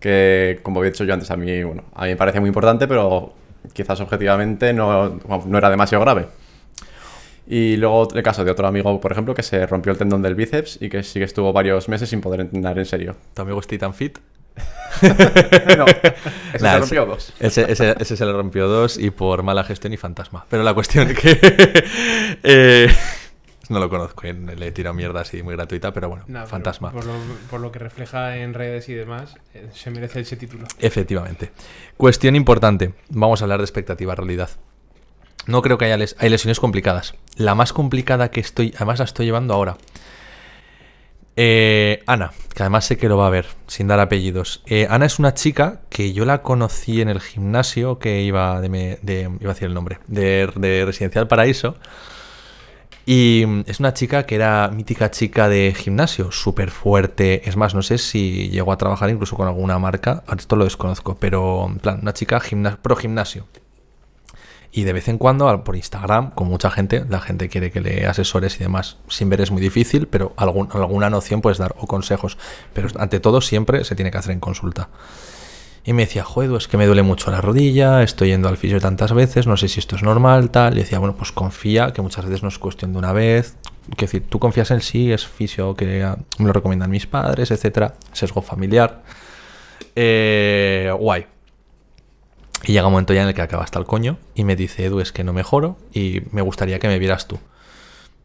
que como he dicho yo antes, a mí, bueno, a mí me parecía muy importante, pero quizás objetivamente no era demasiado grave. Y luego el caso de otro amigo, por ejemplo, que se rompió el tendón del bíceps y que sí que estuvo varios meses sin poder entrenar en serio. ¿Tu amigo es Titan fit? no, ese se se rompió dos. Ese, se le rompió dos y por mala gestión y fantasma. Pero la cuestión es que. Eh, no lo conozco, eh, le he tirado mierda así muy gratuita, pero bueno, fantasma. por, lo, que refleja en redes y demás, eh, se merece ese título. Efectivamente. Cuestión importante. Vamos a hablar de expectativa-realidad. No creo que haya lesiones complicadas. La más complicada que estoy, además la estoy llevando ahora. Eh, Ana, que además sé que lo va a ver, sin dar apellidos. Eh, Ana es una chica que yo la conocí en el gimnasio que iba de, me, iba a decir el nombre, de, Residencial Paraíso. Y es una chica que era mítica chica de gimnasio, súper fuerte. Es más, no sé si llegó a trabajar incluso con alguna marca. Esto lo desconozco, pero en plan, una chica pro gimnasio. Y de vez en cuando, por Instagram, con mucha gente, la gente quiere que le asesores y demás. Sin ver es muy difícil, pero alguna noción puedes dar o consejos. Pero ante todo siempre se tiene que hacer en consulta. Y me decía, joder, es que me duele mucho la rodilla, estoy yendo al fisio tantas veces, no sé si esto es normal, tal. Y decía, bueno, pues confía, que muchas veces no es cuestión de una vez. Que decir, tú confías en sí, es fisio que me lo recomiendan mis padres, etcétera, sesgo familiar. Eh, guay. Y llega un momento ya en el que acaba hasta el coño y me dice, Edu, es que no mejoro y me gustaría que me vieras tú.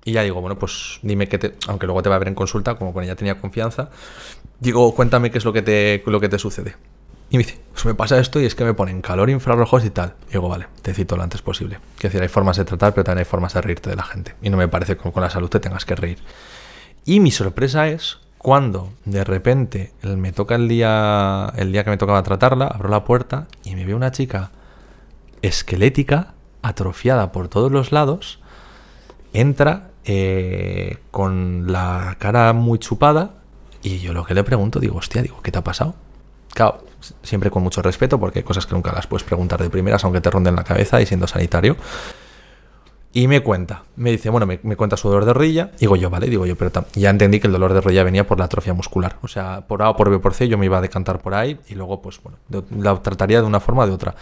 Y ya digo, bueno, pues dime que te, aunque luego te va a ver en consulta, como con ella tenía confianza, digo, cuéntame qué es lo que te, lo que te sucede. Y me dice, pues me pasa esto y es que me ponen calor, infrarrojos y tal. Y digo, vale, te cito lo antes posible. que decir, hay formas de tratar, pero también hay formas de reírte de la gente. Y no me parece que con la salud te tengas que reír. Y mi sorpresa es cuando de repente me toca el día, el día que me tocaba tratarla, abro la puerta y me veo una chica esquelética, atrofiada por todos los lados, entra eh, con la cara muy chupada y yo lo que le pregunto, digo, hostia, digo, ¿qué te ha pasado? Claro, siempre con mucho respeto porque hay cosas que nunca las puedes preguntar de primeras aunque te ronden la cabeza y siendo sanitario. Y me cuenta, me dice, bueno, me, cuenta su dolor de rodilla. Digo yo, vale, digo yo, pero ya entendí que el dolor de rodilla venía por la atrofia muscular. O sea, por A o por B por C, yo me iba a decantar por ahí y luego, pues bueno, la trataría de una forma o de otra.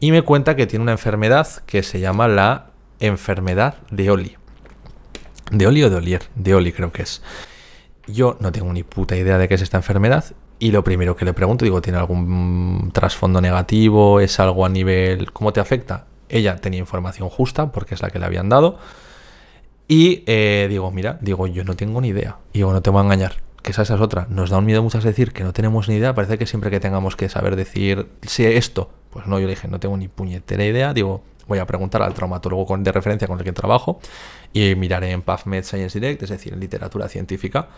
Y me cuenta que tiene una enfermedad que se llama la enfermedad de Oli. ¿De Oli o de Olier? De Oli creo que es. Yo no tengo ni puta idea de qué es esta enfermedad y lo primero que le pregunto, digo, ¿tiene algún trasfondo negativo? ¿Es algo a nivel... ¿Cómo te afecta? Ella tenía información justa porque es la que le habían dado. Y eh, digo, mira, digo, yo no tengo ni idea. Y digo, no te voy a engañar, que esa, esa es otra. Nos da un miedo muchas decir que no tenemos ni idea. Parece que siempre que tengamos que saber decir si esto. Pues no, yo le dije, no tengo ni puñetera idea. Digo, voy a preguntar al traumatólogo de referencia con el que trabajo y miraré en PubMed Science Direct, es decir, en literatura científica.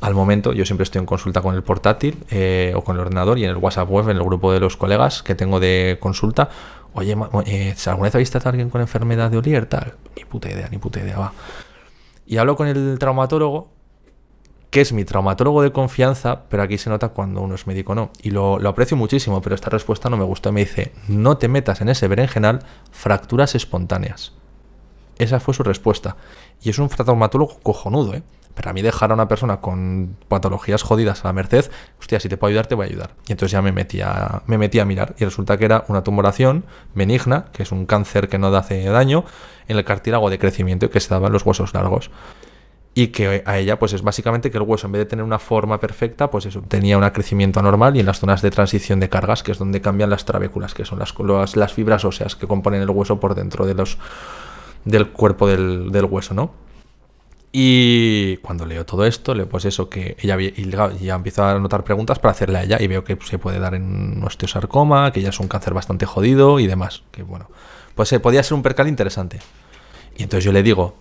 Al momento, yo siempre estoy en consulta con el portátil eh, o con el ordenador y en el WhatsApp web, en el grupo de los colegas que tengo de consulta, Oye, eh, ¿alguna vez ha visto a alguien con enfermedad de Olier? Tal. Ni puta idea, ni puta idea, va. Y hablo con el traumatólogo, que es mi traumatólogo de confianza, pero aquí se nota cuando uno es médico no. Y lo, lo aprecio muchísimo, pero esta respuesta no me gustó. Me dice, no te metas en ese berenjenal, fracturas espontáneas. Esa fue su respuesta. Y es un traumatólogo cojonudo, ¿eh? Pero a mí dejar a una persona con patologías jodidas a la merced, hostia, si te puedo ayudar, te voy a ayudar. Y entonces ya me metí a, me metí a mirar y resulta que era una tumoración benigna, que es un cáncer que no hace daño, en el cartílago de crecimiento que se daba en los huesos largos y que a ella pues es básicamente que el hueso en vez de tener una forma perfecta pues eso tenía un crecimiento anormal y en las zonas de transición de cargas que es donde cambian las trabéculas que son las, las, fibras óseas que componen el hueso por dentro de los del cuerpo del hueso no y cuando leo todo esto, leo pues eso que ella ya empiezo a anotar preguntas para hacerle a ella y veo que se puede dar en osteosarcoma, que ya es un cáncer bastante jodido y demás. Que bueno, pues se eh, podía ser un percal interesante. Y entonces yo le digo,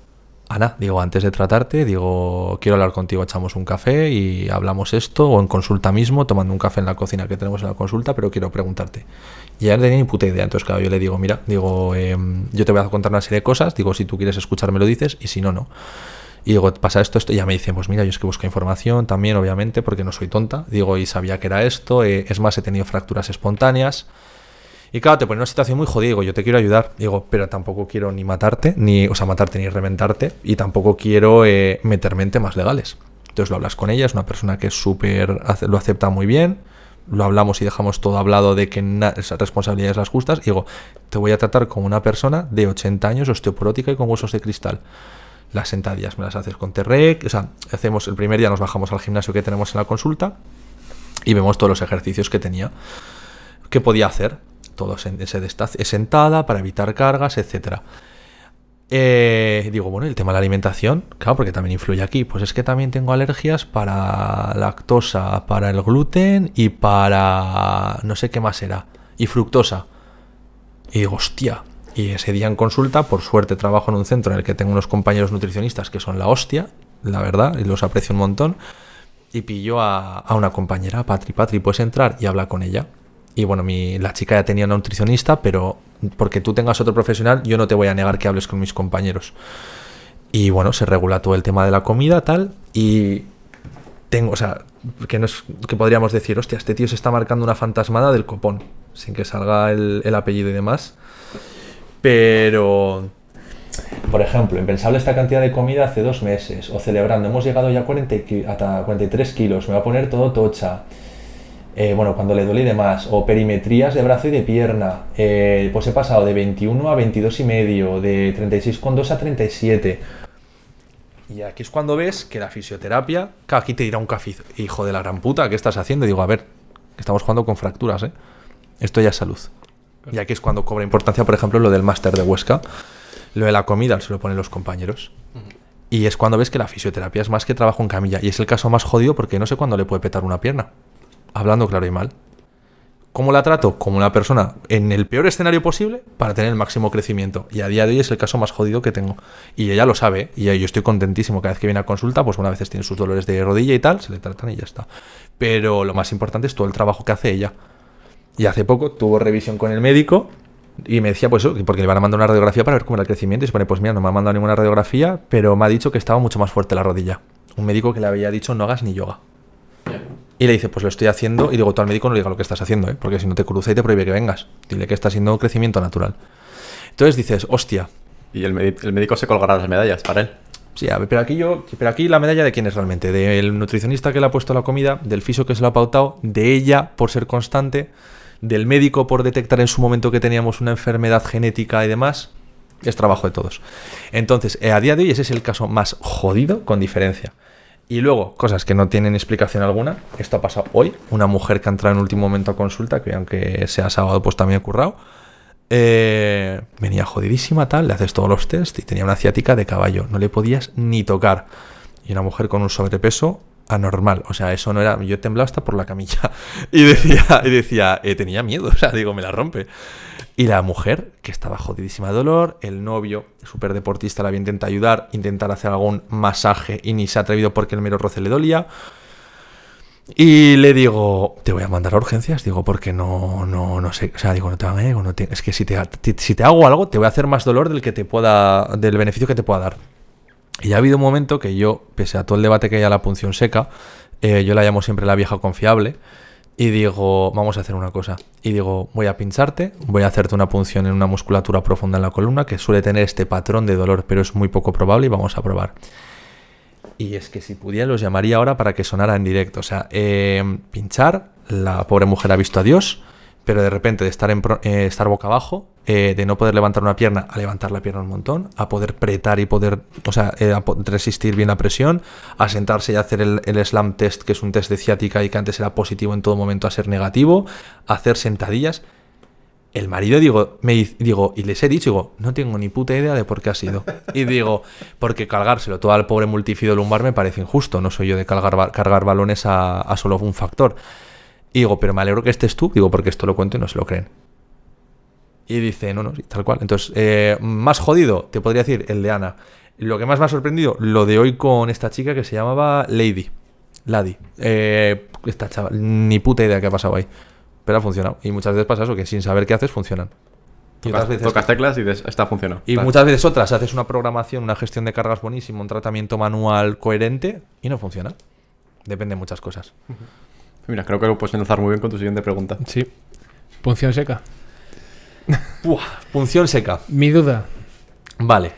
Ana, digo, antes de tratarte, digo, quiero hablar contigo, echamos un café y hablamos esto, o en consulta mismo, tomando un café en la cocina que tenemos en la consulta, pero quiero preguntarte. Y ella no tenía ni puta idea, entonces claro, yo le digo, mira, digo, em, yo te voy a contar una serie de cosas, digo, si tú quieres escucharme lo dices, y si no, no. Y digo, pasa esto, esto, y ya me dicen, pues mira, yo es que busco información también, obviamente, porque no soy tonta. Digo, y sabía que era esto, eh, es más, he tenido fracturas espontáneas. Y claro, te pone en una situación muy jodida, digo, yo te quiero ayudar, digo, pero tampoco quiero ni matarte, ni, o sea, matarte ni reventarte, y tampoco quiero meter eh, meterme en temas legales. Entonces lo hablas con ella, es una persona que súper lo acepta muy bien, lo hablamos y dejamos todo hablado de que esas responsabilidades las justas, digo, te voy a tratar como una persona de 80 años osteoporótica y con huesos de cristal las sentadillas me las haces con t rex o sea, hacemos el primer día nos bajamos al gimnasio que tenemos en la consulta y vemos todos los ejercicios que tenía, que podía hacer, todo es sentada para evitar cargas, etc. Eh, digo, bueno, el tema de la alimentación, claro, porque también influye aquí. Pues es que también tengo alergias para lactosa, para el gluten y para no sé qué más era. Y fructosa. Y digo, hostia, y ese día en consulta, por suerte trabajo en un centro en el que tengo unos compañeros nutricionistas que son la hostia, la verdad, y los aprecio un montón. Y pillo a, una compañera, Patri, Patri, puedes entrar y habla con ella. Y bueno, mi, la chica ya tenía un nutricionista, pero porque tú tengas otro profesional, yo no te voy a negar que hables con mis compañeros. Y bueno, se regula todo el tema de la comida, tal, y tengo, o sea, que no es que podríamos decir, hostia, este tío se está marcando una fantasmada del copón, sin que salga el, el apellido y demás. Pero, por ejemplo, impensable esta cantidad de comida hace dos meses, o celebrando, hemos llegado ya a hasta 43 kilos, me va a poner todo tocha. Eh, bueno, cuando le duele y demás, o perimetrías de brazo y de pierna, eh, pues he pasado de 21 a 22 y medio, de 36,2 a 37. Y aquí es cuando ves que la fisioterapia, que aquí te dirá un café, hijo de la gran puta, ¿qué estás haciendo? Y digo, a ver, estamos jugando con fracturas, ¿eh? Esto ya es salud. Y aquí es cuando cobra importancia, por ejemplo, lo del máster de Huesca. Lo de la comida se lo ponen los compañeros. Y es cuando ves que la fisioterapia es más que trabajo en camilla. Y es el caso más jodido porque no sé cuándo le puede petar una pierna. Hablando claro y mal. ¿Cómo la trato? Como una persona en el peor escenario posible para tener el máximo crecimiento. Y a día de hoy es el caso más jodido que tengo. Y ella lo sabe. Y yo estoy contentísimo. Cada vez que viene a consulta, pues una vez tiene sus dolores de rodilla y tal, se le tratan y ya está. Pero lo más importante es todo el trabajo que hace ella. Y hace poco tuvo revisión con el médico y me decía, pues, porque le van a mandar una radiografía para ver cómo era el crecimiento. Y se pone, pues mira, no me ha mandado ninguna radiografía, pero me ha dicho que estaba mucho más fuerte la rodilla. Un médico que le había dicho, no hagas ni yoga. Y le dice, pues lo estoy haciendo. Y digo, tú al médico no le digas lo que estás haciendo, ¿eh? porque si no te cruza y te prohíbe que vengas. Dile que está siendo un crecimiento natural. Entonces dices, hostia. Y el, el médico se colgará las medallas para él. Sí, a ver, pero aquí yo, pero aquí la medalla de quién es realmente, del nutricionista que le ha puesto la comida, del fiso que se lo ha pautado, de ella por ser constante, del médico por detectar en su momento que teníamos una enfermedad genética y demás, es trabajo de todos. Entonces, eh, a día de hoy ese es el caso más jodido con diferencia. Y luego, cosas que no tienen explicación alguna. Esto ha pasado hoy. Una mujer que ha entrado en último momento a consulta, que aunque sea sábado, pues también ha currado. Eh, venía jodidísima, tal, le haces todos los test y tenía una ciática de caballo, no le podías ni tocar. Y una mujer con un sobrepeso anormal. O sea, eso no era. Yo he temblado hasta por la camilla. Y decía, y decía, eh, tenía miedo. O sea, digo, me la rompe. Y la mujer, que estaba jodidísima de dolor, el novio, súper deportista, la había intentado ayudar, intentar hacer algún masaje y ni se ha atrevido porque el mero roce le dolía. Y le digo, te voy a mandar a urgencias, digo, porque no, no, no sé, o sea, digo, no te van a, no es que si te, si te hago algo, te voy a hacer más dolor del que te pueda, del beneficio que te pueda dar. Y ha habido un momento que yo, pese a todo el debate que hay a la punción seca, eh, yo la llamo siempre la vieja confiable, y digo, vamos a hacer una cosa. Y digo, voy a pincharte, voy a hacerte una punción en una musculatura profunda en la columna, que suele tener este patrón de dolor, pero es muy poco probable y vamos a probar. Y es que si pudiera los llamaría ahora para que sonara en directo. O sea, eh, pinchar, la pobre mujer ha visto a Dios, pero de repente de estar, en eh, estar boca abajo, eh, de no poder levantar una pierna a levantar la pierna un montón, a poder pretar y poder, eh, resistir bien la presión, a sentarse y hacer el, slam test, que es un test de ciática y que antes era positivo en todo momento a ser negativo, a hacer sentadillas. El marido, digo, me digo, y les he dicho, digo, no tengo ni puta idea de por qué ha sido. Y digo, porque cargárselo todo al pobre multifido lumbar me parece injusto, no soy yo de cargar, balones a, a solo un factor. Y digo, pero me alegro que estés tú, digo, porque esto lo cuento y no se lo creen. Y dice, no, no, tal cual. Entonces, eh, más jodido, te podría decir, el de Ana. Lo que más me ha sorprendido, lo de hoy con esta chica que se llamaba Lady. Lady. Eh, esta chaval, ni puta idea qué ha pasado ahí. Pero ha funcionado. Y muchas veces pasa eso, que sin saber qué haces, funcionan. tocas, teclas y dices, está funcionando. Y muchas veces otras, haces una programación, una gestión de cargas buenísima, un tratamiento manual coherente y no funciona. Depende de muchas cosas. Mira, creo que lo puedes enlazar muy bien con tu siguiente pregunta. Sí. Punción seca. punción seca. Mi duda. Vale.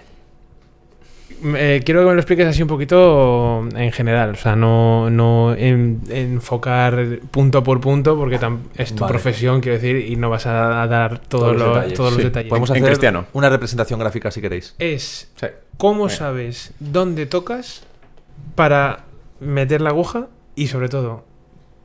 Eh, quiero que me lo expliques así un poquito en general, o sea, no, enfocar punto por punto porque es tu profesión, quiero decir, y no vas a dar todos, los, detalles. Todos los Podemos hacer cristiano. una representación gráfica si queréis. Es cómo sabes dónde tocas para meter la aguja y sobre todo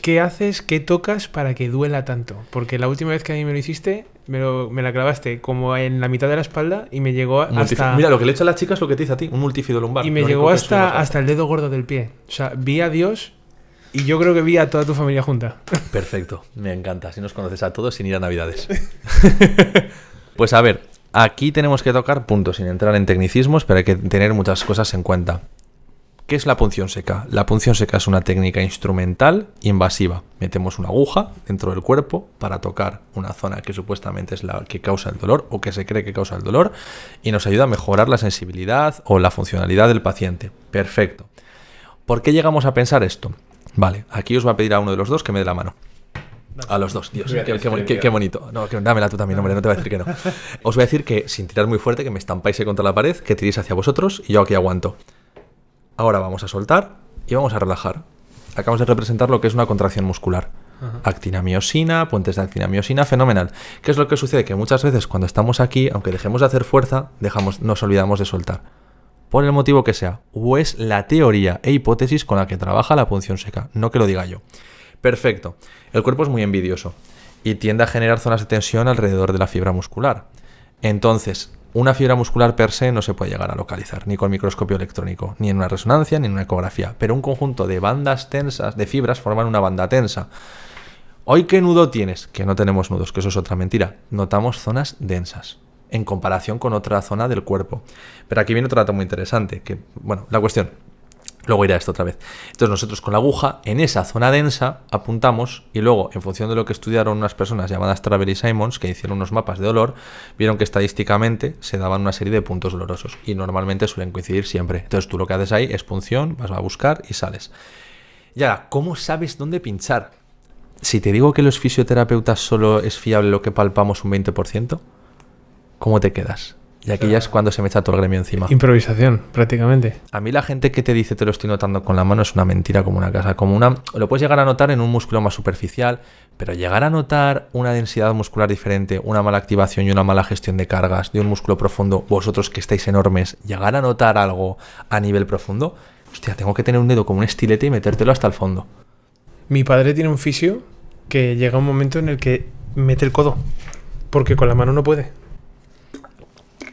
¿Qué haces, qué tocas para que duela tanto? Porque la última vez que a mí me lo hiciste, me, la clavaste como en la mitad de la espalda y me llegó hasta... Mira, lo que le he las chicas es lo que te dice a ti, un multifido lumbar. Y me llegó hasta, hasta el dedo gordo del pie. O sea, vi a Dios y yo creo que vi a toda tu familia junta. Perfecto, me encanta. Si nos conoces a todos sin ir a Navidades. pues a ver, aquí tenemos que tocar puntos sin entrar en tecnicismos, pero hay que tener muchas cosas en cuenta. ¿Qué es la punción seca? La punción seca es una técnica instrumental invasiva. Metemos una aguja dentro del cuerpo para tocar una zona que supuestamente es la que causa el dolor o que se cree que causa el dolor y nos ayuda a mejorar la sensibilidad o la funcionalidad del paciente. Perfecto. ¿Por qué llegamos a pensar esto? Vale, aquí os va a pedir a uno de los dos que me dé la mano. A los dos, Dios. Qué, bonito. No, dámela tú también, hombre, no te voy a decir que no. Os voy a decir que, sin tirar muy fuerte, que me estampáis contra la pared, que tiréis hacia vosotros y yo aquí aguanto. Ahora vamos a soltar y vamos a relajar. Acabamos de representar lo que es una contracción muscular. actina, Actinamiosina, puentes de actinamiosina, fenomenal. ¿Qué es lo que sucede? Que muchas veces cuando estamos aquí, aunque dejemos de hacer fuerza, dejamos, nos olvidamos de soltar. Por el motivo que sea, o es la teoría e hipótesis con la que trabaja la punción seca, no que lo diga yo. Perfecto. El cuerpo es muy envidioso y tiende a generar zonas de tensión alrededor de la fibra muscular. Entonces, una fibra muscular per se no se puede llegar a localizar, ni con microscopio electrónico, ni en una resonancia, ni en una ecografía, pero un conjunto de bandas tensas, de fibras, forman una banda tensa. ¿Hoy qué nudo tienes? Que no tenemos nudos, que eso es otra mentira. Notamos zonas densas en comparación con otra zona del cuerpo. Pero aquí viene otro dato muy interesante, que, bueno, la cuestión, Luego irá esto otra vez. Entonces nosotros con la aguja en esa zona densa apuntamos y luego en función de lo que estudiaron unas personas llamadas Traver y Simons que hicieron unos mapas de dolor, vieron que estadísticamente se daban una serie de puntos dolorosos y normalmente suelen coincidir siempre. Entonces tú lo que haces ahí es punción, vas a buscar y sales. Y ahora, ¿cómo sabes dónde pinchar? Si te digo que los fisioterapeutas solo es fiable lo que palpamos un 20%, ¿cómo te quedas? Y aquí ya es cuando se me echa todo el gremio encima. Improvisación, prácticamente. A mí la gente que te dice te lo estoy notando con la mano es una mentira como una casa. Como una, lo puedes llegar a notar en un músculo más superficial, pero llegar a notar una densidad muscular diferente, una mala activación y una mala gestión de cargas de un músculo profundo, vosotros que estáis enormes, llegar a notar algo a nivel profundo, hostia, tengo que tener un dedo como un estilete y metértelo hasta el fondo. Mi padre tiene un fisio que llega un momento en el que mete el codo, porque con la mano no puede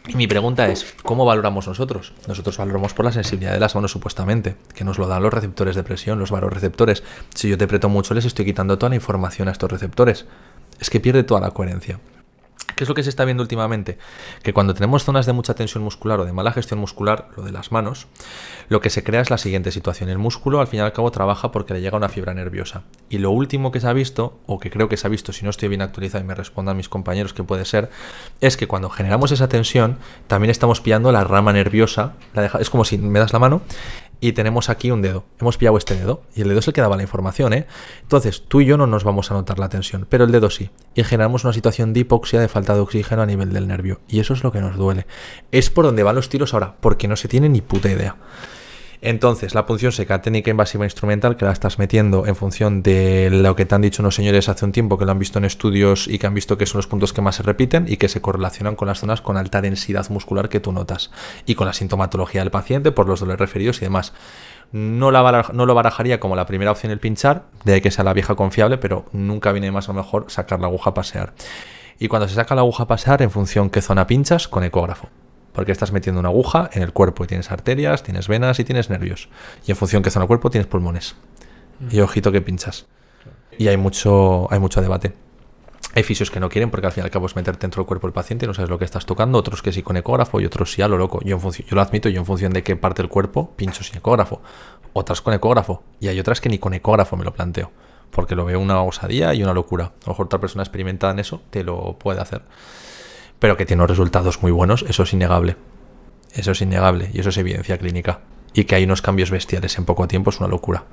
y mi pregunta es, ¿cómo valoramos nosotros? Nosotros valoramos por la sensibilidad de las manos supuestamente, que nos lo dan los receptores de presión, los receptores. Si yo te preto mucho, les estoy quitando toda la información a estos receptores. Es que pierde toda la coherencia. ¿Qué es lo que se está viendo últimamente? Que cuando tenemos zonas de mucha tensión muscular o de mala gestión muscular, lo de las manos, lo que se crea es la siguiente situación. El músculo al fin y al cabo trabaja porque le llega una fibra nerviosa. Y lo último que se ha visto, o que creo que se ha visto, si no estoy bien actualizado y me respondan mis compañeros que puede ser, es que cuando generamos esa tensión, también estamos pillando la rama nerviosa. es como si me das la mano y tenemos aquí un dedo. Hemos pillado este dedo y el dedo es el que daba la información, ¿eh? Entonces, tú y yo no nos vamos a notar la tensión, pero el dedo sí. Y generamos una situación de hipoxia, de falta de oxígeno a nivel del nervio. Y eso es lo que nos duele. Es por donde van los tiros ahora, porque no se tiene ni puta idea. Entonces, la punción seca, técnica invasiva instrumental, que la estás metiendo en función de lo que te han dicho unos señores hace un tiempo, que lo han visto en estudios y que han visto que son los puntos que más se repiten y que se correlacionan con las zonas con alta densidad muscular que tú notas y con la sintomatología del paciente por los dolores referidos y demás. No, no, lo barajaría como la primera opción el pinchar, de que sea la vieja confiable, pero nunca viene más a lo mejor sacar la aguja a pasear. Y cuando se saca la aguja a pasear, en función qué zona pinchas, con ecógrafo porque estás metiendo una aguja en el cuerpo y tienes arterias, tienes venas y tienes nervios. Y en función que zona el cuerpo tienes pulmones. Y mm. ojito que pinchas. Y hay mucho, hay mucho debate. Hay fisios que no quieren porque al final y al cabo es meterte dentro del cuerpo del paciente y no sabes lo que estás tocando, otros que sí con ecógrafo y otros sí a lo loco. Yo, lo admito, yo en función de qué parte del cuerpo pincho sin ecógrafo, otras con ecógrafo y hay otras que ni con ecógrafo me lo planteo porque lo veo una osadía y una locura. A lo mejor otra persona experimentada en eso te lo puede hacer pero que tiene unos resultados muy buenos, eso es innegable. Eso es innegable y eso es evidencia clínica. Y que hay unos cambios bestiales en poco tiempo es una locura.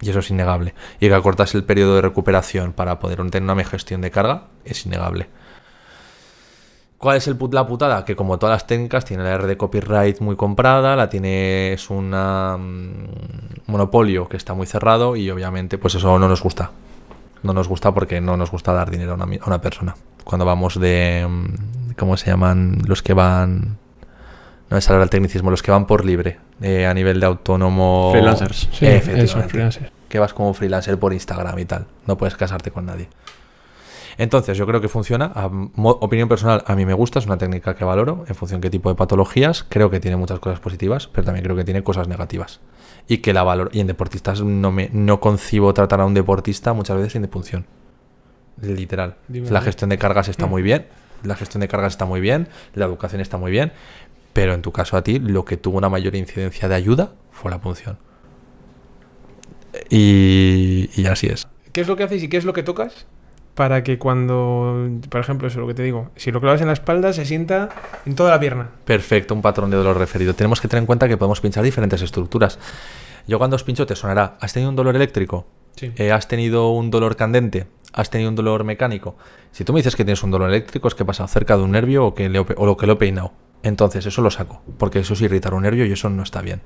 Y eso es innegable. Y que acortas el periodo de recuperación para poder tener una mejor gestión de carga es innegable. ¿Cuál es el put la putada? Que como todas las técnicas tiene la R de copyright muy comprada, la tiene es un mm, monopolio que está muy cerrado y obviamente pues eso no nos gusta. No nos gusta porque no nos gusta dar dinero a una, persona. Cuando vamos de... Mm, ¿Cómo se llaman? Los que van... No es hablar el tecnicismo, los que van por libre, eh, a nivel de autónomo... Freelancers. Sí, eh, Que vas como freelancer por Instagram y tal. No puedes casarte con nadie. Entonces, yo creo que funciona. A, opinión personal, a mí me gusta, es una técnica que valoro en función de qué tipo de patologías. Creo que tiene muchas cosas positivas, pero también creo que tiene cosas negativas y que la valor y en deportistas no me no concibo tratar a un deportista muchas veces sin de punción. literal la gestión de cargas está muy bien la gestión de cargas está muy bien la educación está muy bien pero en tu caso a ti lo que tuvo una mayor incidencia de ayuda fue la punción y, y así es qué es lo que haces y qué es lo que tocas para que cuando, por ejemplo, eso es lo que te digo, si lo clavas en la espalda, se sienta en toda la pierna. Perfecto, un patrón de dolor referido. Tenemos que tener en cuenta que podemos pinchar diferentes estructuras. Yo cuando os pincho te sonará, ¿has tenido un dolor eléctrico? Eh, has tenido un dolor candente, has tenido un dolor mecánico. Si tú me dices que tienes un dolor eléctrico, es que pasa cerca de un nervio o que, lo que lo he peinado. Entonces, eso lo saco, porque eso es irritar un nervio y eso no está bien.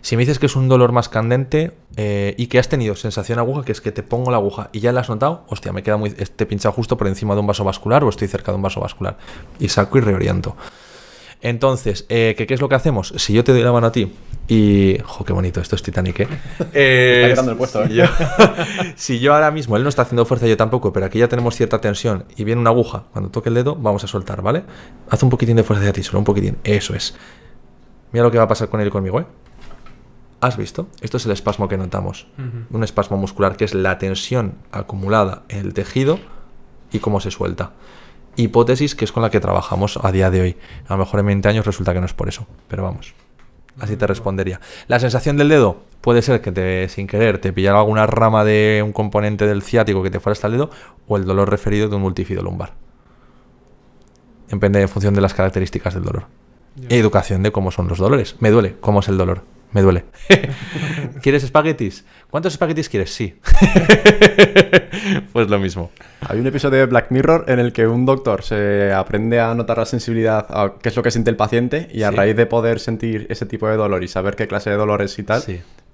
Si me dices que es un dolor más candente eh, y que has tenido sensación aguja, que es que te pongo la aguja y ya la has notado, hostia, me queda muy. Este pinchado justo por encima de un vaso vascular o estoy cerca de un vaso vascular. Y saco y reoriento. Entonces, eh, ¿qué, es lo que hacemos? Si yo te doy la mano a ti y... ¡Jo, qué bonito! Esto es Titanic, ¿eh? eh el puesto, ¿eh? Si yo, ahora mismo, él no está haciendo fuerza, yo tampoco, pero aquí ya tenemos cierta tensión y viene una aguja, cuando toque el dedo vamos a soltar, ¿vale? Haz un poquitín de fuerza hacia ti, solo un poquitín. Eso es. Mira lo que va a pasar con él y conmigo, ¿eh? ¿Has visto? Esto es el espasmo que notamos. Un espasmo muscular, que es la tensión acumulada en el tejido y cómo se suelta hipótesis que es con la que trabajamos a día de hoy. A lo mejor en 20 años resulta que no es por eso, pero vamos. Así te mm. respondería. La sensación del dedo puede ser que te, sin querer te pillara alguna rama de un componente del ciático que te fuera hasta el dedo o el dolor referido de un multifido lumbar. Depende en función de las características del dolor. Educación de cómo son los dolores. Me duele, cómo es el dolor. Me duele. ¿Quieres espaguetis? ¿Cuántos espaguetis quieres? Sí. pues lo mismo. Hay un episodio de Black Mirror en el que un doctor se aprende a notar la sensibilidad a qué es lo que siente el paciente y a raíz de poder sentir ese tipo de dolor y saber qué clase de dolores y tal,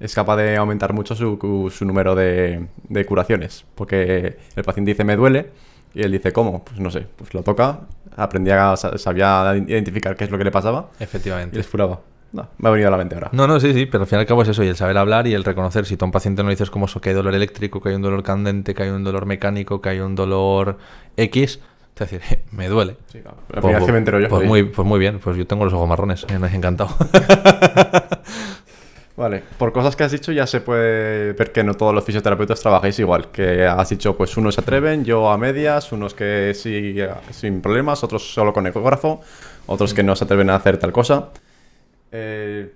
es capaz de aumentar mucho su, número de, curaciones. Porque el paciente dice me duele y él dice ¿cómo? Pues no sé, pues lo toca, aprendía, sabía identificar qué es lo que le pasaba. Efectivamente. Y les curaba. No, me ha venido a la mente ahora. No, no, sí, sí, pero al final y al cabo es eso, y el saber hablar y el reconocer. Si tú a un paciente no dices como eso, que hay dolor eléctrico, que hay un dolor candente, que hay un dolor mecánico, que hay un dolor X, es decir, me duele. Sí, claro. Pues, pues, pues, muy, bien, pues yo tengo los ojos marrones, eh, me has encantado. vale, por cosas que has dicho ya se puede ver que no todos los fisioterapeutas trabajáis igual. Que has dicho, pues unos se atreven, yo a medias, unos que sí sin problemas, otros solo con ecógrafo, otros que no se atreven a hacer tal cosa eh,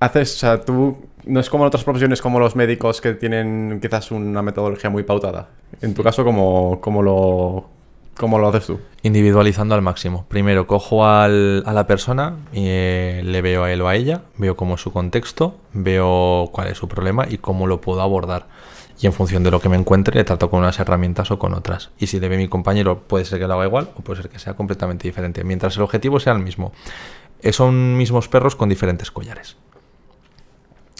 haces, o sea, tú no es como en otras profesiones como los médicos que tienen quizás una metodología muy pautada. En tu caso, ¿cómo, cómo lo, cómo lo haces tú? Individualizando al máximo. Primero cojo al, a la persona y eh, le veo a él o a ella, veo cómo es su contexto, veo cuál es su problema y cómo lo puedo abordar. Y en función de lo que me encuentre, le trato con unas herramientas o con otras. Y si debe mi compañero, puede ser que lo haga igual o puede ser que sea completamente diferente. Mientras el objetivo sea el mismo eh, son mismos perros con diferentes collares.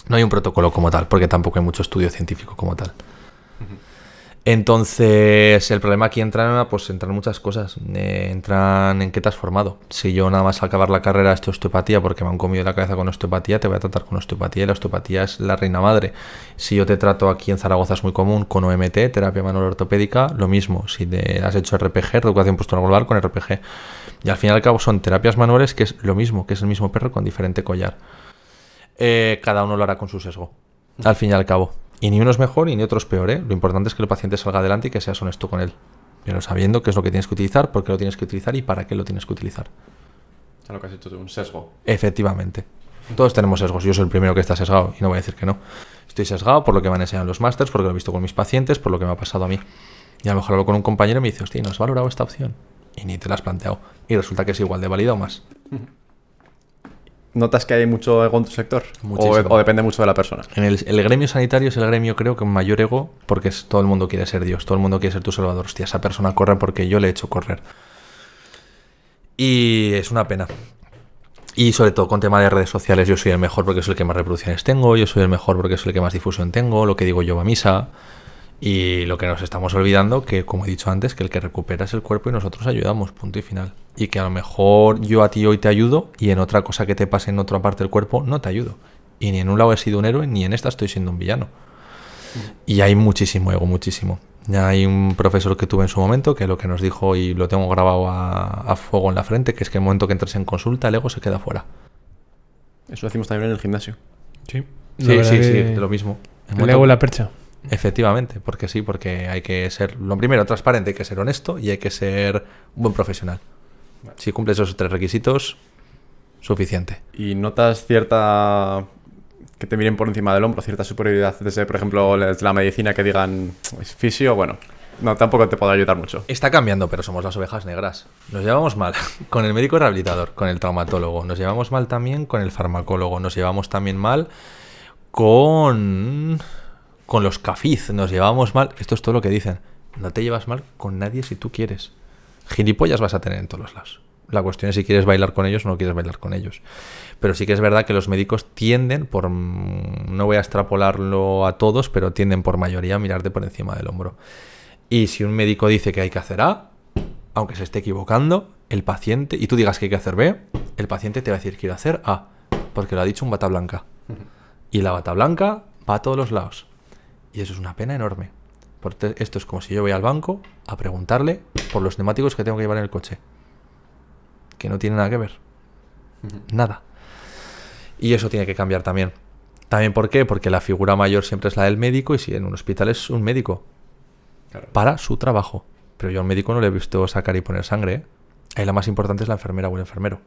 No hay un protocolo como tal, porque tampoco hay mucho estudio científico como tal. Entonces, el problema aquí entra, pues entran muchas cosas. Eh, entran en qué te has formado. Si yo nada más acabar la carrera esto osteopatía porque me han comido la cabeza con osteopatía, te voy a tratar con osteopatía y la osteopatía es la reina madre. Si yo te trato aquí en Zaragoza es muy común con OMT, terapia manual ortopédica, lo mismo. Si te has hecho RPG, educación postural con RPG. Y al fin y al cabo son terapias manuales que es lo mismo, que es el mismo perro con diferente collar. Eh, cada uno lo hará con su sesgo, al fin y al cabo. Y ni uno es mejor y ni otro es peor. ¿eh? Lo importante es que el paciente salga adelante y que seas honesto con él. Pero sabiendo qué es lo que tienes que utilizar, por qué lo tienes que utilizar y para qué lo tienes que utilizar. A lo que has hecho un sesgo. Efectivamente. Todos tenemos sesgos. Yo soy el primero que está sesgado y no voy a decir que no. Estoy sesgado por lo que me han enseñado los másters, por lo que he visto con mis pacientes, por lo que me ha pasado a mí. Y a lo mejor hablo con un compañero y me dice, hostia, ¿no has valorado esta opción? y ni te lo has planteado. Y resulta que es igual de válido o más. ¿Notas que hay mucho ego en tu sector? O, o, depende mucho de la persona? En el, gremio sanitario es el gremio, creo, que con mayor ego, porque es, todo el mundo quiere ser Dios, todo el mundo quiere ser tu salvador. Hostia, esa persona corre porque yo le he hecho correr. Y es una pena. Y sobre todo con tema de redes sociales, yo soy el mejor porque soy el que más reproducciones tengo, yo soy el mejor porque soy el que más difusión tengo, lo que digo yo va a misa. Y lo que nos estamos olvidando, que como he dicho antes, que el que recupera es el cuerpo y nosotros ayudamos, punto y final. Y que a lo mejor yo a ti hoy te ayudo y en otra cosa que te pase en otra parte del cuerpo no te ayudo. Y ni en un lado he sido un héroe, ni en esta estoy siendo un villano. Mm. Y hay muchísimo ego, muchísimo. Ya hay un profesor que tuve en su momento que lo que nos dijo, y lo tengo grabado a, fuego en la frente, que es que el momento que entres en consulta, el ego se queda fuera. Eso lo hacemos también en el gimnasio. Sí, sí, sí, lo mismo. El ego la percha. Efectivamente, porque sí, porque hay que ser, lo primero, transparente, hay que ser honesto y hay que ser un buen profesional. Si cumples esos tres requisitos, suficiente. ¿Y notas cierta que te miren por encima del hombro, cierta superioridad por ejemplo, la medicina que digan es fisio, bueno, no, tampoco te puedo ayudar mucho. Está cambiando, pero somos las ovejas negras. Nos llevamos mal con el médico rehabilitador, con el traumatólogo, nos llevamos mal también con el farmacólogo, nos llevamos también mal con con los cafiz nos llevamos mal. Esto es todo lo que dicen. No te llevas mal con nadie si tú quieres. Gilipollas vas a tener en todos los lados. La cuestión es si quieres bailar con ellos o no quieres bailar con ellos. Pero sí que es verdad que los médicos tienden, por no voy a extrapolarlo a todos, pero tienden por mayoría a mirarte por encima del hombro. Y si un médico dice que hay que hacer A, aunque se esté equivocando, el paciente, y tú digas que hay que hacer B, el paciente te va a decir quiero hacer A, porque lo ha dicho un bata blanca. Y la bata blanca va a todos los lados. Y eso es una pena enorme. Porque esto es como si yo voy al banco a preguntarle por los neumáticos que tengo que llevar en el coche. Que no tiene nada que ver. Nada. Y eso tiene que cambiar también. También por qué? Porque la figura mayor siempre es la del médico y si en un hospital es un médico. Para su trabajo. Pero yo al médico no le he visto sacar y poner sangre. ¿eh? Ahí la más importante es la enfermera o el enfermero.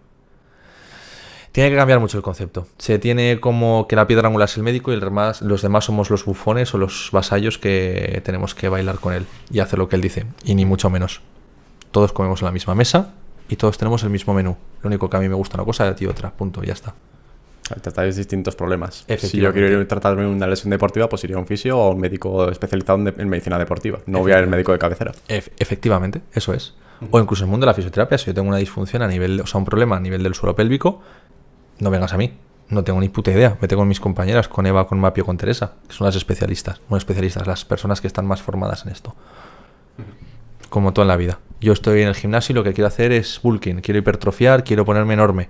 Tiene que cambiar mucho el concepto. Se tiene como que la piedra angular es el médico y el demás, los demás somos los bufones o los vasallos que tenemos que bailar con él y hacer lo que él dice, y ni mucho menos. Todos comemos en la misma mesa y todos tenemos el mismo menú. Lo único que a mí me gusta una cosa y a ti otra, punto, ya está. Tratáis distintos problemas. Si yo quiero tratarme una lesión deportiva, pues iría a un fisio o un médico especializado en medicina deportiva. No voy a ir al médico de cabecera. efectivamente, eso es. O incluso en el mundo de la fisioterapia, si yo tengo una disfunción a nivel, o sea, un problema a nivel del suelo pélvico, no vengas a mí. No tengo ni puta idea. Vete con mis compañeras, con Eva, con Mapio, con Teresa, que son las especialistas. Bueno, especialistas, las personas que están más formadas en esto. Como toda la vida. Yo estoy en el gimnasio y lo que quiero hacer es bulking. Quiero hipertrofiar, quiero ponerme enorme.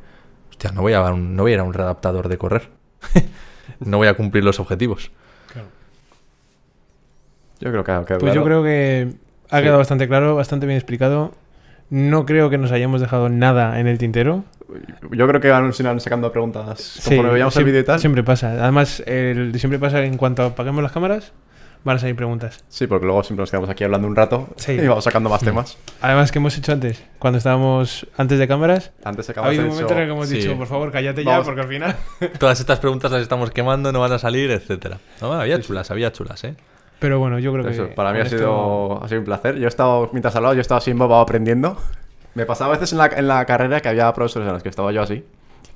Hostia, no voy a, no ir a un readaptador de correr. no voy a cumplir los objetivos. Yo creo que ha quedado pues yo creo que ha quedado bastante claro, bastante bien explicado. No creo que nos hayamos dejado nada en el tintero. Yo creo que van sacando preguntas sí, veíamos el y tal. Siempre pasa. Además, el, siempre pasa que en cuanto apaguemos las cámaras, van a salir preguntas. Sí, porque luego siempre nos quedamos aquí hablando un rato y vamos sacando más temas. Además, ¿qué hemos hecho antes? Cuando estábamos antes de cámaras. Antes de cámaras. un momento en el que hemos dicho, por favor, cállate ya, porque al final. Todas estas preguntas las estamos quemando, no van a salir, etcétera. No, había chulas, había chulas, ¿eh? Pero bueno, yo creo que. Para mí ha sido, ha sido un placer. Yo he estado, mientras hablaba, yo he estado así embobado aprendiendo. Me pasaba a veces en la, en la carrera que había profesores en los que estaba yo así,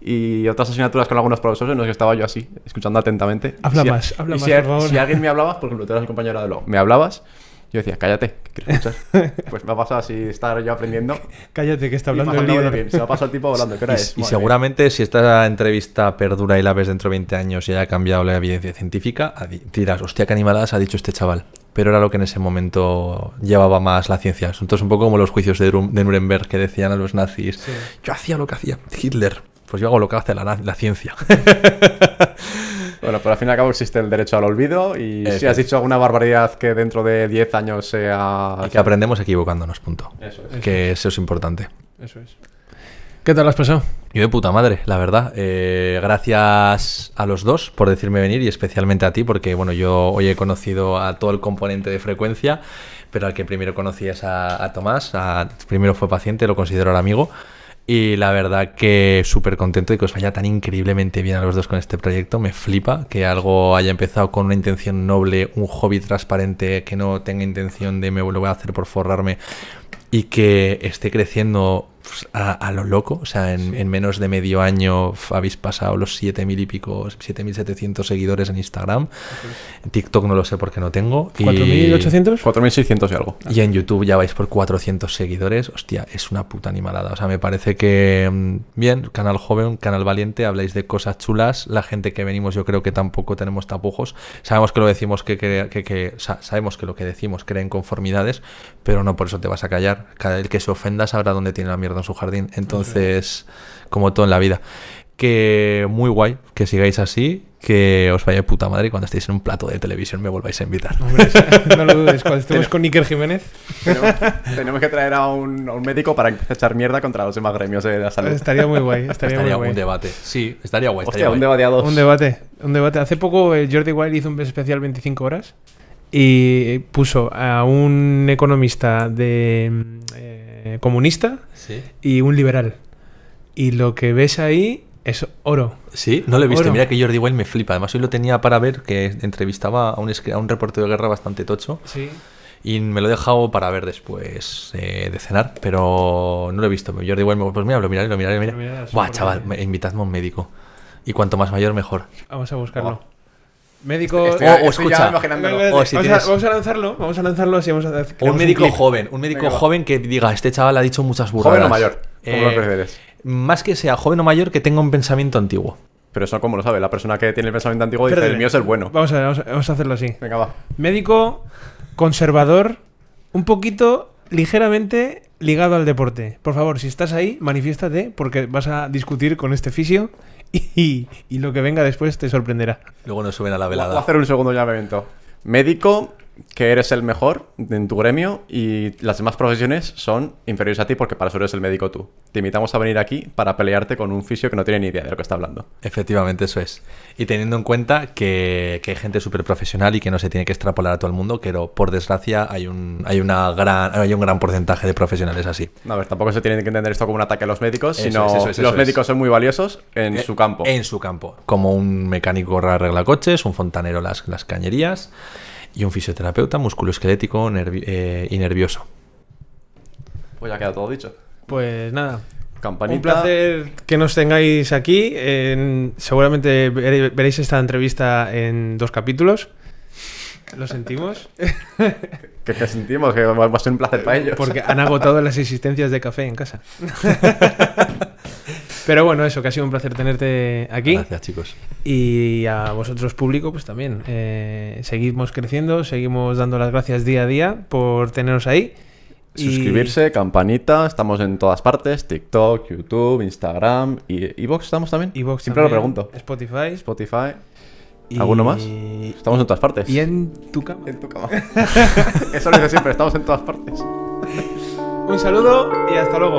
y otras asignaturas con algunos profesores en los que estaba yo así, escuchando atentamente. Habla más, habla más, si, por favor. si, alguien me hablaba, por ejemplo, tú eras mi compañera de lo, me hablabas, yo decía, cállate, ¿qué quieres escuchar? pues me ha pasado así estar yo aprendiendo. cállate, que está hablando el Se me ha el tipo hablando, y, seguramente si esta entrevista perdura y la ves dentro de 20 años y haya cambiado la evidencia científica, dirás, hostia, qué animaladas ha dicho este chaval pero era lo que en ese momento llevaba más la ciencia. Entonces, un poco como los juicios de, Nuremberg que decían a los nazis, yo hacía lo que hacía Hitler, pues yo hago lo que hace la, ciencia. bueno, pero al fin y al cabo existe el derecho al olvido y si has dicho alguna barbaridad que dentro de 10 años sea... que aprendemos equivocándonos, punto. Eso es. Que eso es importante. Eso es. ¿Qué tal has pasado? Yo de puta madre, la verdad. Eh, gracias a los dos por decirme venir y especialmente a ti, porque bueno, yo hoy he conocido a todo el componente de frecuencia, pero al que primero conocí es a, Tomás. primero fue paciente, lo considero ahora amigo. Y la verdad que súper contento de que os vaya tan increíblemente bien a los dos con este proyecto. Me flipa que algo haya empezado con una intención noble, un hobby transparente, que no tenga intención de me lo voy a hacer por forrarme y que esté creciendo pues, a, lo loco, o sea, en, menos de medio año habéis pasado los 7.000 y pico, 7.700 seguidores en Instagram. en TikTok no lo sé porque no tengo. ¿4.800? 4.600 y algo. Y en YouTube ya vais por 400 seguidores. Hostia, es una puta animalada. O sea, me parece que, mm, bien, canal joven, canal valiente, habláis de cosas chulas. La gente que venimos yo creo que tampoco tenemos tapujos. Sabemos que lo decimos que, que, sabemos que lo que decimos crea conformidades pero no por eso te vas a callar. Cada el que se ofenda sabrá dónde tiene la mierda en su jardín. Entonces, como todo en la vida. Que muy guay que sigáis así, que os vaya puta madre y cuando estéis en un plato de televisión me volváis a invitar. Hombre, no lo dudes, cuando estemos con Iker Jiménez. Tenemos, que traer a un, médico para echar mierda contra los demás gremios eh, de la salud. Estaría muy guay. Estaría, muy guay. un debate. Sí, estaría guay. un debate Un debate, un debate. Hace poco eh, Jordi Wild hizo un especial 25 horas y puso a un economista de. Mm, eh, eh, comunista y un liberal. Y lo que ves ahí es oro. Sí, no lo he visto. Mira que Jordi Wild me flipa. Además, hoy lo tenía para ver, que entrevistaba a un, a un reportero de guerra bastante tocho. Y me lo he dejado para ver después eh, de cenar, pero no lo he visto. Jordi Wild, me, pues mira, lo miraré, lo mira. Buah, chaval, invitadme a un médico. Y cuanto más mayor, mejor. Vamos a buscarlo médico o, escucha oh, vamos, a, lanzarlo vamos a lanzarlo así un médico joven un médico joven que diga este chaval ha dicho muchas burradas joven o mayor eh, más que sea joven o mayor que tenga un pensamiento antiguo pero eso como lo sabe la persona que tiene el pensamiento antiguo dice el mío es el bueno vamos a, hacerlo así Venga, va. médico conservador un poquito ligeramente ligado al deporte. Por favor, si estás ahí, Manifiestate porque vas a discutir con este fisio y, lo que venga después te sorprenderá. Luego nos suben a la velada. Voy a hacer un segundo llamamiento. Médico, que eres el mejor en tu gremio y las demás profesiones son inferiores a ti porque para eso eres el médico tú. Te invitamos a venir aquí para pelearte con un fisio que no tiene ni idea de lo que está hablando. Efectivamente, eso es. Y teniendo en cuenta que, que hay gente súper profesional y que no se tiene que extrapolar a todo el mundo, pero por desgracia hay un, hay una gran, hay un gran porcentaje de profesionales así. No, tampoco se tiene que entender esto como un ataque a los médicos, sino los médicos son muy valiosos en eh, su campo. En su campo, como un mecánico arregla coches, un fontanero las, las cañerías y un fisioterapeuta musculoesquelético eh, y nervioso. Pues ya queda todo dicho. Pues nada, Campanita. Un placer que nos tengáis aquí. seguramente veréis esta entrevista en dos capítulos. Lo sentimos. ¿Qué, que sentimos? Que va a ser un placer para ellos. Porque han agotado las existencias de café en casa. Pero bueno, eso, que ha sido un placer tenerte aquí. Gracias, chicos. Y a vosotros, público, pues también. Eh, seguimos creciendo, seguimos dando las gracias día a día por teneros ahí. Suscribirse, campanita, estamos en todas partes, TikTok, YouTube, Instagram y Vox estamos también. Siempre lo pregunto. Spotify. Spotify. ¿Alguno más? Estamos en todas partes. Y en tu cama. En tu cama. Eso lo dice siempre, estamos en todas partes. Un saludo y hasta luego.